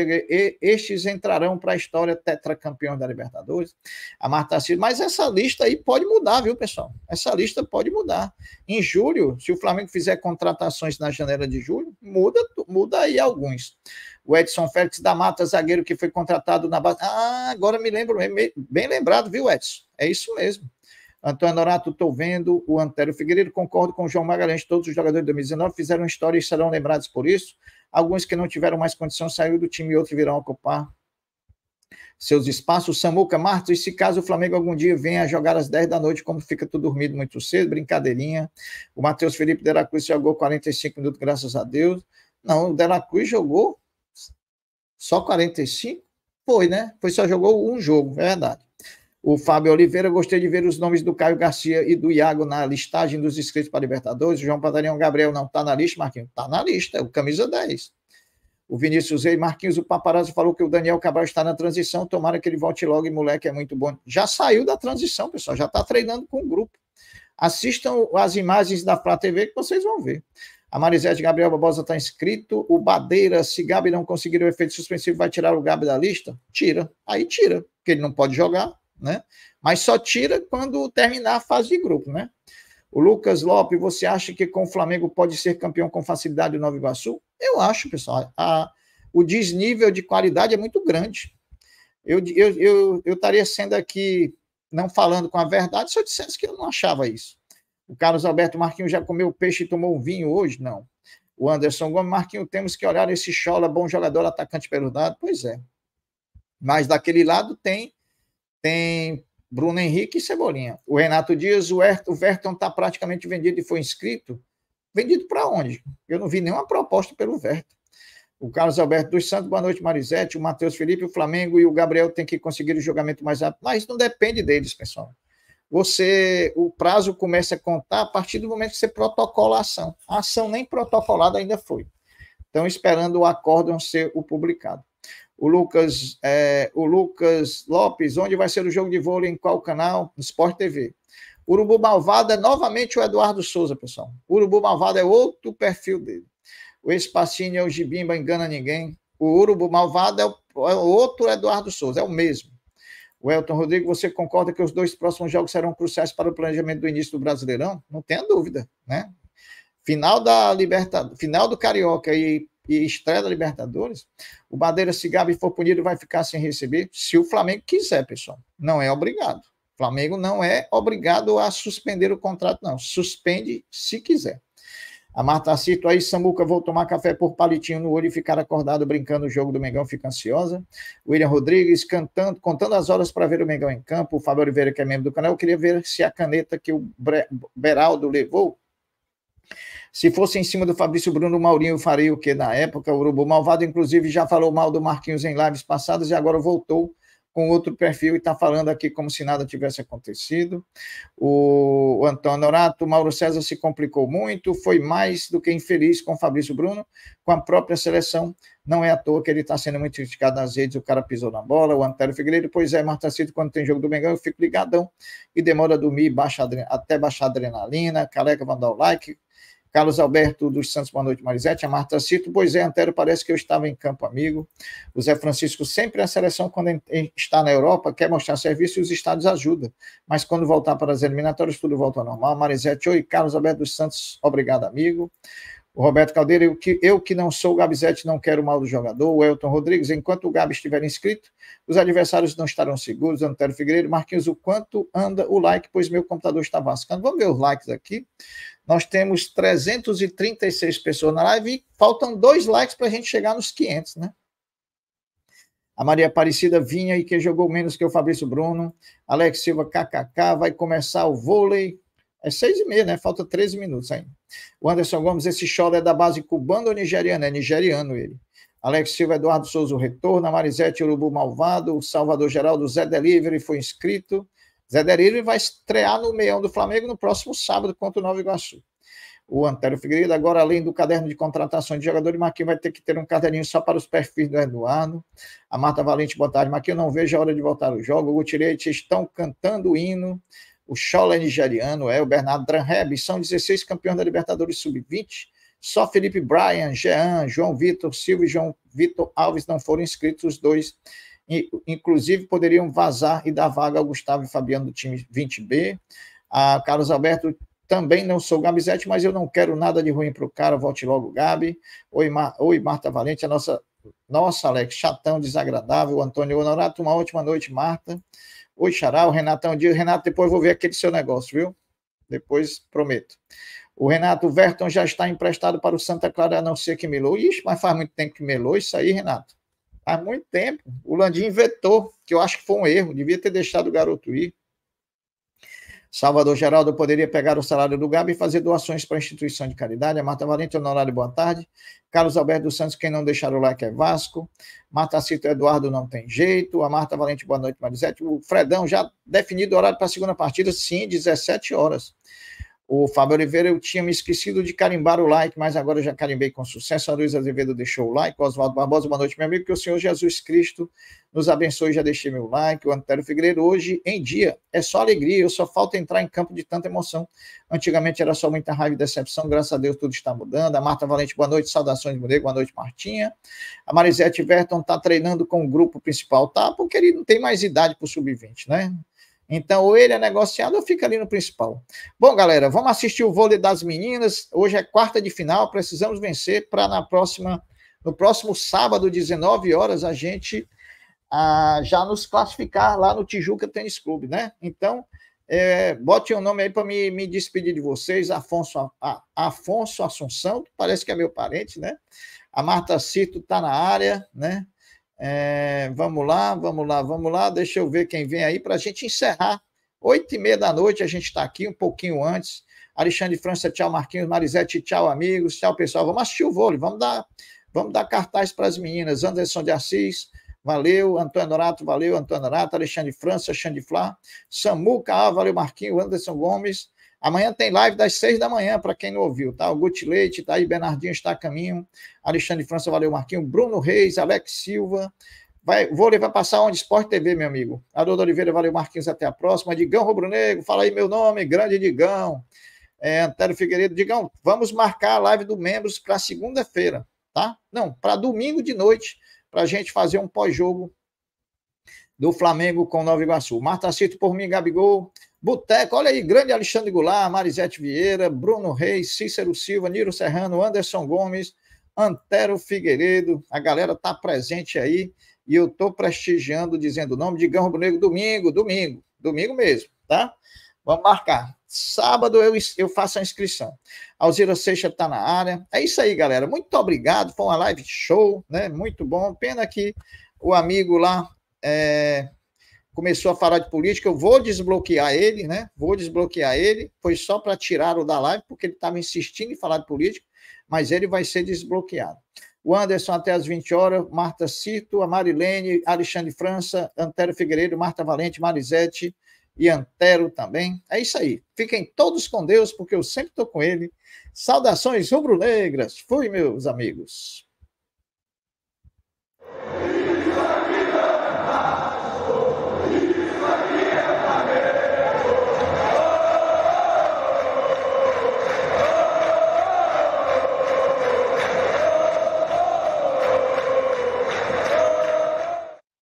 estes entrarão para a história tetracampeão da Libertadores, a Marta Cito. mas essa lista aí pode mudar, viu, pessoal? Essa lista pode mudar. Em julho, se o Flamengo fizer contratações na janela de julho, muda, muda aí alguns. O Edson Félix da Mata, zagueiro que foi contratado na base. Ah, agora me lembro, bem lembrado, viu, Edson? É isso mesmo. Antônio Norato, estou vendo o Antério Figueiredo, concordo com o João Magalhães, todos os jogadores de 2019 fizeram história e serão lembrados por isso. Alguns que não tiveram mais condição saíram do time e outros virão ocupar seus espaços. Samuca Martins, e se caso o Flamengo algum dia venha jogar às 10 da noite, como fica tudo dormido muito cedo, brincadeirinha. O Matheus Felipe Delacruz jogou 45 minutos, graças a Deus. Não, o Delacruz jogou só 45? Foi, né? Foi só jogou um jogo, é verdade o Fábio Oliveira, gostei de ver os nomes do Caio Garcia e do Iago na listagem dos inscritos para Libertadores. O João Pantaleão Gabriel não está na lista, Marquinhos? Está na lista, é o camisa 10. O Vinícius Rei, Marquinhos, o paparazzo falou que o Daniel Cabral está na transição, tomara que ele volte logo, e moleque é muito bom. Já saiu da transição, pessoal, já está treinando com o grupo. Assistam as imagens da Flá TV que vocês vão ver. A Marisete Gabriel Barbosa está inscrito. O Badeira, se Gabi não conseguir o efeito suspensivo, vai tirar o Gabi da lista? Tira. Aí tira, porque ele não pode jogar né? Mas só tira quando terminar a fase de grupo, né? O Lucas Lopes, você acha que com o Flamengo pode ser campeão com facilidade o Nova Iguaçu? Eu acho, pessoal. A, o desnível de qualidade é muito grande. Eu, eu, eu, eu estaria sendo aqui não falando com a verdade se eu dissesse que eu não achava isso. O Carlos Alberto Marquinhos já comeu peixe e tomou vinho hoje? Não. O Anderson Gomes, Marquinhos, temos que olhar esse Chola, bom jogador, atacante pelo Pois é. Mas daquele lado tem tem Bruno Henrique e Cebolinha. O Renato Dias, o, Verton está praticamente vendido e foi inscrito. Vendido para onde? Eu não vi nenhuma proposta pelo Verton. O Carlos Alberto dos Santos, boa noite, Marisete. O Matheus Felipe, o Flamengo e o Gabriel tem que conseguir o julgamento mais rápido. Mas não depende deles, pessoal. Você, o prazo começa a contar a partir do momento que você protocola a ação. A ação nem protocolada ainda foi. Estão esperando o acórdão ser o publicado o Lucas, é, o Lucas Lopes, onde vai ser o jogo de vôlei, em qual canal? No Sport TV. Urubu Malvado é novamente o Eduardo Souza, pessoal. Urubu Malvado é outro perfil dele. O Espacinho é o Gibimba, engana ninguém. O Urubu Malvado é, o, é outro Eduardo Souza, é o mesmo. O Elton Rodrigo, você concorda que os dois próximos jogos serão cruciais para o planejamento do início do Brasileirão? Não tenha dúvida, né? Final da Libertadores, final do Carioca e e estreia da Libertadores, o Badeira, se Gabi for punido, vai ficar sem receber, se o Flamengo quiser, pessoal. Não é obrigado. O Flamengo não é obrigado a suspender o contrato, não. Suspende se quiser. A Marta Cito aí, Samuca, vou tomar café por palitinho no olho e ficar acordado brincando o jogo do Mengão, fica ansiosa. William Rodrigues cantando, contando as horas para ver o Mengão em campo. O Fábio Oliveira, que é membro do canal, queria ver se a caneta que o Beraldo levou se fosse em cima do Fabrício Bruno Maurinho, faria o que na época? O Urubu Malvado, inclusive, já falou mal do Marquinhos em lives passadas e agora voltou com outro perfil e está falando aqui como se nada tivesse acontecido. O, Antônio Orato, Mauro César se complicou muito, foi mais do que infeliz com o Fabrício Bruno, com a própria seleção. Não é à toa que ele está sendo muito criticado nas redes, o cara pisou na bola, o Antero Figueiredo, pois é, Marta Cito, quando tem jogo do Mengão, eu fico ligadão e demora a dormir, baixa, até baixar adrenalina, careca, mandar o like, Carlos Alberto dos Santos, boa noite, Marisete. A Marta Cito, pois é, Antero, parece que eu estava em campo amigo. O Zé Francisco, sempre a seleção, quando está na Europa, quer mostrar serviço e os estados ajudam. Mas quando voltar para as eliminatórias, tudo volta ao normal. Marisete, oi, Carlos Alberto dos Santos, obrigado, amigo. O Roberto Caldeira, eu que, eu que não sou o Gabizete, não quero mal do jogador. O Elton Rodrigues, enquanto o Gabi estiver inscrito, os adversários não estarão seguros. Antero Figueiredo, Marquinhos, o quanto anda o like, pois meu computador está vascando. Vamos ver os likes aqui. Nós temos 336 pessoas na live e faltam dois likes para a gente chegar nos 500, né? A Maria Aparecida vinha e que jogou menos que o Fabrício Bruno. Alex Silva, KKK, vai começar o vôlei. É seis e meia, né? Falta 13 minutos ainda. O Anderson Gomes, esse Chola é da base cubana ou nigeriana? É nigeriano ele. Alex Silva, Eduardo Souza, o retorno. A Marisete, Urubu Malvado. O Salvador Geraldo, Zé Delivery foi inscrito. Zé Derive vai estrear no meião do Flamengo no próximo sábado contra o Nova Iguaçu. O Antero Figueiredo, agora além do caderno de contratações de jogador, Marquinhos vai ter que ter um caderninho só para os perfis do Eduardo. A Marta Valente, boa tarde. Marquinhos, não vejo a hora de voltar ao jogo. O Gutirete estão cantando o hino. O Chola é nigeriano, é o Bernardo Dranheb. São 16 campeões da Libertadores Sub-20. Só Felipe Bryan, Jean, João Vitor Silva e João Vitor Alves não foram inscritos, os dois inclusive poderiam vazar e dar vaga ao Gustavo e Fabiano do time 20B. A Carlos Alberto também não sou Gabizete, mas eu não quero nada de ruim para o cara, volte logo, Gabi. Oi, Mar... Oi, Marta Valente, a nossa, nossa Alex, chatão, desagradável. Antônio Honorato, uma ótima noite, Marta. Oi, Xará, o Renatão Dias. Renato, depois vou ver aquele seu negócio, viu? Depois, prometo. O Renato Verton já está emprestado para o Santa Clara, a não ser que melou. Ixi, mas faz muito tempo que melou isso aí, Renato há muito tempo. O Landim vetou, que eu acho que foi um erro, devia ter deixado o garoto ir. Salvador Geraldo poderia pegar o salário do Gabi e fazer doações para a instituição de caridade. A Marta Valente Honorário, boa tarde. Carlos Alberto dos Santos, quem não deixar o like é Vasco. Marta Cito Eduardo, não tem jeito. A Marta Valente, boa noite, Marisete. O Fredão, já definido o horário para a segunda partida, sim, 17 horas. O Fábio Oliveira, eu tinha me esquecido de carimbar o like, mas agora eu já carimbei com sucesso. A Luiz Azevedo deixou o like. Oswaldo Barbosa, boa noite, meu amigo. Que o Senhor Jesus Cristo nos abençoe. Já deixei meu like. O Antero Figueiredo, hoje em dia é só alegria. Eu só falta entrar em campo de tanta emoção. Antigamente era só muita raiva e decepção. Graças a Deus tudo está mudando. A Marta Valente, boa noite. Saudações, Mudego. Boa noite, Martinha. A Marisete Verton está treinando com o grupo principal, tá? Porque ele não tem mais idade para o sub-20, né? Então, ou ele é negociado ou fica ali no principal. Bom, galera, vamos assistir o vôlei das meninas. Hoje é quarta de final, precisamos vencer para na próxima, no próximo sábado, 19 horas, a gente ah, já nos classificar lá no Tijuca Tênis Clube, né? Então, é, bote o um nome aí para me, me despedir de vocês, Afonso, a, Afonso Assunção, parece que é meu parente, né? A Marta Cito está na área, né? É, vamos lá, vamos lá, vamos lá. Deixa eu ver quem vem aí para a gente encerrar. Oito e meia da noite, a gente está aqui um pouquinho antes. Alexandre França, tchau, Marquinhos, Marisete, tchau, amigos, tchau, pessoal. Vamos assistir o vôlei, vamos dar, vamos dar cartaz para as meninas. Anderson de Assis, valeu. Antônio Norato, valeu. Antônio Norato, Alexandre França, Xande Flá, Samuca, ah, valeu, Marquinhos, Anderson Gomes, Amanhã tem live das seis da manhã, para quem não ouviu, tá? O Guti Leite, tá aí, Bernardinho está a caminho, Alexandre França, valeu, Marquinho, Bruno Reis, Alex Silva, Vai, levar para passar onde? Sport TV, meu amigo. Adoro Oliveira, valeu, Marquinhos, até a próxima. Digão Rubro Negro, fala aí meu nome, grande Digão. É, Antero Figueiredo, Digão, vamos marcar a live do Membros para segunda-feira, tá? Não, para domingo de noite, para a gente fazer um pós-jogo do Flamengo com Nova Iguaçu. Marta Cito por mim, Gabigol. Boteco, olha aí, grande Alexandre Goulart, Marisete Vieira, Bruno Reis, Cícero Silva, Niro Serrano, Anderson Gomes, Antero Figueiredo, a galera tá presente aí e eu tô prestigiando, dizendo o nome de Gão Negro domingo, domingo, domingo mesmo, tá? Vamos marcar. Sábado eu, eu faço a inscrição. Alzira Seixas está na área. É isso aí, galera. Muito obrigado. Foi uma live show, né? Muito bom. Pena que o amigo lá é, começou a falar de política, eu vou desbloquear ele, né? Vou desbloquear ele, foi só para tirar o da live, porque ele estava insistindo em falar de política, mas ele vai ser desbloqueado. O Anderson até às 20 horas, Marta Cito, a Marilene, Alexandre França, Antero Figueiredo, Marta Valente, Marisete e Antero também. É isso aí. Fiquem todos com Deus, porque eu sempre estou com ele. Saudações rubro-negras. Fui, meus amigos.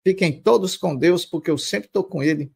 Fiquem todos com Deus, porque eu sempre estou com Ele